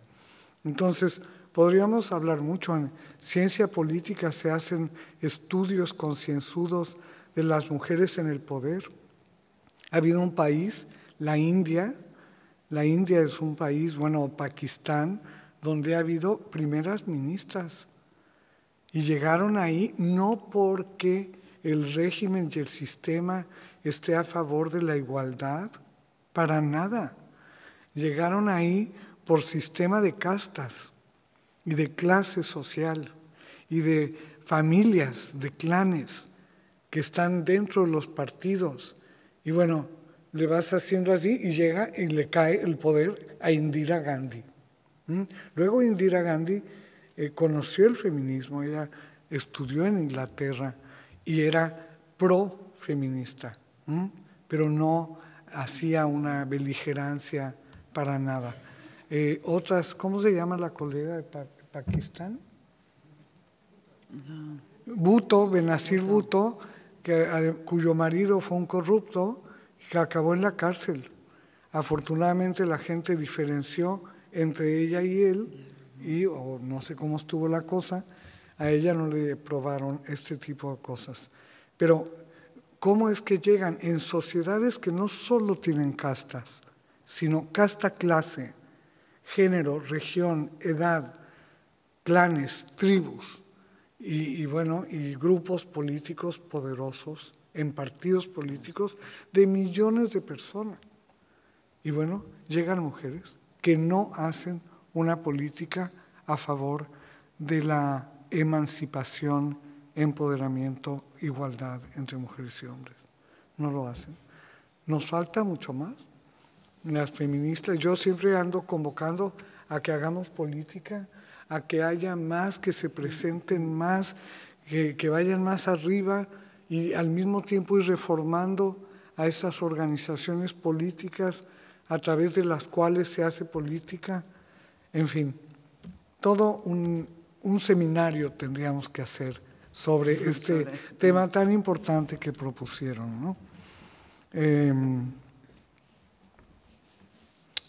Entonces, podríamos hablar mucho en ciencia política, se hacen estudios concienzudos de las mujeres en el poder ha habido un país, la India, la India es un país, bueno, Pakistán, donde ha habido primeras ministras. Y llegaron ahí no porque el régimen y el sistema esté a favor de la igualdad, para nada. Llegaron ahí por sistema de castas y de clase social y de familias, de clanes que están dentro de los partidos y bueno, le vas haciendo así y llega y le cae el poder a Indira Gandhi. Luego Indira Gandhi eh, conoció el feminismo, ella estudió en Inglaterra y era pro feminista, pero no hacía una beligerancia para nada. Eh, otras, ¿cómo se llama la colega de Pakistán? No. Bhutto, Benazir Bhutto, cuyo marido fue un corrupto que acabó en la cárcel. Afortunadamente la gente diferenció entre ella y él, y no sé cómo estuvo la cosa, a ella no le probaron este tipo de cosas. Pero, ¿cómo es que llegan en sociedades que no solo tienen castas, sino casta clase, género, región, edad, clanes, tribus? y, bueno, y grupos políticos poderosos en partidos políticos de millones de personas. Y bueno, llegan mujeres que no hacen una política a favor de la emancipación, empoderamiento, igualdad entre mujeres y hombres. No lo hacen. Nos falta mucho más. Las feministas, yo siempre ando convocando a que hagamos política a que haya más, que se presenten más, que, vayan más arriba y al mismo tiempo ir reformando a esas organizaciones políticas a través de las cuales se hace política. En fin, todo un, seminario tendríamos que hacer sobre este, este tema tan importante que propusieron. ¿no? Em,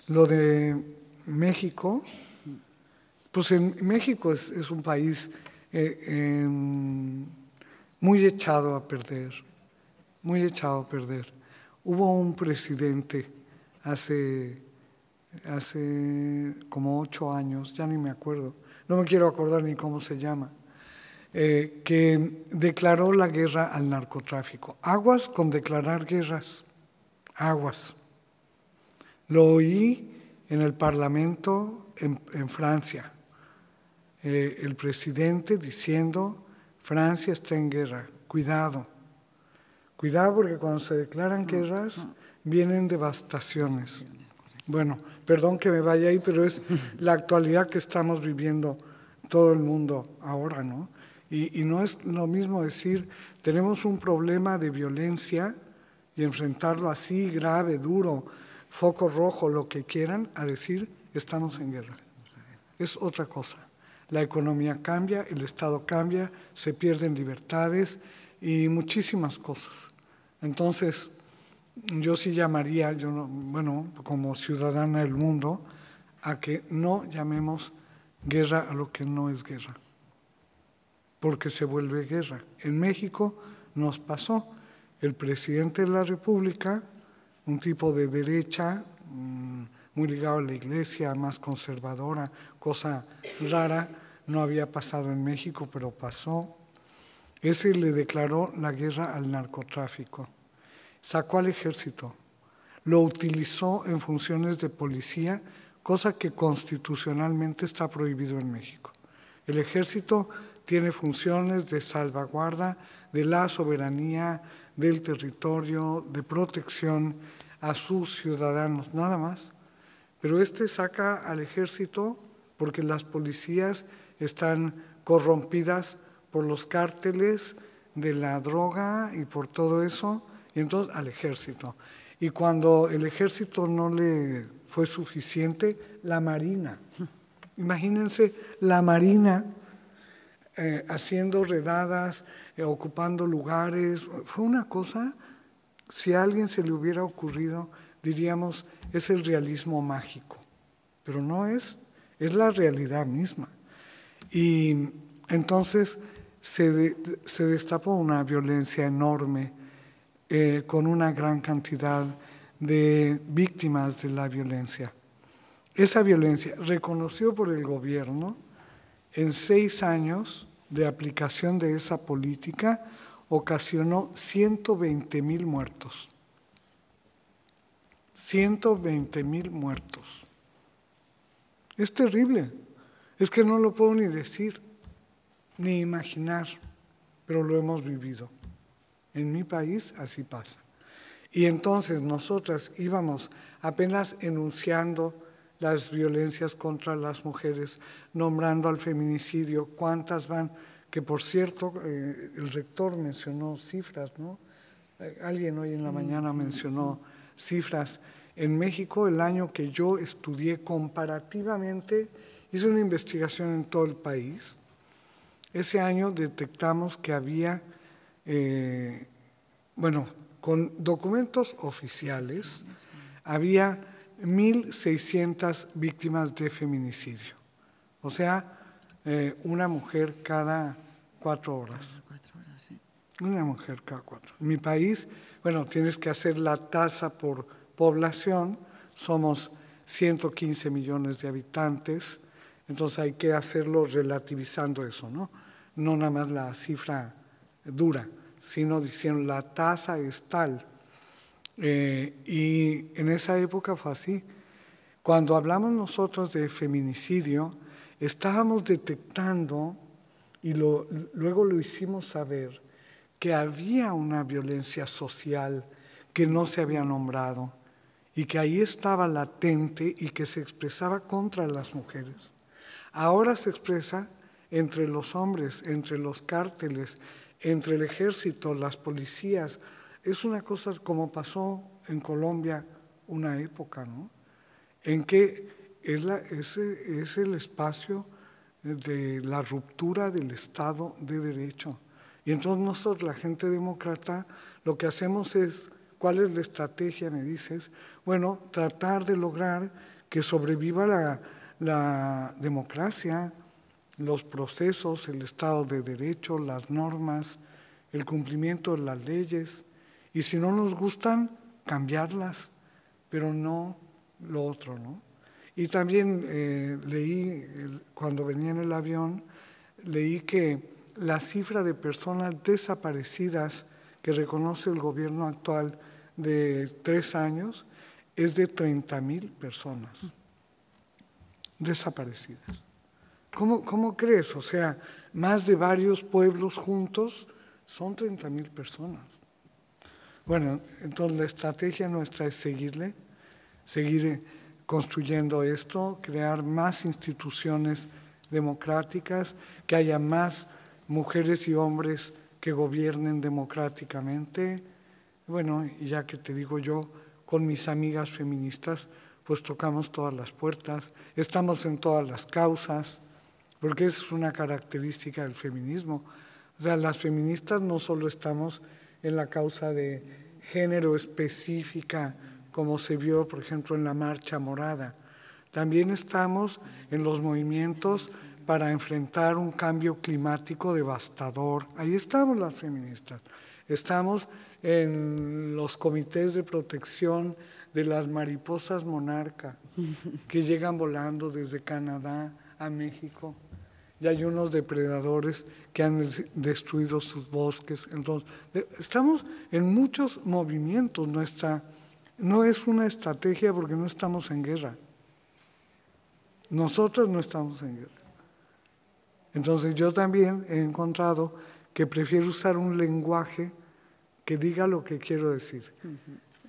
lo de México, pues en México es, un país eh, em, muy echado a perder, muy echado a perder. Hubo un presidente hace, hace como ocho años, ya ni me acuerdo, no me quiero acordar ni cómo se llama, eh, que declaró la guerra al narcotráfico. Aguas con declarar guerras, aguas. Lo oí en el Parlamento en Francia eh, el presidente diciendo, Francia está en guerra, cuidado. Cuidado porque cuando se declaran mm. guerras mm. vienen devastaciones. Bueno, perdón que me vaya ahí, pero es la actualidad que estamos viviendo todo el mundo ahora, ¿no? y, no es lo mismo decir, tenemos un problema de violencia y enfrentarlo así, grave, duro, foco rojo, lo que quieran, a decir, estamos en guerra. Es otra cosa. La economía cambia, el Estado cambia, se pierden libertades y muchísimas cosas. Entonces, yo sí llamaría, yo no, bueno, como ciudadana del mundo, a que no llamemos guerra a lo que no es guerra, porque se vuelve guerra. En México nos pasó, el presidente de la República, un tipo de derecha, mm, muy ligado a la iglesia, más conservadora, cosa rara, no había pasado en México, pero pasó. Ese le declaró la guerra al narcotráfico, sacó al ejército, lo utilizó en funciones de policía, cosa que constitucionalmente está prohibido en México. El ejército tiene funciones de salvaguarda de la soberanía del territorio, de protección a sus ciudadanos, nada más. Pero este saca al ejército porque las policías están corrompidas por los cárteles de la droga y por todo eso, y entonces al ejército. Y cuando el ejército no le fue suficiente, la marina. Imagínense la marina eh, haciendo redadas, eh, ocupando lugares. Fue una cosa, si a alguien se le hubiera ocurrido, diríamos, es el realismo mágico, pero no es, es la realidad misma. Y entonces se, destapó una violencia enorme eh, con una gran cantidad de víctimas de la violencia. Esa violencia reconoció por el gobierno en seis años de aplicación de esa política ocasionó 120 mil muertos. 120 mil muertos. Es terrible. Es que no lo puedo ni decir, ni imaginar, pero lo hemos vivido. En mi país así pasa. Y entonces nosotras íbamos apenas enunciando las violencias contra las mujeres, nombrando al feminicidio, cuántas van, que por cierto, eh, el rector mencionó cifras, ¿no? Eh, alguien hoy en la mm. mañana mencionó cifras en México, el año que yo estudié comparativamente, hice una investigación en todo el país. Ese año detectamos que había, eh, bueno, con documentos oficiales, había 1.600 víctimas de feminicidio. O sea, eh, una mujer cada cuatro horas. Una mujer cada cuatro. En mi país, bueno, tienes que hacer la tasa por población, somos 115 millones de habitantes, entonces hay que hacerlo relativizando eso, ¿no? No nada más la cifra dura, sino diciendo la tasa es tal. Eh, y en esa época fue así. Cuando hablamos nosotros de feminicidio, estábamos detectando, y luego lo hicimos saber, que había una violencia social que no se había nombrado y que ahí estaba latente y que se expresaba contra las mujeres. Ahora se expresa entre los hombres, entre los cárteles, entre el ejército, las policías. Es una cosa como pasó en Colombia una época, ¿no? En que es, la, ese, es el espacio de la ruptura del Estado de Derecho. Y entonces nosotros, la gente demócrata, lo que hacemos es ¿Cuál es la estrategia? Me dices. Bueno, tratar de lograr que sobreviva la, democracia, los procesos, el Estado de Derecho, las normas, el cumplimiento de las leyes. Y si no nos gustan, cambiarlas, pero no lo otro, ¿no? Y también eh, leí, cuando venía en el avión, leí que la cifra de personas desaparecidas que reconoce el gobierno actual de tres años es de mil personas desaparecidas. ¿Cómo, crees? O sea, más de varios pueblos juntos son mil personas. Bueno, entonces la estrategia nuestra es seguirle, seguir eh, construyendo esto, crear más instituciones democráticas, que haya más mujeres y hombres que gobiernen democráticamente, bueno, ya que te digo yo, con mis amigas feministas, pues tocamos todas las puertas, estamos en todas las causas, porque es una característica del feminismo. O sea, las feministas no solo estamos en la causa de género específica, como se vio, por ejemplo, en la Marcha Morada, también estamos en los movimientos para enfrentar un cambio climático devastador. Ahí estamos las feministas. Estamos en los comités de protección de las mariposas monarca que llegan volando desde Canadá a México. Y hay unos depredadores que han destruido sus bosques. Entonces, estamos en muchos movimientos. Nuestra, no es una estrategia porque no estamos en guerra. Nosotros no estamos en guerra. Entonces yo también he encontrado que prefiero usar un lenguaje que diga lo que quiero decir.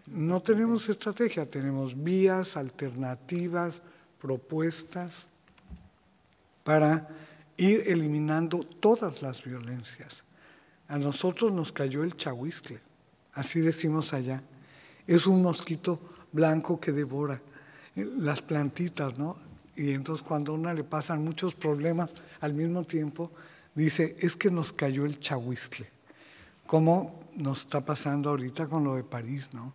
No tenemos estrategia, tenemos vías, alternativas, propuestas para ir eliminando todas las violencias. A nosotros nos cayó el chahuiscle, así decimos allá. Es un mosquito blanco que devora eh, las plantitas, ¿no? Y entonces cuando a una le pasan muchos problemas al mismo tiempo, dice, es que nos cayó el chahuistle. cómo nos está pasando ahorita con lo de París, ¿no?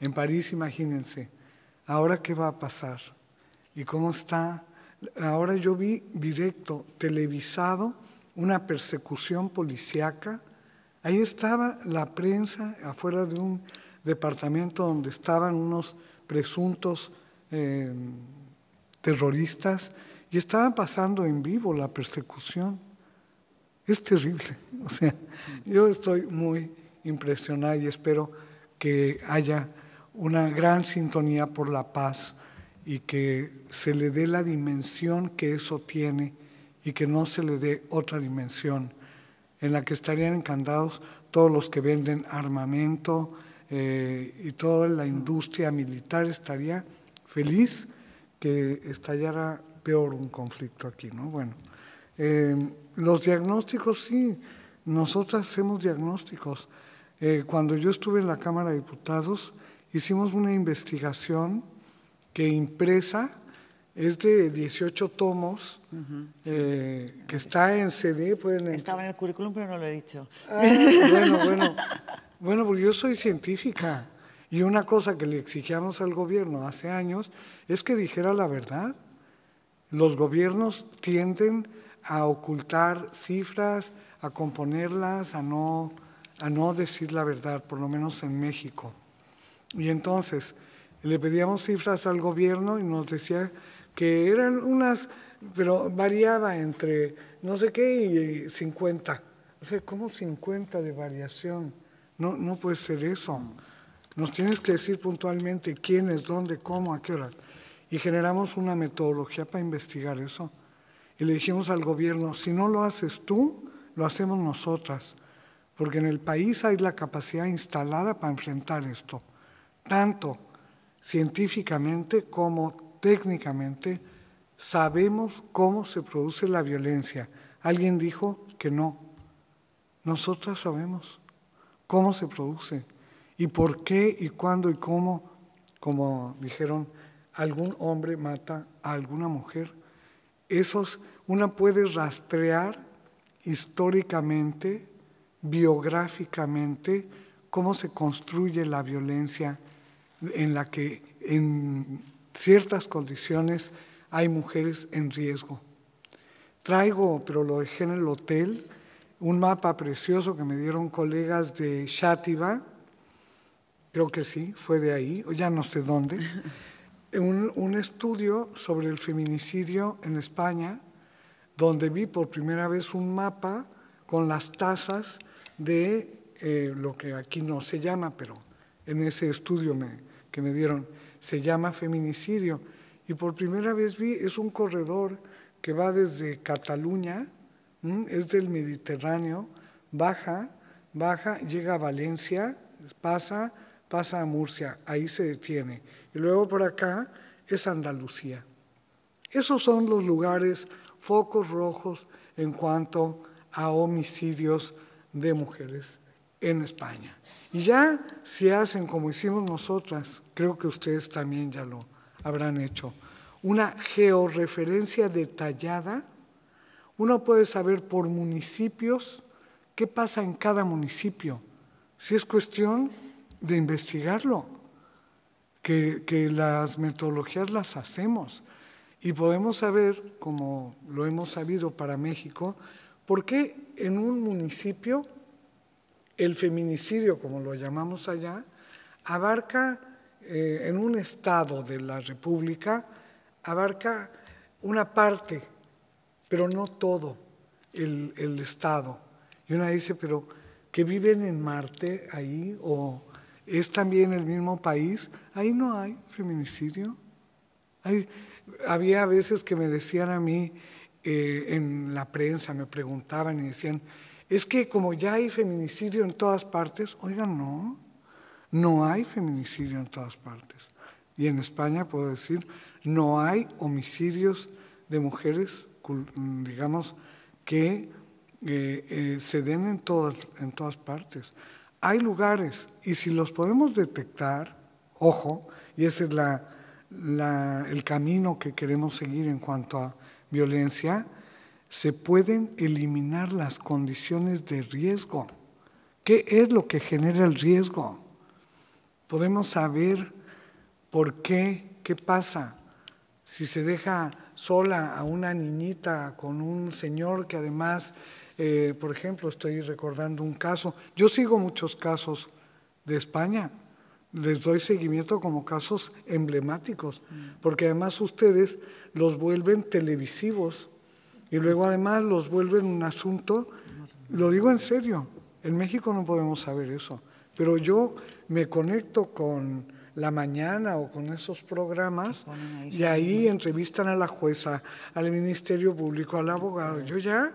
En París, imagínense, ahora qué va a pasar y cómo está. Ahora yo vi directo, televisado, una persecución policíaca. Ahí estaba la prensa afuera de un departamento donde estaban unos presuntos eh, terroristas y estaban pasando en vivo la persecución. Es terrible. O sea, yo estoy muy impresionada y espero que haya una gran sintonía por la paz y que se le dé la dimensión que eso tiene y que no se le dé otra dimensión en la que estarían encantados todos los que venden armamento eh, y toda la industria militar estaría feliz que estallara peor un conflicto aquí, ¿no? Bueno, em, los diagnósticos, sí. Nosotros hacemos diagnósticos. Eh, cuando yo estuve en la Cámara de Diputados, hicimos una investigación que impresa es de 18 tomos, eh, que está en CD. Pueden... Estaba en el currículum, pero no lo he dicho. Ah, bueno, bueno. Bueno, porque yo soy científica. Y una cosa que le exigíamos al gobierno hace años es que dijera la verdad. Los gobiernos tienden a ocultar cifras, a componerlas, a no, a no decir la verdad, por lo menos en México. Y entonces le pedíamos cifras al gobierno y nos decía que eran unas, pero variaba entre no sé qué y 50. Eh, o sea, ¿cómo 50 de variación? No, no puede ser eso. Nos tienes que decir puntualmente quiénes, dónde, cómo, a qué hora. Y generamos una metodología para investigar eso. Y le dijimos al gobierno, si no lo haces tú, lo hacemos nosotras, porque en el país hay la capacidad instalada para enfrentar esto, tanto científicamente como técnicamente, sabemos cómo se produce la violencia. Alguien dijo que no. Nosotras sabemos cómo se produce y por qué y cuándo y cómo, como dijeron, algún hombre mata a alguna mujer esos, una puede rastrear históricamente, biográficamente, cómo se construye la violencia en la que en ciertas condiciones hay mujeres en riesgo. Traigo, pero lo dejé en el hotel, un mapa precioso que me dieron colegas de Shativa, creo que sí, fue de ahí, o ya no sé dónde, un, estudio sobre el feminicidio en España, donde vi por primera vez un mapa con las tasas de eh, lo que aquí no se llama, pero en ese estudio que me dieron, se llama feminicidio. Y por primera vez vi, es un corredor que va desde Cataluña, es del Mediterráneo, baja, baja, llega a Valencia, pasa, pasa a Murcia, ahí se detiene y luego por acá es Andalucía. Esos son los lugares, focos rojos en cuanto a homicidios de mujeres en España. Y ya si hacen como hicimos nosotras, creo que ustedes también ya lo habrán hecho, una georreferencia detallada, uno puede saber por municipios qué pasa en cada municipio. Si es cuestión de investigarlo, que, las metodologías las hacemos y podemos saber, como lo hemos sabido para México, por qué en un municipio el feminicidio, como lo llamamos allá, abarca eh, en un estado de la República, abarca una parte, pero no todo el, el estado. Y una dice, pero que viven en Marte ahí o es también el mismo país, ahí no hay feminicidio. había veces que me decían a mí eh, en la prensa, me preguntaban y decían, es que como ya hay feminicidio en todas partes, oigan, no, no hay feminicidio en todas partes. Y en España puedo decir, no hay homicidios de mujeres, digamos, que eh, eh, se den todas, en todas partes hay lugares y si los podemos detectar, ojo, y ese es el camino que queremos seguir en cuanto a violencia, se pueden eliminar las condiciones de riesgo. ¿Qué es lo que genera el riesgo? Podemos saber por qué, qué pasa. Si se deja sola a una niñita con un señor que además eh, por ejemplo, estoy recordando un caso, yo sigo muchos casos de España, les doy seguimiento como casos emblemáticos, mm. porque además ustedes los vuelven televisivos y luego además los vuelven un asunto, lo digo en serio, en México no podemos saber eso, pero yo me conecto con la mañana o con esos programas y ahí entrevistan a la jueza, al Ministerio Público, al abogado, yo ya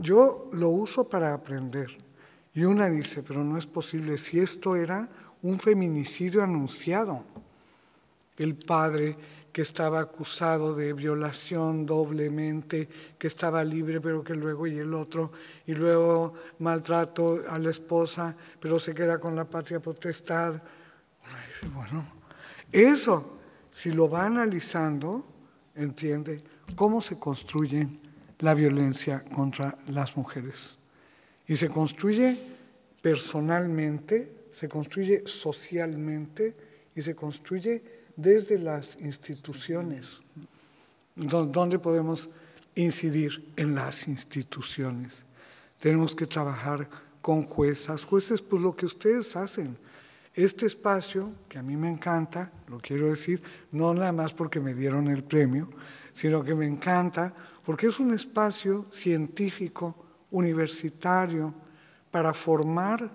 yo lo uso para aprender. Y una dice, pero no es posible, si esto era un feminicidio anunciado. El padre que estaba acusado de violación doblemente, que estaba libre, pero que luego y el otro, y luego maltrato a la esposa, pero se queda con la patria potestad. bueno, eso, si lo va analizando, entiende cómo se construyen la violencia contra las mujeres. Y se construye personalmente, se construye socialmente y se construye desde las instituciones. ¿Dónde podemos incidir? En las instituciones. Tenemos que trabajar con juezas. Jueces, pues lo que ustedes hacen. Este espacio, que a mí me encanta, lo quiero decir, no nada más porque me dieron el premio, sino que me encanta porque es un espacio científico, universitario, para formar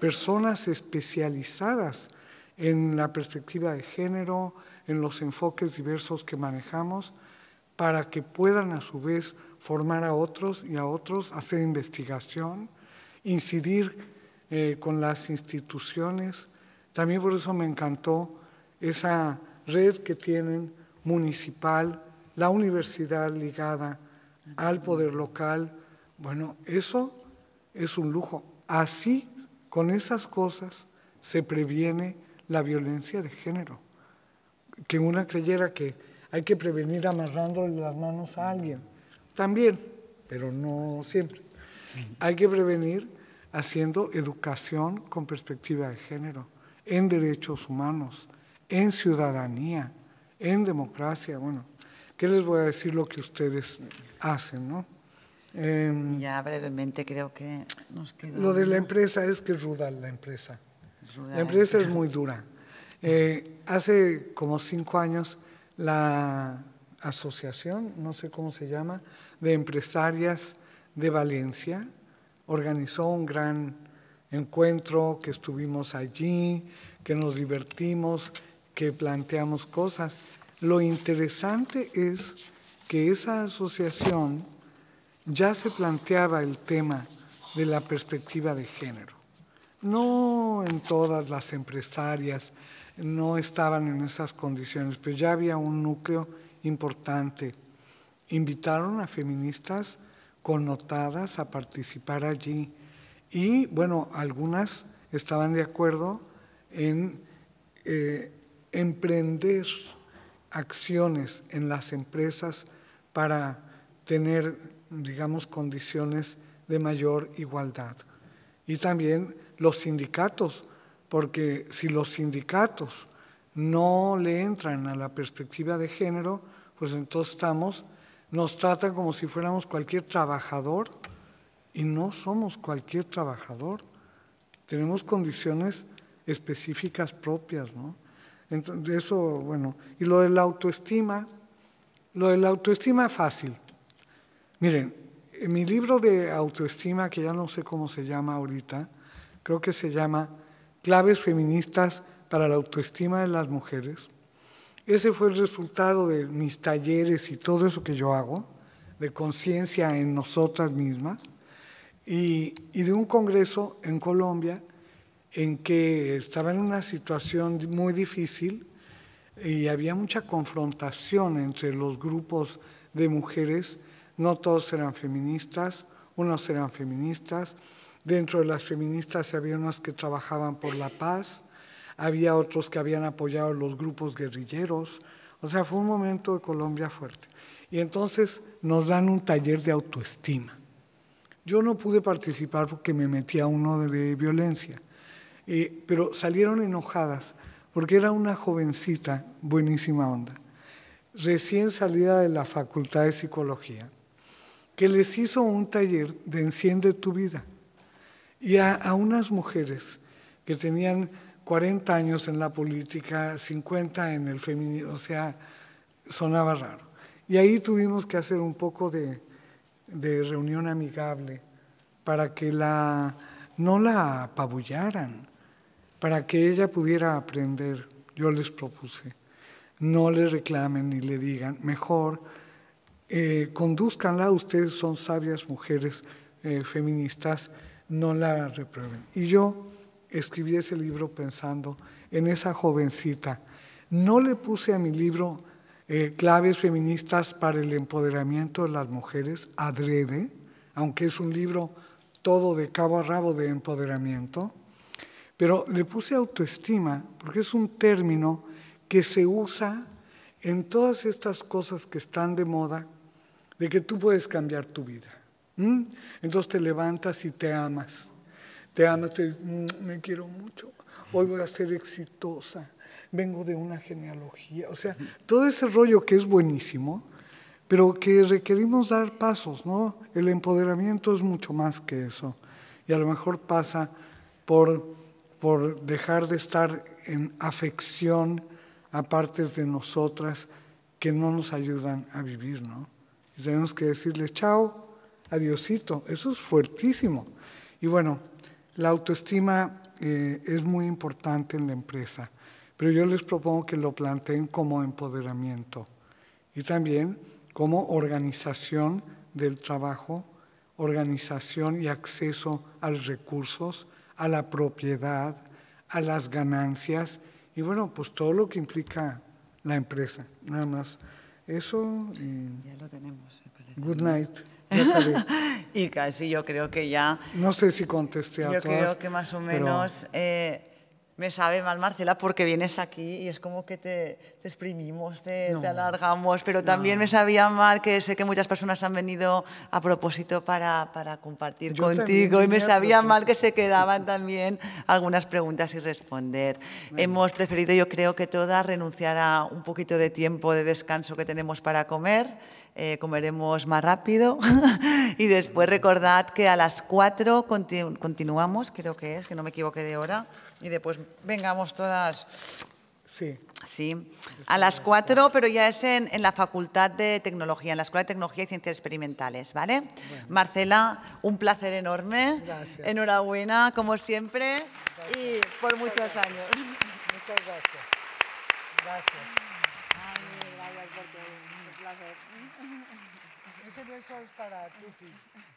personas especializadas en la perspectiva de género, en los enfoques diversos que manejamos, para que puedan a su vez formar a otros y a otros, hacer investigación, incidir eh, con las instituciones. También por eso me encantó esa red que tienen municipal la universidad ligada al poder local. Bueno, eso es un lujo. Así, con esas cosas, se previene la violencia de género. Que una creyera que hay que prevenir amarrándole las manos a alguien. También, pero no siempre. Hay que prevenir haciendo educación con perspectiva de género, en derechos humanos, en ciudadanía, en democracia. Bueno, ¿Qué les voy a decir lo que ustedes hacen, no? Em, ya brevemente creo que nos quedó. Lo de la empresa es que es ruda la empresa. la empresa es muy dura. Eh, hace como cinco años la asociación, no sé cómo se llama, de empresarias de Valencia organizó un gran encuentro que estuvimos allí, que nos divertimos, que planteamos cosas lo interesante es que esa asociación ya se planteaba el tema de la perspectiva de género. No en todas las empresarias no estaban en esas condiciones, pero ya había un núcleo importante. Invitaron a feministas connotadas a participar allí y, bueno, algunas estaban de acuerdo en eh, emprender acciones en las empresas para tener, digamos, condiciones de mayor igualdad. Y también los sindicatos, porque si los sindicatos no le entran a la perspectiva de género, pues entonces estamos, nos tratan como si fuéramos cualquier trabajador y no somos cualquier trabajador. Tenemos condiciones específicas propias, ¿no? Entonces, eso, bueno, y lo de la autoestima, lo de la autoestima fácil. Miren, en mi libro de autoestima, que ya no sé cómo se llama ahorita, creo que se llama Claves Feministas para la Autoestima de las Mujeres, ese fue el resultado de mis talleres y todo eso que yo hago, de conciencia en nosotras mismas, y de un congreso en Colombia en que estaba en una situación muy difícil y había mucha confrontación entre los grupos de mujeres, no todos eran feministas, unos eran feministas, dentro de las feministas había unas que trabajaban por la paz, había otros que habían apoyado los grupos guerrilleros, o sea, fue un momento de Colombia fuerte. Y entonces nos dan un taller de autoestima. Yo no pude participar porque me metía uno de violencia, eh, pero salieron enojadas porque era una jovencita buenísima onda, recién salida de la Facultad de Psicología, que les hizo un taller de Enciende tu vida. Y a, unas mujeres que tenían 40 años en la política, 50 en el feminismo, o sea, sonaba raro. Y ahí tuvimos que hacer un poco de, de reunión amigable para que la, no la apabullaran, para que ella pudiera aprender, yo les propuse, no le reclamen ni le digan, mejor eh, conduzcanla, ustedes son sabias mujeres eh, feministas, no la reprueben. Y yo escribí ese libro pensando en esa jovencita. No le puse a mi libro eh, claves feministas para el empoderamiento de las mujeres, adrede, aunque es un libro todo de cabo a rabo de empoderamiento, pero le puse autoestima porque es un término que se usa en todas estas cosas que están de moda, de que tú puedes cambiar tu vida. Entonces te levantas y te amas. Te amas, te, mm, me quiero mucho, hoy voy a ser exitosa, vengo de una genealogía. O sea, todo ese rollo que es buenísimo, pero que requerimos dar pasos, ¿no? El empoderamiento es mucho más que eso. Y a lo mejor pasa por por dejar de estar en afección a partes de nosotras que no nos ayudan a vivir, ¿no? tenemos que decirles chao, adiosito, eso es fuertísimo. Y bueno, la autoestima eh, es muy importante en la empresa, pero yo les propongo que lo planteen como empoderamiento y también como organización del trabajo, organización y acceso a los recursos, a la propiedad, a las ganancias y bueno, pues todo lo que implica la empresa, nada más. Eso... ya lo tenemos. Good night. y casi yo creo que ya... No sé si contesté a Yo creo que más o menos... Eh, me sabe mal, Marcela, porque vienes aquí y es como que te, exprimimos, te, alargamos, pero también me sabía mal que sé que muchas personas han venido a propósito para, para compartir contigo y me sabía mal que se quedaban también algunas preguntas y responder. Hemos preferido, yo creo que todas, renunciar a un poquito de tiempo de descanso que tenemos para comer. Eh, comeremos más rápido y después recordad que a las 4 continuamos, creo que es, que no me equivoqué de hora. Y después vengamos todas. Sí. Sí, a las cuatro, pero ya es en, la Facultad de Tecnología, en la Escuela de Tecnología y Ciencias Experimentales, ¿vale? Marcela, un placer enorme. Enhorabuena, como siempre, y por muchos años. Muchas gracias. Gracias. Ese beso es para